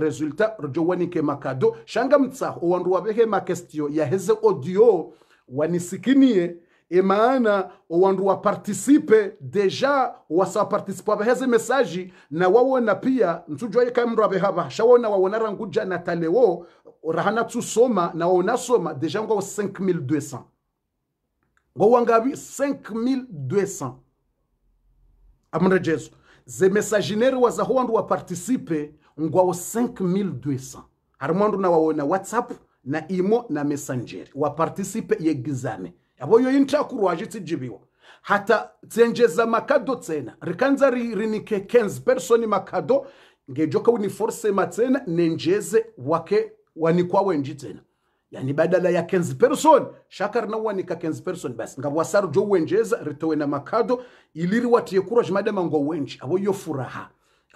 wani ke makado shanga mtsa owandu wabehe makestio ya heze audio wanisikinie emaana wa participe deja wasa wa participe wa heze mesaji na wawona pia mtujwaye kaya mndu avehava shawona wawonara nguja na talewo rahana tu soma na soma deja ngwawo 5200 wangabi 5200 amunda jesu ze neri zemesajineri wazaho wandu wapartisipe ngwawo 5200 harimu wandu na wawona whatsapp na imo na messengeri wapartisipe yegizane yabo yo intakurwaje tsijibiwa hata tsenjeza makado tsena rikanza ririnike kenz personi makado ngejoka wini force matsena nenjeze wake wanikwawe wenji tsena yani badala ya kens person shakar na wanika kens person basi ngabwasaru jo wenjeza ritowe na makado iliri watie kurwaje madama ngo wenji abo yo furaha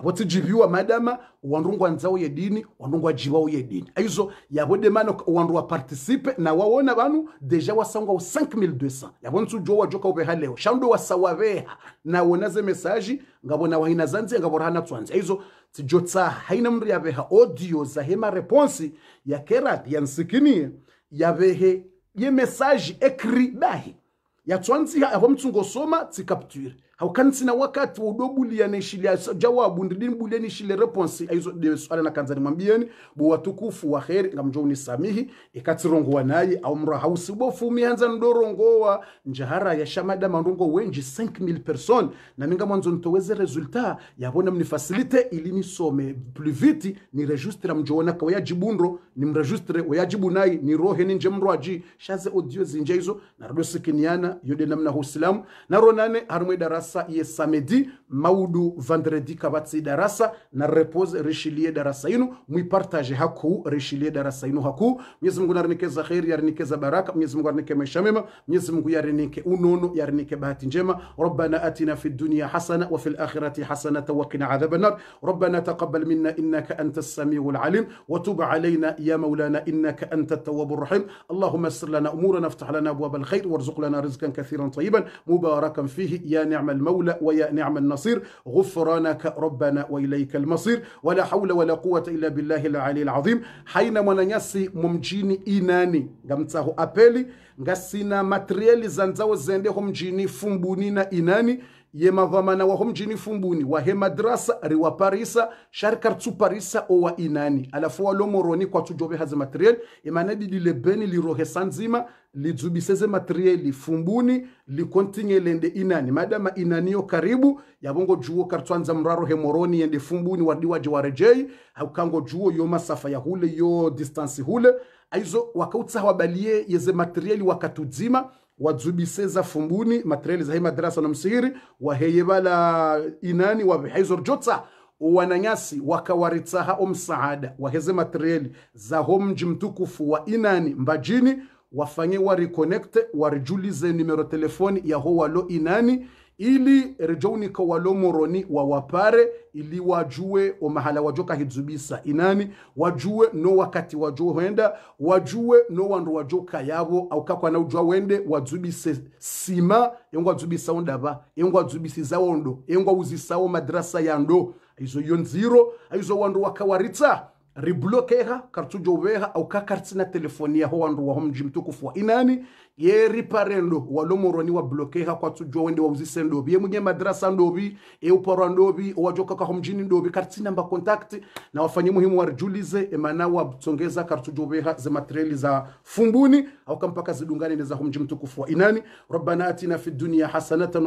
watsidzhiviwa madama wanrungwa nzawo yedini wanrungwa jiwawo yedini aizo yavodemana wanrwa partisipe na wawona vanu deja wasangwawo 5200 yavonsujo wajoka leo shando wasawaveha nawonaze mesaji ngavona wahina zanzi ngavoraha tswanzi aizo tsijo tsa haina mndu yaveha audio zahe mareponsi yakerapi yansikinie yavehe ye mesaji ekri dahi ya yatswanziha avo mtsungosoma tsikapture haukansina wakati wa udobuliyana ishile jawabu ndidini buliani ishile reponsi aizo swala na kanza nimwambieni bo watukufu wa kheri ngamjoni samihi ikatsirongowa naye au mra hausi bofu mianza ndorongowa njahara ya shamada mandongo wenji 5000 person na minga mwanzo nitoweze resulta yabona mnifasilite ili nisome plus vite ni mjoona ka wayajibundro nimrejustre wayajibu nayi nirohe ninje mrwaji shaze audio zinje izo narodosikiniana yode namna husilamu na ronane harumwe darasa darasa ye samedi maudu vendredi kabatsi darasa na repose rishilie darasa yinu mwipartage haku rishilie darasa inu haku Mwenyezi Mungu narinikeza khair yarinikeza baraka Mwenyezi Mungu arinike maisha mema Mwenyezi Mungu yarinike unono yarinike bahati njema Rabbana atina fid dunya hasana wa fil akhirati hasana wa qina adhaban nar Rabbana taqabbal minna innaka antas samiul alim wa tub علينا يا مولانا انك انت التواب rahim allahumma يسر لنا امورنا افتح لنا ابواب الخير warzuq lana rizqan كثيرا tayyiban mubarakan fihi ya نعم المولى ويا نعم النصير غفرانك ربنا وإليك المصير ولا حول ولا قوة إلا بالله العلي العظيم حين مننسي ممجيني إناني قمتاه أبيلي نغسينا ماتريالي زنزاو زنده جيني فمبونينا إناني ye mavamana wa homjini fumbuni wa wahe madrasa wa parisa sharkar tsu parisa wa inani alafu walomoroni kwa tujove haze materiel imana e didi lebeni lirohesa nzima lidzubiseze materieli fumbuni likontinye lende inani madama inaniyo karibu yavongo juo kartwanza mraro hemoroni yende fumbuni wadiwaje warejei haukango juo yo masafa ya hule yo distansi hule aizo wakautsa hawabalie yeze materieli wakatudzima wadzubiseza fumbuni matereli zahe madrasa na msihiri waheye bala inani wabihaizo rjotsa wananyasi wakawaritsaha msaada um waheze matreli zaho mji mtukufu wa inani mbajini wafanye wariconnecte warijulize numero telefoni yaho walo inani ili rijonika walomoroni wapare ili wajue omahala wajoka hidzubisa inani wajue no wakati wajo wenda wajue no wandu wajoka yavo kakwa na ujua wende wadzubise sima engwa dzubisa ondava engwa dzubisiza ondo engwa uzisawo madrasa yando izo iyo nziro aizo wandu wakawaritsa riblokeha joveha au na telefonia ho wandu wa mji mtukufu inani ye ripare ndo wa wabloke ha kwatsujo wende wauzise ndobi ye mwenye madrasa ndobi ye uporwa ndobi wajoka kaho mjini ndobi kartsina namba contact na wafanye muhimu warjulize emana wabtsongeza kartsujo beha ze materiali za fumbuni au kampaka zidungane za humji mtukufu wa inani wa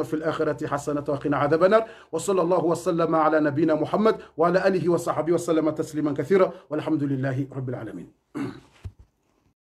fil akhirati hasanatan wa qina adhaban nar wa sallallahu wa sallama ala nabina muhammad wa ala alihi wa sahbihi wa sallama كثيرا kathira walhamdulillahi rabbil alamin